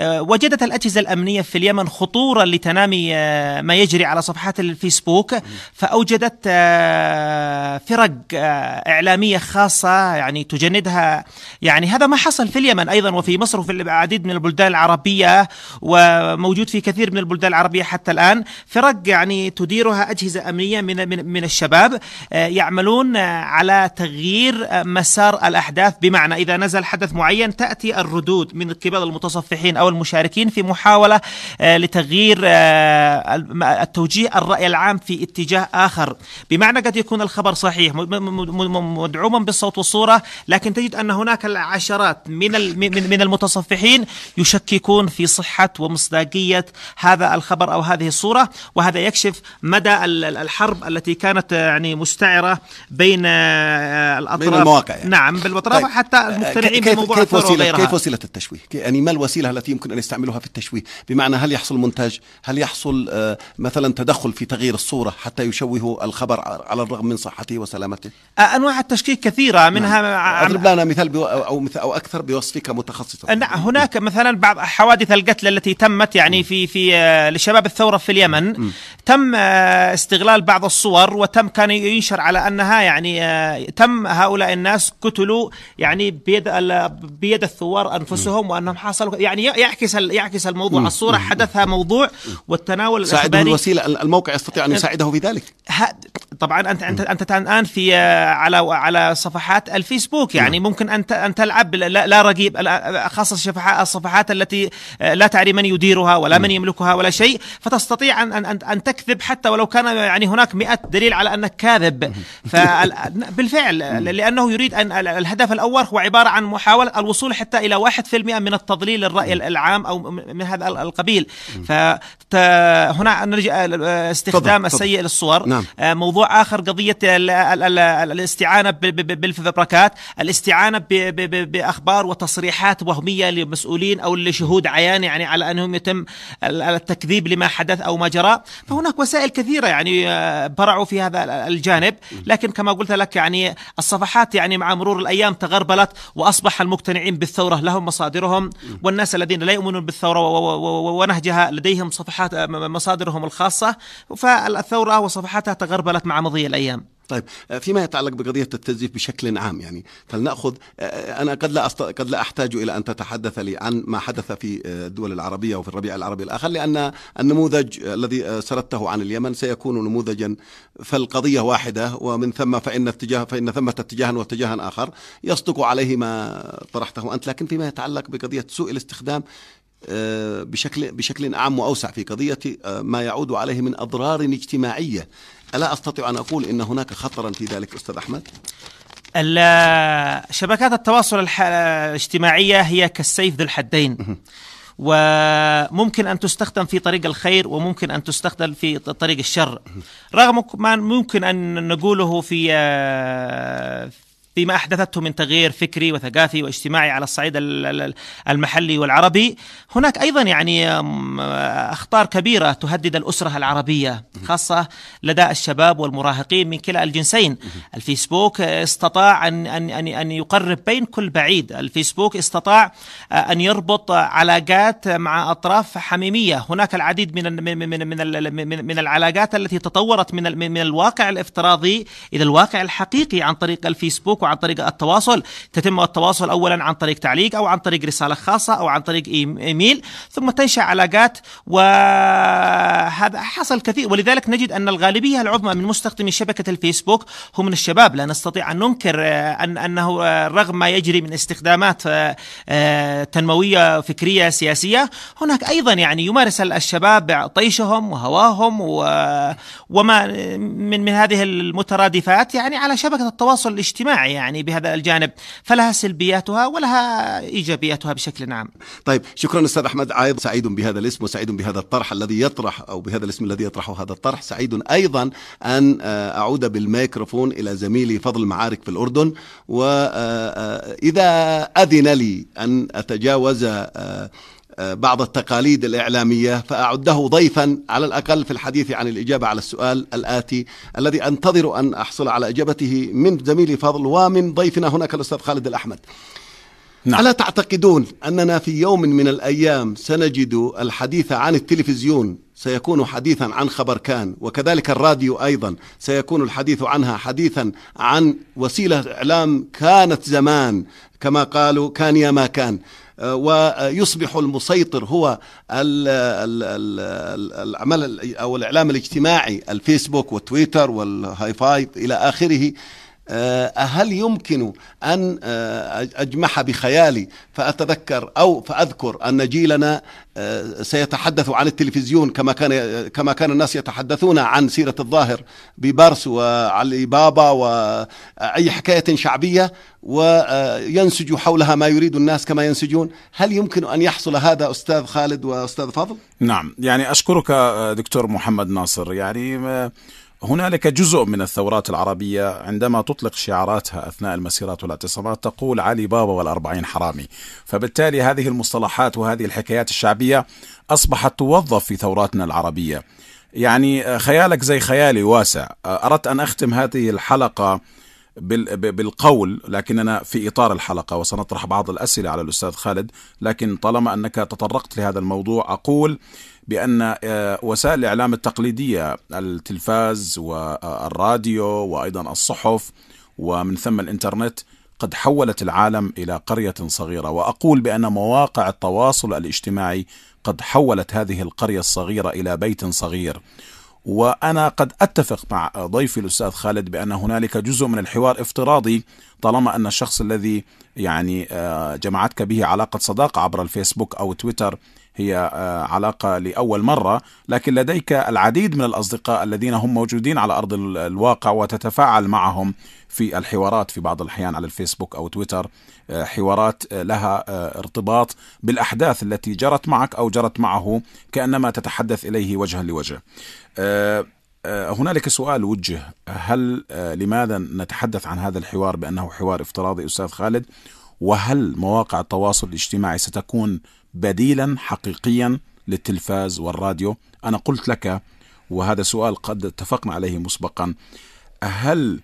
وجدت الأجهزة الأمنية في اليمن خطورة لتنامي آه، ما يجري على صفحات الفيسبوك نعم. فأوجدت آه، فرق إعلامية خاصة يعني تجندها يعني هذا ما حصل في اليمن أيضا وفي مصر وفي العديد من البلدان العربية وموجود في كثير من البلدان العربية حتى الآن فرق يعني تديرها أجهزة أمنية من من الشباب يعملون على تغيير مسار الأحداث الأحداث بمعنى إذا نزل حدث معين تأتي الردود من قبل المتصفحين أو المشاركين في محاولة آه، لتغيير آه، التوجيه الرأي العام في اتجاه آخر بمعنى قد يكون الخبر صحيح مدعوما بالصوت والصورة لكن تجد أن هناك العشرات من من المتصفحين يشككون في صحة ومصداقية هذا الخبر أو هذه الصورة وهذا يكشف مدى الحرب التي كانت آه، يعني مستعرة بين الأطراف بين المواقع يعني. نعم الاطراف طيب. حتى المقتنعين كيف بموضوع كيف وسيلة وغيرها. كيف وسيله التشويه؟ يعني ما الوسيله التي يمكن ان يستعملوها في التشويه؟ بمعنى هل يحصل مونتاج؟ هل يحصل آه، مثلا تدخل في تغيير الصوره حتى يشوهوا الخبر على الرغم من صحته وسلامته؟ آه، انواع التشكيك كثيره نعم. منها نعم. اضرب لنا مثال بو او مثال او اكثر بوصفك متخصصا. آه، نعم، هناك مثلا بعض حوادث القتل التي تمت يعني في في لشباب الثوره في اليمن تم آه، استغلال بعض الصور وتم كان ينشر على انها يعني آه، تم هؤلاء الناس قتلوا يعني بيد بيد الثوار انفسهم وانهم حصلوا يعني يعكس يعكس الموضوع الصوره حدثها موضوع والتناول ساعده الوسيله الموقع يستطيع ان آه، يساعده في ذلك طبعا انت انت انت الان في على على صفحات الفيسبوك يعني نعم. ممكن ان ان تلعب لا رقيب خاصه الصفحات التي لا تعرف من يديرها ولا من يملكها ولا شيء فتستطيع ان ان ان تكذب حتى ولو كان يعني هناك مئة دليل على أنك كاذب بالفعل لأنه يريد أن الهدف الأول هو عبارة عن محاولة الوصول حتى إلى واحد في المئة من التضليل الرأي العام أو من هذا القبيل فهنا نرجع استخدام السيء للصور نعم. آه، موضوع آخر قضية الاستعانة بالفبركات الاستعانة بأخبار وتصريحات وهمية لمسؤولين أو لشهود عيان يعني على أنهم يتم التكذيب لما حدث أو ما جرى فهنا هناك وسائل كثيرة يعني آه، برعوا في هذا الجانب لكن كما قلت لك يعني الصفحات يعني مع مرور الأيام تغربلت وأصبح المقتنعين بالثورة لهم مصادرهم والناس الذين لا يؤمنون بالثورة ونهجها لديهم صفحات آه، مصادرهم الخاصة فالثورة وصفحاتها تغربلت مع مضي الأيام طيب آه، فيما يتعلق بقضية التزييف بشكل عام يعني فلنأخذ آه، آه، أنا قد لا أست... قد لا أحتاج إلى أن تتحدث لي عن ما حدث في الدول العربية وفي الربيع العربي الآخر لأن النموذج الذي سردته عن اليمن سيكون نموذجا فالقضية واحدة ومن ثم فإن اتجاه فإن ثمة اتجاها واتجاها آخر يصدق عليه ما طرحته أنت لكن فيما يتعلق بقضية سوء الاستخدام بشكل بشكل عام واوسع في قضيه ما يعود عليه من اضرار اجتماعيه ألا أستطيع أن أقول إن هناك خطرا في ذلك أستاذ أحمد؟ شبكات التواصل الاجتماعية هي كالسيف ذو الحدين وممكن أن تستخدم في طريق الخير وممكن أن تستخدم في طريق الشر رغم ما ممكن أن نقوله في آه، فيما أحدثته من تغيير فكري وثقافي واجتماعي على الصعيد المحلي والعربي هناك أيضا يعني أخطار كبيرة تهدد الأسرة العربية خاصة لدى الشباب والمراهقين من كلا الجنسين الفيسبوك استطاع أن, أن, أن, أن يقرب بين كل بعيد الفيسبوك استطاع أن يربط علاقات مع أطراف حميمية هناك العديد من من من من, من العلاقات التي تطورت من من الواقع الافتراضي إلى الواقع الحقيقي عن طريق الفيسبوك عن طريق التواصل تتم التواصل أولا عن طريق تعليق أو عن طريق رسالة خاصة أو عن طريق إيميل ثم تنشأ علاقات وهذا حصل كثير ولذلك نجد أن الغالبية العظمى من مستخدمي شبكة الفيسبوك هم من الشباب لا نستطيع أن ننكر آه، أن أنه آه، رغم ما يجري من استخدامات آه، تنموية فكرية سياسية هناك أيضا يعني يمارس الشباب طيشهم وهواهم وما من من هذه المترادفات يعني على شبكة التواصل الاجتماعي يعني بهذا الجانب فلها سلبياتها ولها إيجابياتها بشكل عام طيب شكرا أستاذ أحمد عايض سعيد بهذا الاسم وسعيد بهذا الطرح الذي يطرح أو بهذا الاسم الذي يطرحه هذا الطرح سعيد أيضا أن آه، أعود بالميكروفون إلى زميلي فضل المعارك في الأردن وإذا آه، آه، أذن لي أن أتجاوز آه، بعض التقاليد الإعلامية فأعده ضيفا على الأقل في الحديث عن الإجابة على السؤال الآتي الذي أنتظر أن أحصل على إجابته من زميلي فضل ومن ضيفنا هناك الأستاذ خالد الأحمد نعم. ألا تعتقدون أننا في يوم من الأيام سنجد الحديث عن التلفزيون سيكون حديثا عن خبر كان وكذلك الراديو أيضا سيكون الحديث عنها حديثا عن وسيلة إعلام كانت زمان كما قالوا كان يا ما كان ويصبح المسيطر هو العمل او الاعلام الاجتماعي الفيسبوك والتويتر والهاي فايف الى اخره آه، هل يمكن أن آه، أجمح بخيالي فأتذكر أو فأذكر أن جيلنا آه، سيتحدث عن التلفزيون كما كان كما كان الناس يتحدثون عن سيرة الظاهر ببرس وعلي بابا وأي حكاية شعبية وينسج حولها ما يريد الناس كما ينسجون هل يمكن أن يحصل هذا أستاذ خالد وأستاذ فضل؟ نعم يعني أشكرك دكتور محمد ناصر يعني هنالك جزء من الثورات العربية عندما تطلق شعاراتها أثناء المسيرات والاعتصامات تقول علي بابا والأربعين حرامي فبالتالي هذه المصطلحات وهذه الحكايات الشعبية أصبحت توظف في ثوراتنا العربية يعني آه، خيالك زي خيالي واسع آه، أردت أن أختم هذه الحلقة بالقول لكننا في إطار الحلقة وسنطرح بعض الأسئلة على الأستاذ خالد لكن طالما أنك تطرقت لهذا الموضوع أقول بأن آه، وسائل الإعلام التقليدية التلفاز والراديو وأيضا الصحف ومن ثم الإنترنت قد حولت العالم إلى قرية صغيرة وأقول بأن مواقع التواصل الاجتماعي قد حولت هذه القرية الصغيرة إلى بيت صغير وانا قد اتفق مع ضيفي الاستاذ خالد بان هنالك جزء من الحوار افتراضي طالما ان الشخص الذي يعني آه، جمعتك به علاقه صداقه عبر الفيسبوك او تويتر هي آه، علاقة لأول مرة لكن لديك العديد من الأصدقاء الذين هم موجودين على أرض الواقع وتتفاعل معهم في الحوارات في بعض الأحيان على الفيسبوك أو تويتر آه، حوارات آه، لها ارتباط بالأحداث التي جرت معك أو جرت معه كأنما تتحدث إليه وجها لوجه هنالك سؤال وجه هل لماذا نتحدث عن هذا الحوار بأنه حوار افتراضي أستاذ خالد وهل مواقع التواصل الاجتماعي ستكون بديلا حقيقيا للتلفاز والراديو أنا قلت لك وهذا سؤال قد اتفقنا عليه مسبقا هل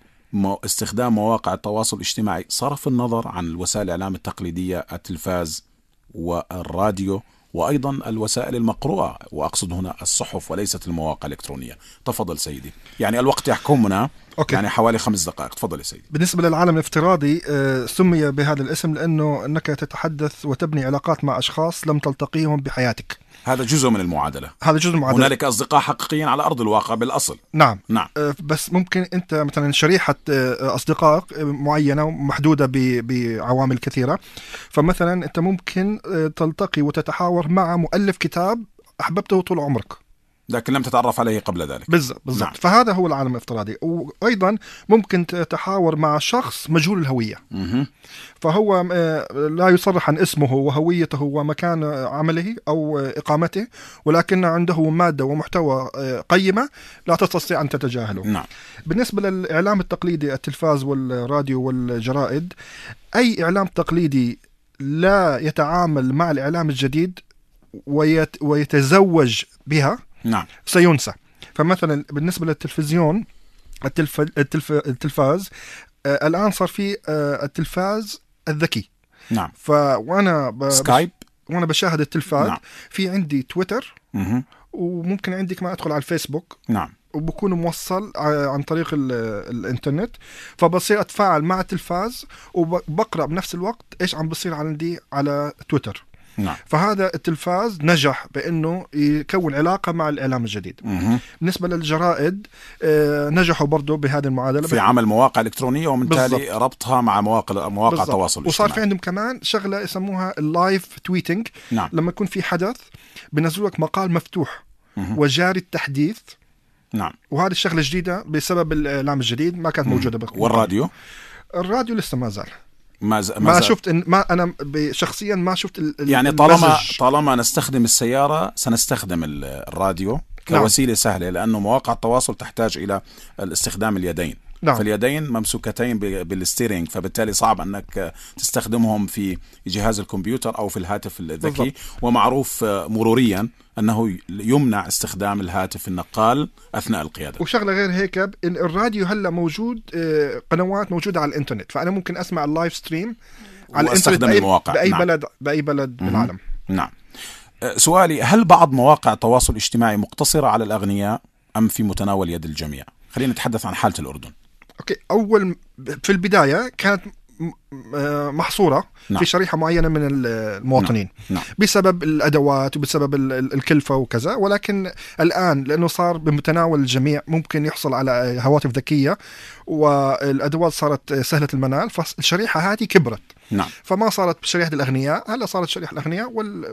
استخدام مواقع التواصل الاجتماعي صرف النظر عن وسائل الإعلام التقليدية التلفاز والراديو وايضا الوسائل المقروءه واقصد هنا الصحف وليست المواقع الالكترونيه تفضل سيدي يعني الوقت يحكمنا أوكي. يعني حوالي خمس دقائق تفضل يا سيدي بالنسبة للعالم الافتراضي آه، سمي بهذا الاسم لأنه أنك تتحدث وتبني علاقات مع أشخاص لم تلتقيهم بحياتك هذا جزء من المعادله هذا جزء من المعادله هنالك اصدقاء حقيقيين على ارض الواقع بالاصل نعم نعم أه، بس ممكن انت مثلا شريحه أه، اصدقاء أه، معينه محدوده بعوامل كثيره فمثلا انت ممكن تلتقي وتتحاور مع مؤلف كتاب احببته طول عمرك لكن لم تتعرف عليه قبل ذلك بالضبط بالضبط نعم. فهذا هو العالم الافتراضي وايضا ممكن تتحاور مع شخص مجهول الهويه مه. فهو آه، لا يصرح عن اسمه وهويته ومكان عمله او اقامته ولكن عنده ماده ومحتوى آه، قيمه لا تستطيع ان تتجاهله نعم. بالنسبه للاعلام التقليدي التلفاز والراديو والجرائد اي اعلام تقليدي لا يتعامل مع الاعلام الجديد ويتزوج بها نعم سينسى فمثلا بالنسبه للتلفزيون التلف... التلف... التلفاز آه الان صار في آه التلفاز الذكي نعم فوانا ب... سكايب وانا بشاهد التلفاز نعم. في عندي تويتر مه. وممكن عندي كمان ادخل على الفيسبوك نعم وبكون موصل عن طريق الانترنت فبصير اتفاعل مع التلفاز وبقرا بنفس الوقت ايش عم بصير عندي على تويتر نعم. فهذا التلفاز نجح بانه يكون علاقه مع الاعلام الجديد مه. بالنسبه للجرائد آه، نجحوا برضه بهذه المعادله في عمل مواقع الكترونيه ومن تالي ربطها مع مواقع مواقع التواصل الاجتماعي وصار في عندهم كمان شغله يسموها اللايف تويتنج نعم. لما يكون في حدث بنزلوا لك مقال مفتوح مه. وجاري التحديث نعم وهذه الشغله جديده بسبب الاعلام الجديد ما كانت موجوده بالقبل والراديو الراديو لسه ما زال ما ز... ما, ما شفت إن ما انا شخصيا ما شفت ال... يعني طالما المزج. طالما نستخدم السياره سنستخدم الراديو نعم. كوسيله نعم. سهله لانه مواقع التواصل تحتاج الى استخدام اليدين نعم. فاليدين ممسوكتين بالستيرنج فبالتالي صعب انك تستخدمهم في جهاز الكمبيوتر او في الهاتف الذكي بالضبط. ومعروف آه، مروريا انه يمنع استخدام الهاتف النقال اثناء القياده وشغله غير هيك الراديو هلا موجود آه، قنوات موجوده على الانترنت فانا ممكن اسمع اللايف ستريم على الانترنت بأي, المواقع. باي نعم. بلد باي بلد بالعالم نعم آه، سؤالي هل بعض مواقع التواصل الاجتماعي مقتصره على الاغنياء ام في متناول يد الجميع خلينا نتحدث عن حاله الاردن اوكي اول في البدايه كانت آه، محصوره نعم. في شريحه معينه من المواطنين نعم. نعم. بسبب الادوات وبسبب الكلفه وكذا ولكن الان لانه صار بمتناول الجميع ممكن يحصل على هواتف ذكيه والادوات صارت سهله المنال فالشريحه هذه كبرت نعم فما صارت شريحه الاغنياء هلا صارت شريحه الاغنياء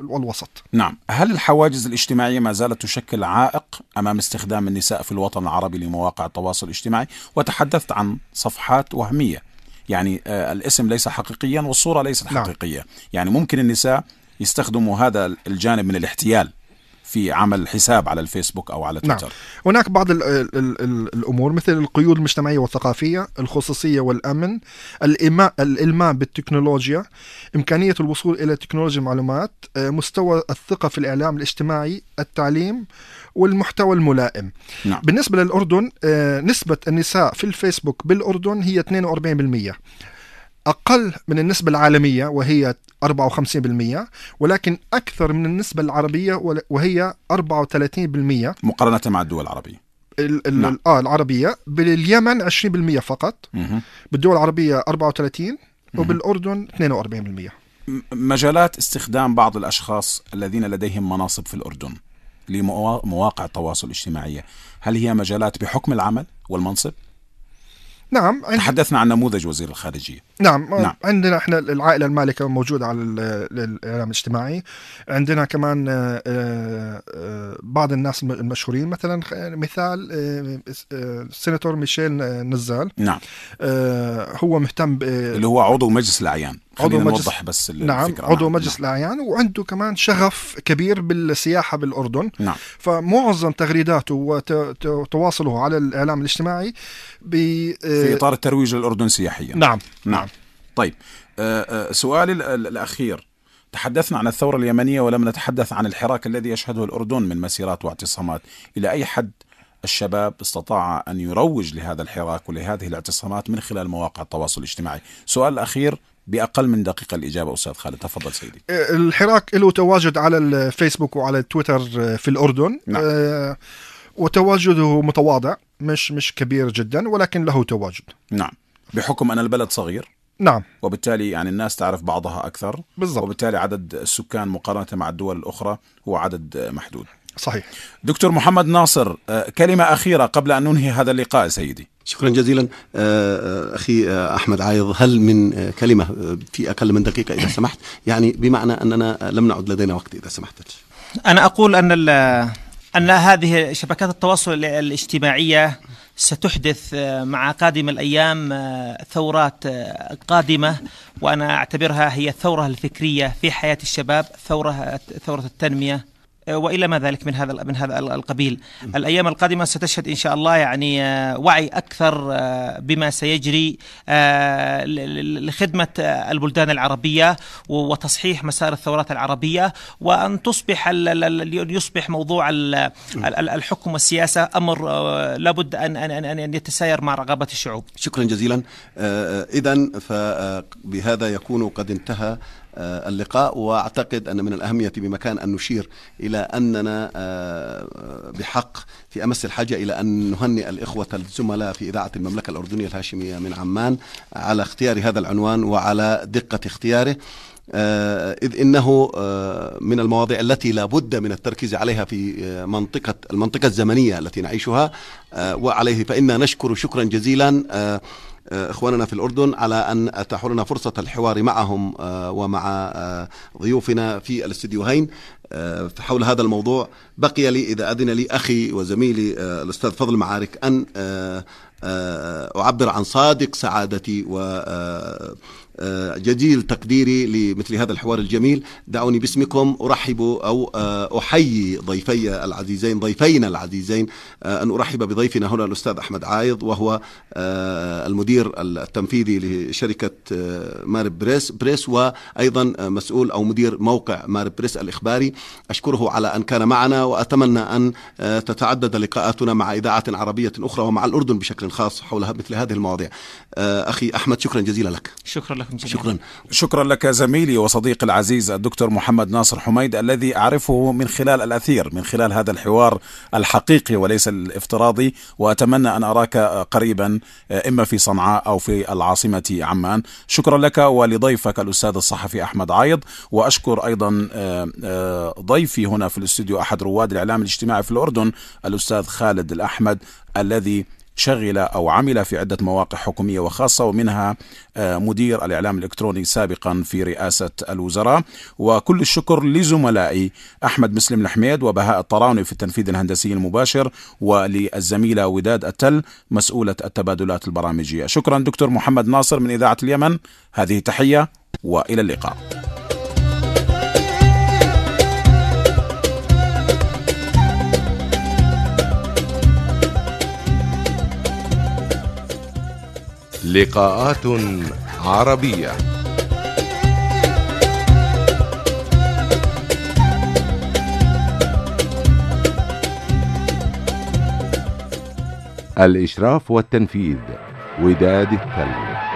والوسط نعم هل الحواجز الاجتماعيه ما زالت تشكل عائق امام استخدام النساء في الوطن العربي لمواقع التواصل الاجتماعي وتحدثت عن صفحات وهميه يعني آه، الاسم ليس حقيقيا والصوره ليست نعم. حقيقيه نعم. يعني ممكن النساء يستخدموا هذا الجانب من الاحتيال في عمل حساب على الفيسبوك او على نعم. تويتر نعم. هناك بعض الـ الـ الـ الـ الامور مثل القيود المجتمعيه والثقافيه الخصوصيه والامن الالمام بالتكنولوجيا امكانيه الوصول الى تكنولوجيا المعلومات آه، مستوى الثقه في الاعلام الاجتماعي التعليم والمحتوى الملائم نعم. بالنسبه للاردن آه، نسبه النساء في الفيسبوك بالاردن هي 42% أقل من النسبة العالمية وهي 54% ولكن أكثر من النسبة العربية وهي 34% مقارنة مع الدول العربية الـ الـ نعم. آه العربية باليمن 20% فقط مه. بالدول العربية 34 وبالأردن 42% مجالات استخدام بعض الأشخاص الذين لديهم مناصب في الأردن لمواقع التواصل الاجتماعية هل هي مجالات بحكم العمل والمنصب؟ نعم عند... تحدثنا عن نموذج وزير الخارجية نعم, نعم. عندنا احنا العائلة المالكة موجودة على الإعلام الاجتماعي عندنا كمان آه، آه، بعض الناس المشهورين مثلا يعني مثال آه، السيناتور ميشيل نزال نعم هو مهتم ب... اللي هو عضو مجلس الأعيان عضو مجلس بس نعم عضو نعم. مجلس نعم. الاعيان وعنده كمان شغف كبير بالسياحه بالاردن نعم. فمعظم تغريداته وتواصله على الاعلام الاجتماعي ب في آه، اطار الترويج للاردن سياحيا نعم نعم طيب آه، آه، سؤالي الاخير تحدثنا عن الثورة اليمنية ولم نتحدث عن الحراك الذي يشهده الأردن من مسيرات واعتصامات إلى أي حد الشباب استطاع أن يروج لهذا الحراك ولهذه الاعتصامات من خلال مواقع التواصل الاجتماعي سؤال الأخير باقل من دقيقه الاجابه استاذ خالد تفضل سيدي آه، الحراك له تواجد على الفيسبوك وعلى التويتر آه، في الاردن نعم. آه، وتواجده متواضع مش مش كبير جدا ولكن له تواجد نعم بحكم ان البلد صغير نعم وبالتالي يعني الناس تعرف بعضها اكثر بالضبط وبالتالي عدد السكان مقارنه مع الدول الاخرى هو عدد محدود صحيح دكتور محمد ناصر آه، كلمة أخيرة قبل أن ننهي هذا اللقاء سيدي شكرا جزيلا آه، آه، أخي أحمد عايض هل من كلمة في أقل من دقيقة إذا سمحت يعني بمعنى أننا لم نعد لدينا وقت إذا سمحت أنا أقول أن أن هذه شبكات التواصل الاجتماعية ستحدث مع قادم الأيام ثورات قادمة وأنا أعتبرها هي الثورة الفكرية في حياة الشباب ثورة ثورة التنمية آه، والى ما ذلك من هذا من هذا القبيل. الايام القادمه ستشهد ان شاء الله يعني آه، وعي اكثر آه، بما سيجري لخدمه البلدان العربيه وتصحيح مسار الثورات العربيه وان تصبح يصبح موضوع الحكم والسياسه امر لابد ان ان ان يتساير مع رغبه الشعوب. شكرا جزيلا اذا فبهذا يكون قد انتهى آه، اللقاء واعتقد ان من الاهميه بمكان ان نشير الى اننا آه، بحق في امس الحاجه الى ان نهنئ الاخوه الزملاء في اذاعه المملكه الاردنيه الهاشميه من عمان على اختيار هذا العنوان وعلى دقه اختياره آه، إذ إنه من المواضيع التي لا بد من التركيز عليها في منطقة المنطقة الزمنية التي نعيشها وعليه فإنا نشكر شكرا جزيلا آه، إخواننا في الأردن على أن أتاحوا لنا فرصة الحوار معهم آه، ومع آه، ضيوفنا في الاستديوهين حول هذا الموضوع بقي لي إذا أذن لي أخي وزميلي الأستاذ فضل معارك أن أعبر عن صادق سعادتي و آه، جديل تقديري لمثل هذا الحوار الجميل دعوني باسمكم أرحب أو آه، أحيي ضيفي العزيزين ضيفينا العزيزين آه، أن أرحب بضيفنا هنا الأستاذ أحمد عايض وهو المدير التنفيذي لشركة مارب بريس بريس وأيضا مسؤول أو مدير موقع مارب بريس الإخباري أشكره على أن كان معنا وأتمنى أن تتعدد لقاءاتنا مع إذاعة عربية أخرى ومع الأردن بشكل خاص حول مثل هذه المواضيع أخي أحمد شكرا جزيلا لك شكرا لك بكم جميعا شكرا شكرا لك زميلي وصديقي العزيز الدكتور محمد ناصر حميد الذي أعرفه من خلال الأثير من خلال هذا الحوار الحقيقي وليس الافتراضي وأتمنى أن أراك قريبا إما في صنعاء أو في العاصمة عمان شكرا لك ولضيفك الأستاذ الصحفي أحمد عايض وأشكر أيضا آه، آه، ضيفي هنا في الاستوديو أحد رواد الإعلام الاجتماعي في الأردن الأستاذ خالد الأحمد الذي شغل أو عمل في عدة مواقع حكومية وخاصة ومنها آه، مدير الإعلام الإلكتروني سابقا في رئاسة الوزراء وكل الشكر لزملائي أحمد مسلم الحميد وبهاء الطراوني في التنفيذ الهندسي المباشر وللزميلة وداد التل مسؤولة التبادلات البرامجية شكرا دكتور محمد ناصر من إذاعة اليمن هذه تحية وإلى اللقاء لقاءات عربيه الاشراف والتنفيذ وداد التلميذ